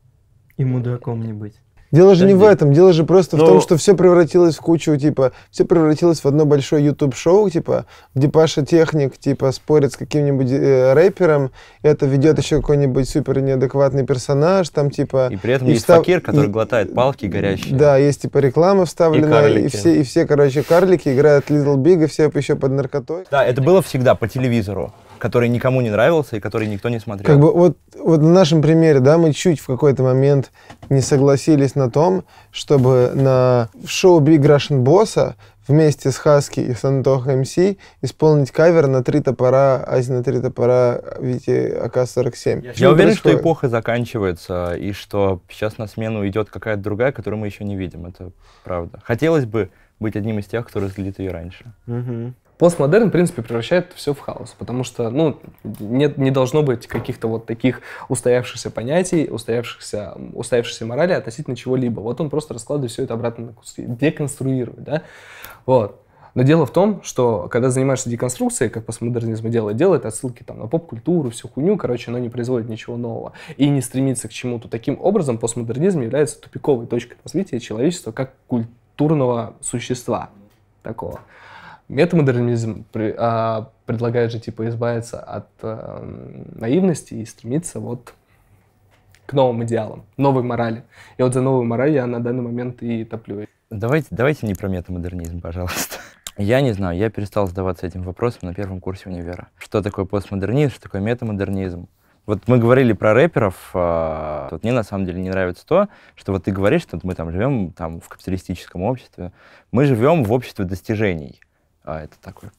и мудаком не быть. Дело же не в этом, дело же просто Но... в том, ну, что все превратилось в кучу, типа, все превратилось в одно большое YouTube-шоу, типа, где Паша Техник, типа, спорит с каким-нибудь э, рэпером, это ведет еще какой-нибудь супер неадекватный персонаж, там, типа... И при этом и есть встав... факир, который и... глотает палки горящие. Да, есть, типа, реклама вставленная, и, и, все, и все, короче, карлики играют Little Big, и все еще под наркотой. Да, это было всегда по телевизору который никому не нравился и который никто не смотрел. Как бы вот, вот на нашем примере, да, мы чуть в какой-то момент не согласились на том, чтобы на шоу Big Russian Boss а вместе с Хаски и с Антохо МС исполнить кавер на три топора, Ази на три топора видите, АК-47. Я, я ну, уверен, происходит? что эпоха заканчивается, и что сейчас на смену идет какая-то другая, которую мы еще не видим. Это правда. Хотелось бы быть одним из тех, кто разглядит ее раньше. Угу. Постмодерн, в принципе, превращает все в хаос, потому что, ну, нет, не должно быть каких-то вот таких устоявшихся понятий, устоявшихся, устоявшихся морали относительно чего-либо. Вот он просто раскладывает все это обратно на куски, деконструирует, да? Вот. Но дело в том, что когда занимаешься деконструкцией, как постмодернизм делает, делает отсылки там, на поп-культуру, всю хуйню, короче, оно не производит ничего нового и не стремится к чему-то. Таким образом, постмодернизм является тупиковой точкой развития человечества как культурного существа такого метамодернизм а, предлагает же типа избавиться от э, наивности и стремиться вот к новым идеалам, новой морали. И вот за новую мораль я на данный момент и топлю. Давайте, давайте не про метамодернизм, пожалуйста. (laughs) Я не знаю, я перестал задаваться этим вопросом на первом курсе универа. Что такое постмодернизм, что такое метамодернизм? Вот мы говорили про рэперов. А, вот мне на самом деле не нравится то, что вот ты говоришь, что мы там живем там, в капиталистическом обществе. Мы живем в обществе достижений. А, это такой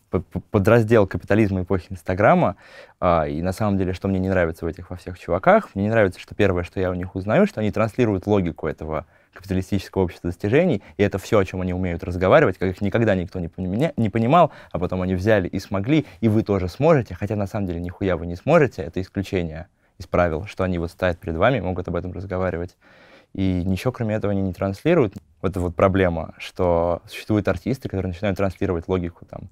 подраздел капитализма эпохи Инстаграма. А, и на самом деле, что мне не нравится в этих во всех чуваках, мне не нравится, что первое, что я у них узнаю, что они транслируют логику этого капиталистического общества достижений, и это все, о чем они умеют разговаривать, как их никогда никто не, понимя, не понимал, а потом они взяли и смогли, и вы тоже сможете, хотя на самом деле нихуя вы не сможете, это исключение из правил, что они вот стоят перед вами и могут об этом разговаривать и ничего кроме этого они не транслируют. Вот эта вот проблема, что существуют артисты, которые начинают транслировать логику там,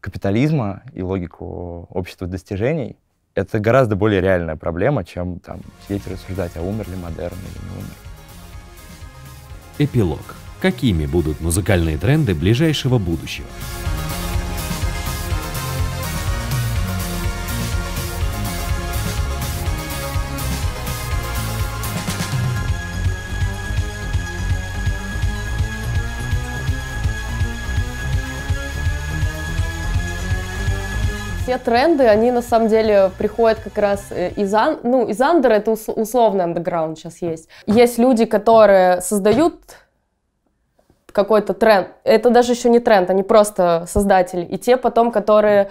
капитализма и логику общества достижений. Это гораздо более реальная проблема, чем там сидеть и рассуждать, а умер ли модерн или не умер. Эпилог. Какими будут музыкальные тренды ближайшего будущего? тренды, они на самом деле приходят как раз э, из, ан... ну, из андер, это условный андеграунд сейчас есть. Есть люди, которые создают какой-то тренд. Это даже еще не тренд, они просто создатели. И те потом, которые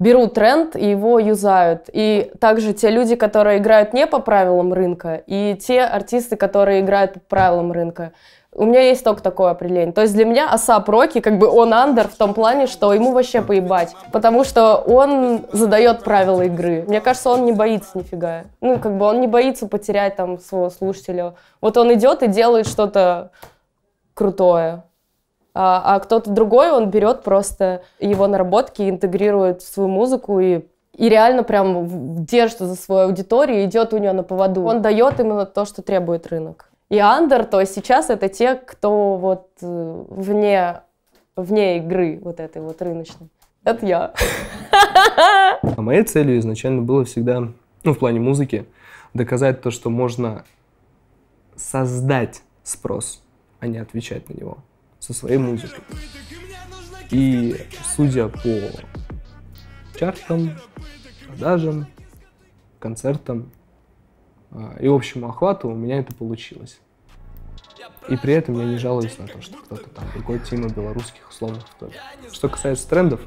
берут тренд и его юзают. И также те люди, которые играют не по правилам рынка, и те артисты, которые играют по правилам рынка. У меня есть только такое определение. То есть для меня Асап Проки как бы он андер в том плане, что ему вообще поебать. Потому что он задает правила игры. Мне кажется, он не боится нифига. Ну, как бы он не боится потерять там своего слушателя. Вот он идет и делает что-то крутое. А, а кто-то другой, он берет просто его наработки, интегрирует в свою музыку и и реально прям держится за свою аудиторию, идет у нее на поводу. Он дает именно то, что требует рынок и андер, то сейчас это те, кто вот э, вне, вне игры вот этой вот рыночной. Это я. А моей целью изначально было всегда, ну, в плане музыки, доказать то, что можно создать спрос, а не отвечать на него со своей музыкой. И судя по чартам, продажам, концертам а, и общему охвату, у меня это получилось. И при этом я не жалуюсь на то, что кто-то там другой тима белорусских условных в топе. Что касается трендов,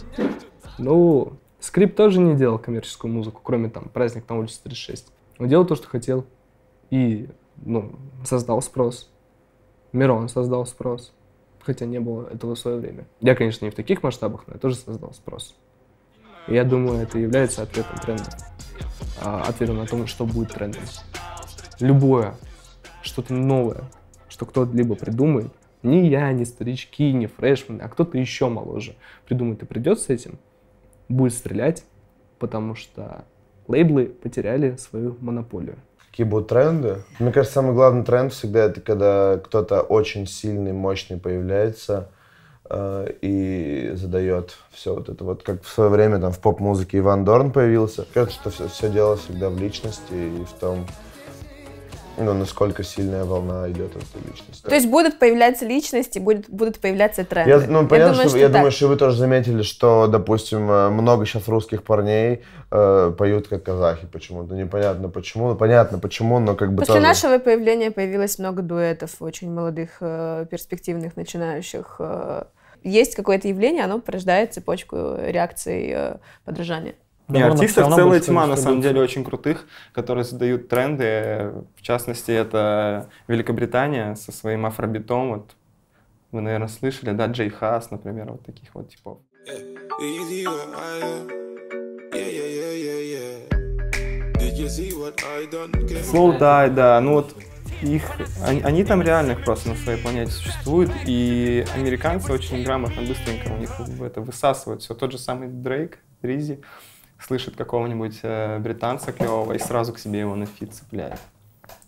ну, Скрип тоже не делал коммерческую музыку, кроме там «Праздник на улице 36». Он делал то, что хотел. И, ну, создал спрос. Мирон создал спрос. Хотя не было этого в свое время. Я, конечно, не в таких масштабах, но я тоже создал спрос. И я думаю, это является ответом тренда. А, ответом на то, что будет трендом. Любое, что-то новое, что кто-либо придумает. Ни я, ни старички, ни фрешмены, а кто-то еще моложе придумает и придет с этим, будет стрелять, потому что лейблы потеряли свою монополию. Какие будут тренды? Мне кажется, самый главный тренд всегда это когда кто-то очень сильный, мощный появляется э, и задает все вот это вот, как в свое время там в поп-музыке Иван Дорн появился. Кажется, что все, все дело всегда в личности и в том, ну, насколько сильная волна идет от личности. То есть будут появляться личности, будут, будут появляться тренды. Я, ну, понятно, я, думаю, что, что, я думаю, что вы тоже заметили, что, допустим, э, много сейчас русских парней э, поют как казахи почему-то. Непонятно почему, ну, понятно почему, но как бы После тоже... нашего появления появилось много дуэтов очень молодых, э, перспективных, начинающих. Э, есть какое-то явление, оно порождает цепочку реакций э, подражания. И артистов целая тьма, на самом деле, очень крутых, которые задают тренды. В частности, это Великобритания со своим афробитом. Вот вы, наверное, слышали, да, Джей Хас, например, вот таких вот типов. Slow Die, ну да, ну вот их, они, они там реально просто на своей планете существуют, и американцы очень грамотно, быстренько у них это высасывают все. Тот же самый Дрейк, Ризи, слышит какого-нибудь э, британца клевого и сразу к себе его на фит цепляет.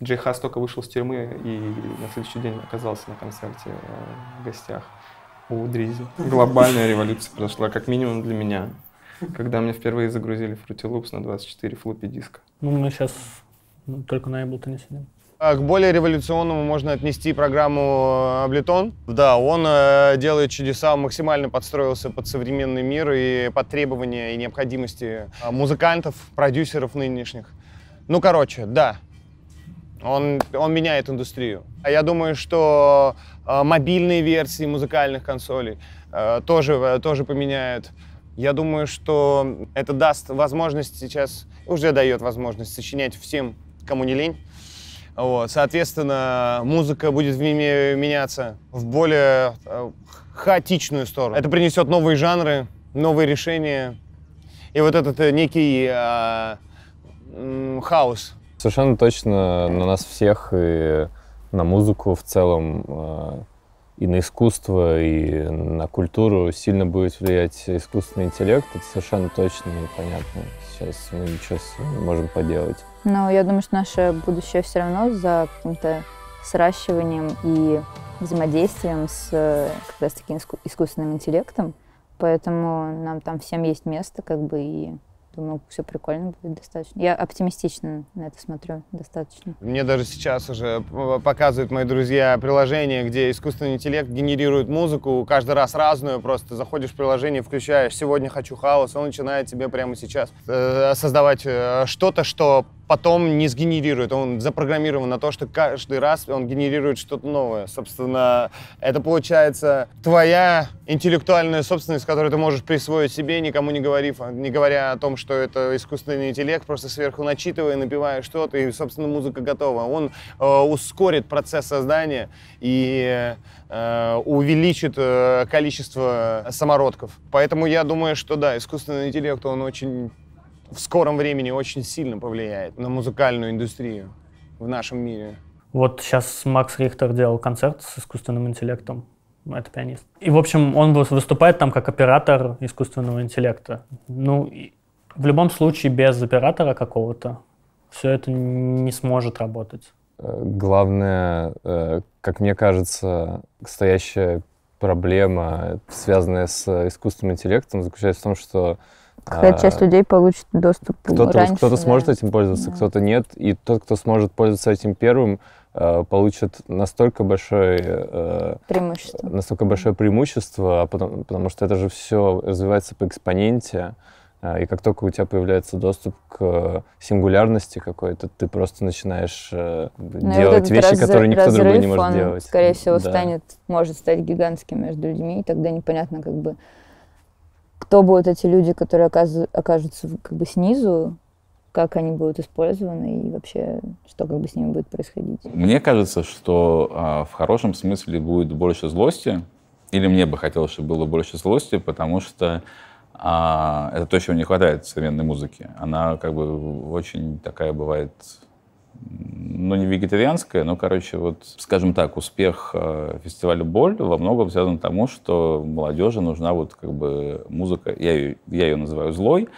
Джей Хас только вышел с тюрьмы и на следующий день оказался на концерте э, в гостях у Дризи. Глобальная революция произошла, как минимум для меня, когда мне впервые загрузили Fruity Loops на 24 флопи диска. Ну, мы сейчас ну, только на Ableton сидим. А к более революционному можно отнести программу Ableton. Э, да, он э, делает чудеса, максимально подстроился под современный мир и под требования и необходимости э, музыкантов, продюсеров нынешних. Ну, короче, да, он, он меняет индустрию. А я думаю, что мобильные версии музыкальных консолей тоже, тоже поменяют. Я думаю, что это даст возможность сейчас, уже дает возможность сочинять всем, кому не лень, вот, соответственно, музыка будет в миме меняться в более э, хаотичную сторону. Это принесет новые жанры, новые решения и вот этот э, некий э, хаос. Совершенно точно на нас всех и на музыку в целом, э, и на искусство, и на культуру сильно будет влиять искусственный интеллект. Это совершенно точно и понятно. Сейчас мы ничего с можем поделать. Но я думаю, что наше будущее все равно за каким-то сращиванием и взаимодействием с э, как раз таки искусственным интеллектом. Поэтому нам там всем есть место, как бы, и думаю, все прикольно будет достаточно. Я оптимистично на это смотрю достаточно. Мне даже сейчас уже показывают мои друзья приложение, где искусственный интеллект генерирует музыку, каждый раз разную, просто заходишь в приложение, включаешь «Сегодня хочу хаос», он начинает тебе прямо сейчас э, создавать э, что-то, что потом не сгенерирует. Он запрограммирован на то, что каждый раз он генерирует что-то новое. Собственно, это получается твоя интеллектуальная собственность, которую ты можешь присвоить себе, никому не говорив, не говоря о том, что это искусственный интеллект, просто сверху начитывая, напивая что-то, и, собственно, музыка готова. Он э, ускорит процесс создания и э, увеличит э, количество самородков. Поэтому я думаю, что да, искусственный интеллект, он очень в скором времени очень сильно повлияет на музыкальную индустрию в нашем мире. Вот сейчас Макс Рихтер делал концерт с искусственным интеллектом. Это пианист. И, в общем, он выступает там как оператор искусственного интеллекта. Ну, в любом случае, без оператора какого-то все это не сможет работать. Главное, э, как мне кажется, стоящая проблема, связанная с искусственным интеллектом, заключается в том, что Какая а, часть людей получит доступ кто-то, раньше. Кто-то да. сможет этим пользоваться, да. кто-то нет. И тот, кто сможет пользоваться этим первым, а, получит настолько большое э, преимущество, настолько большое преимущество, а потому, потому что это же все развивается по экспоненте. А, и как только у тебя появляется доступ к сингулярности какой-то, ты просто начинаешь э, ну, делать Но делать вещи, раз, которые никто разрыв, другой не может он, делать. Скорее всего, да. станет, может стать гигантским между людьми, и тогда непонятно, как бы кто будут эти люди, которые окажутся как бы снизу, как они будут использованы и вообще, что как бы с ними будет происходить. Мне кажется, что а, в хорошем смысле будет больше злости, или мне бы хотелось, чтобы было больше злости, потому что а, это то, чего не хватает современной музыке. Она как бы очень такая бывает ну, не вегетарианская, но, короче, вот, скажем так, успех э, фестиваля «Боль» во многом связан тому, что молодежи нужна вот как бы музыка, я ее, я ее называю «злой»,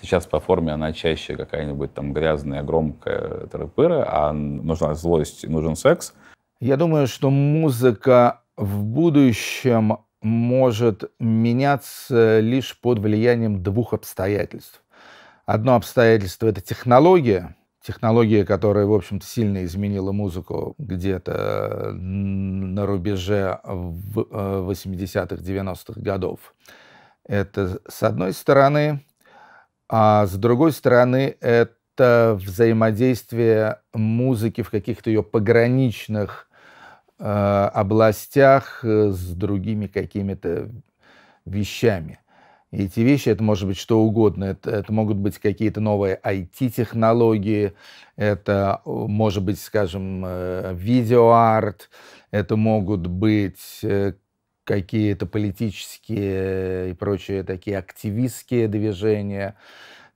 Сейчас по форме она чаще какая-нибудь там грязная, громкая тыры а нужна злость, нужен секс. Я думаю, что музыка в будущем может меняться лишь под влиянием двух обстоятельств. Одно обстоятельство – это технология, технология, которая, в общем-то, сильно изменила музыку где-то на рубеже 80-х, э, 90-х годов. Это с одной стороны, а с другой стороны, это взаимодействие музыки в каких-то ее пограничных э, областях э, с другими какими-то вещами. И эти вещи, это может быть что угодно. Это, это могут быть какие-то новые IT-технологии, это может быть, скажем, э, видеоарт, это могут быть э, какие-то политические э, и прочие такие активистские движения.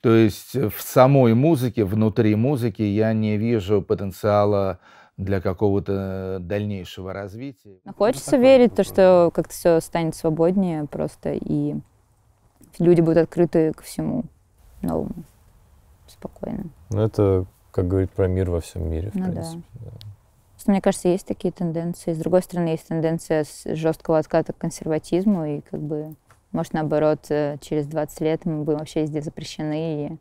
То есть в самой музыке, внутри музыки я не вижу потенциала для какого-то дальнейшего развития. Ну, хочется ну, верить, то, что как-то все станет свободнее просто и люди будут открыты ко всему новому, спокойно. Ну, это, как говорит про мир во всем мире, в ну, принципе. Да. да. мне кажется, есть такие тенденции. С другой стороны, есть тенденция с жесткого отката к консерватизму, и как бы, может, наоборот, э, через 20 лет мы будем вообще везде запрещены, и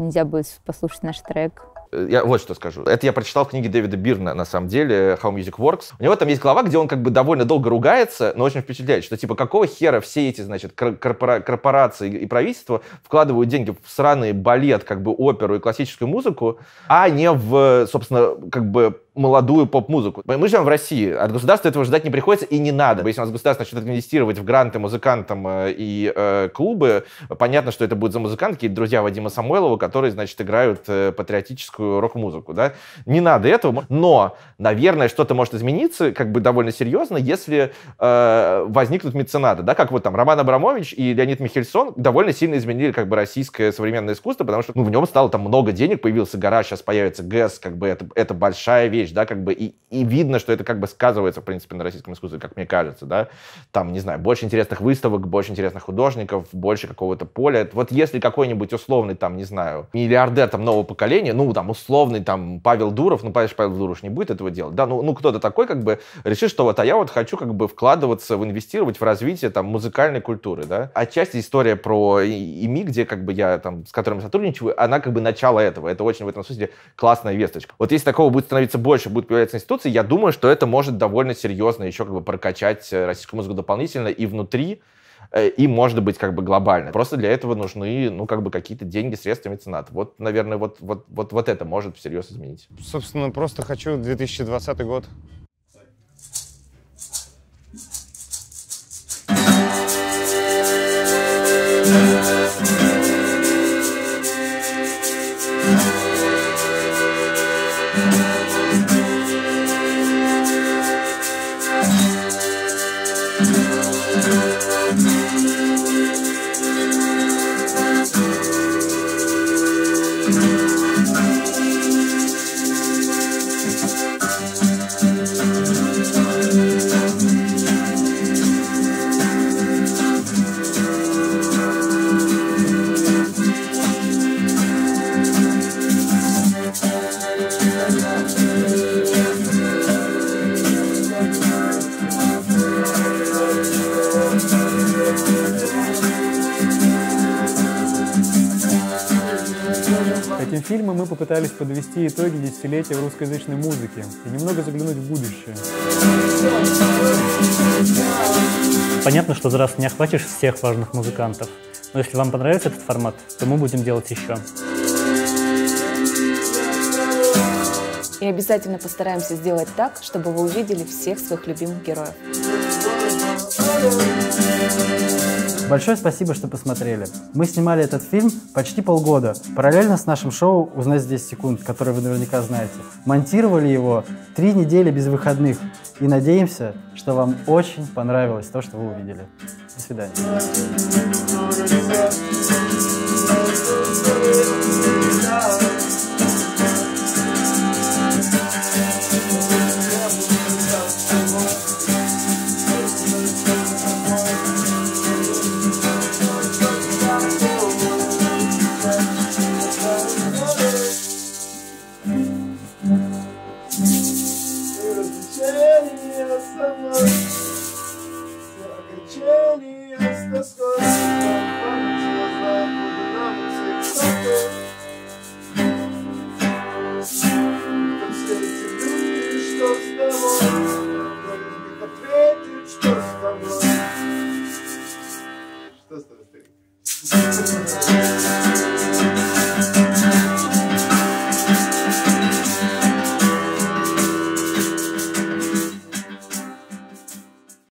нельзя будет послушать наш трек. Я вот что скажу. Это я прочитал в книге Дэвида Бирна, на самом деле, How Music Works. У него там есть глава, где он как бы довольно долго ругается, но очень впечатляет, что типа какого хера все эти, значит, корпора- корпорации и правительство вкладывают деньги в сраный балет, как бы оперу и классическую музыку, а не в, собственно, как бы молодую поп-музыку. Мы живем в России, от государства этого ждать не приходится и не надо. Если у нас государство начнет инвестировать в гранты музыкантам э, и э, клубы, понятно, что это будет за музыканты, какие-то друзья Вадима Самойлова, которые, значит, играют э, патриотическую рок-музыку, да. Не надо этого, но, наверное, что-то может измениться, как бы довольно серьезно, если э, возникнут меценаты, да, как вот там Роман Абрамович и Леонид Михельсон довольно сильно изменили как бы российское современное искусство, потому что ну, в нем стало там много денег, появился гараж, сейчас появится ГЭС, как бы это, это большая вещь, вещь, да, как бы, и, и видно, что это как бы сказывается, в принципе, на российском искусстве, как мне кажется, да, там, не знаю, больше интересных выставок, больше интересных художников, больше какого-то поля. Вот если какой-нибудь условный, там, не знаю, миллиардер там нового поколения, ну, там, условный, там, Павел Дуров, ну, понятно, Павел Дуров не будет этого делать, да, ну, ну кто-то такой, как бы, решит, что вот, а я вот хочу, как бы, вкладываться, в инвестировать в развитие, там, музыкальной культуры, да. Отчасти история про ИМИ, где, как бы, я, там, с которыми сотрудничаю, она, как бы, начало этого. Это очень в этом смысле классная весточка. Вот если такого будет становиться больше, больше будет появляться институций, я думаю, что это может довольно серьезно еще как бы прокачать э, российскую музыку дополнительно и внутри, э, и, может быть, как бы глобально. Просто для этого нужны, ну, как бы какие-то деньги, средства, меценат. Вот, наверное, вот, вот, вот, вот это может всерьез изменить. Собственно, просто хочу 2020 год фильма мы попытались подвести итоги десятилетия в русскоязычной музыке и немного заглянуть в будущее. Понятно, что за раз не охватишь всех важных музыкантов, но если вам понравится этот формат, то мы будем делать еще. И обязательно постараемся сделать так, чтобы вы увидели всех своих любимых героев. Большое спасибо, что посмотрели. Мы снимали этот фильм почти полгода, параллельно с нашим шоу Узнать 10 секунд», которое вы наверняка знаете. Монтировали его три недели без выходных. И надеемся, что вам очень понравилось то, что вы увидели. До свидания.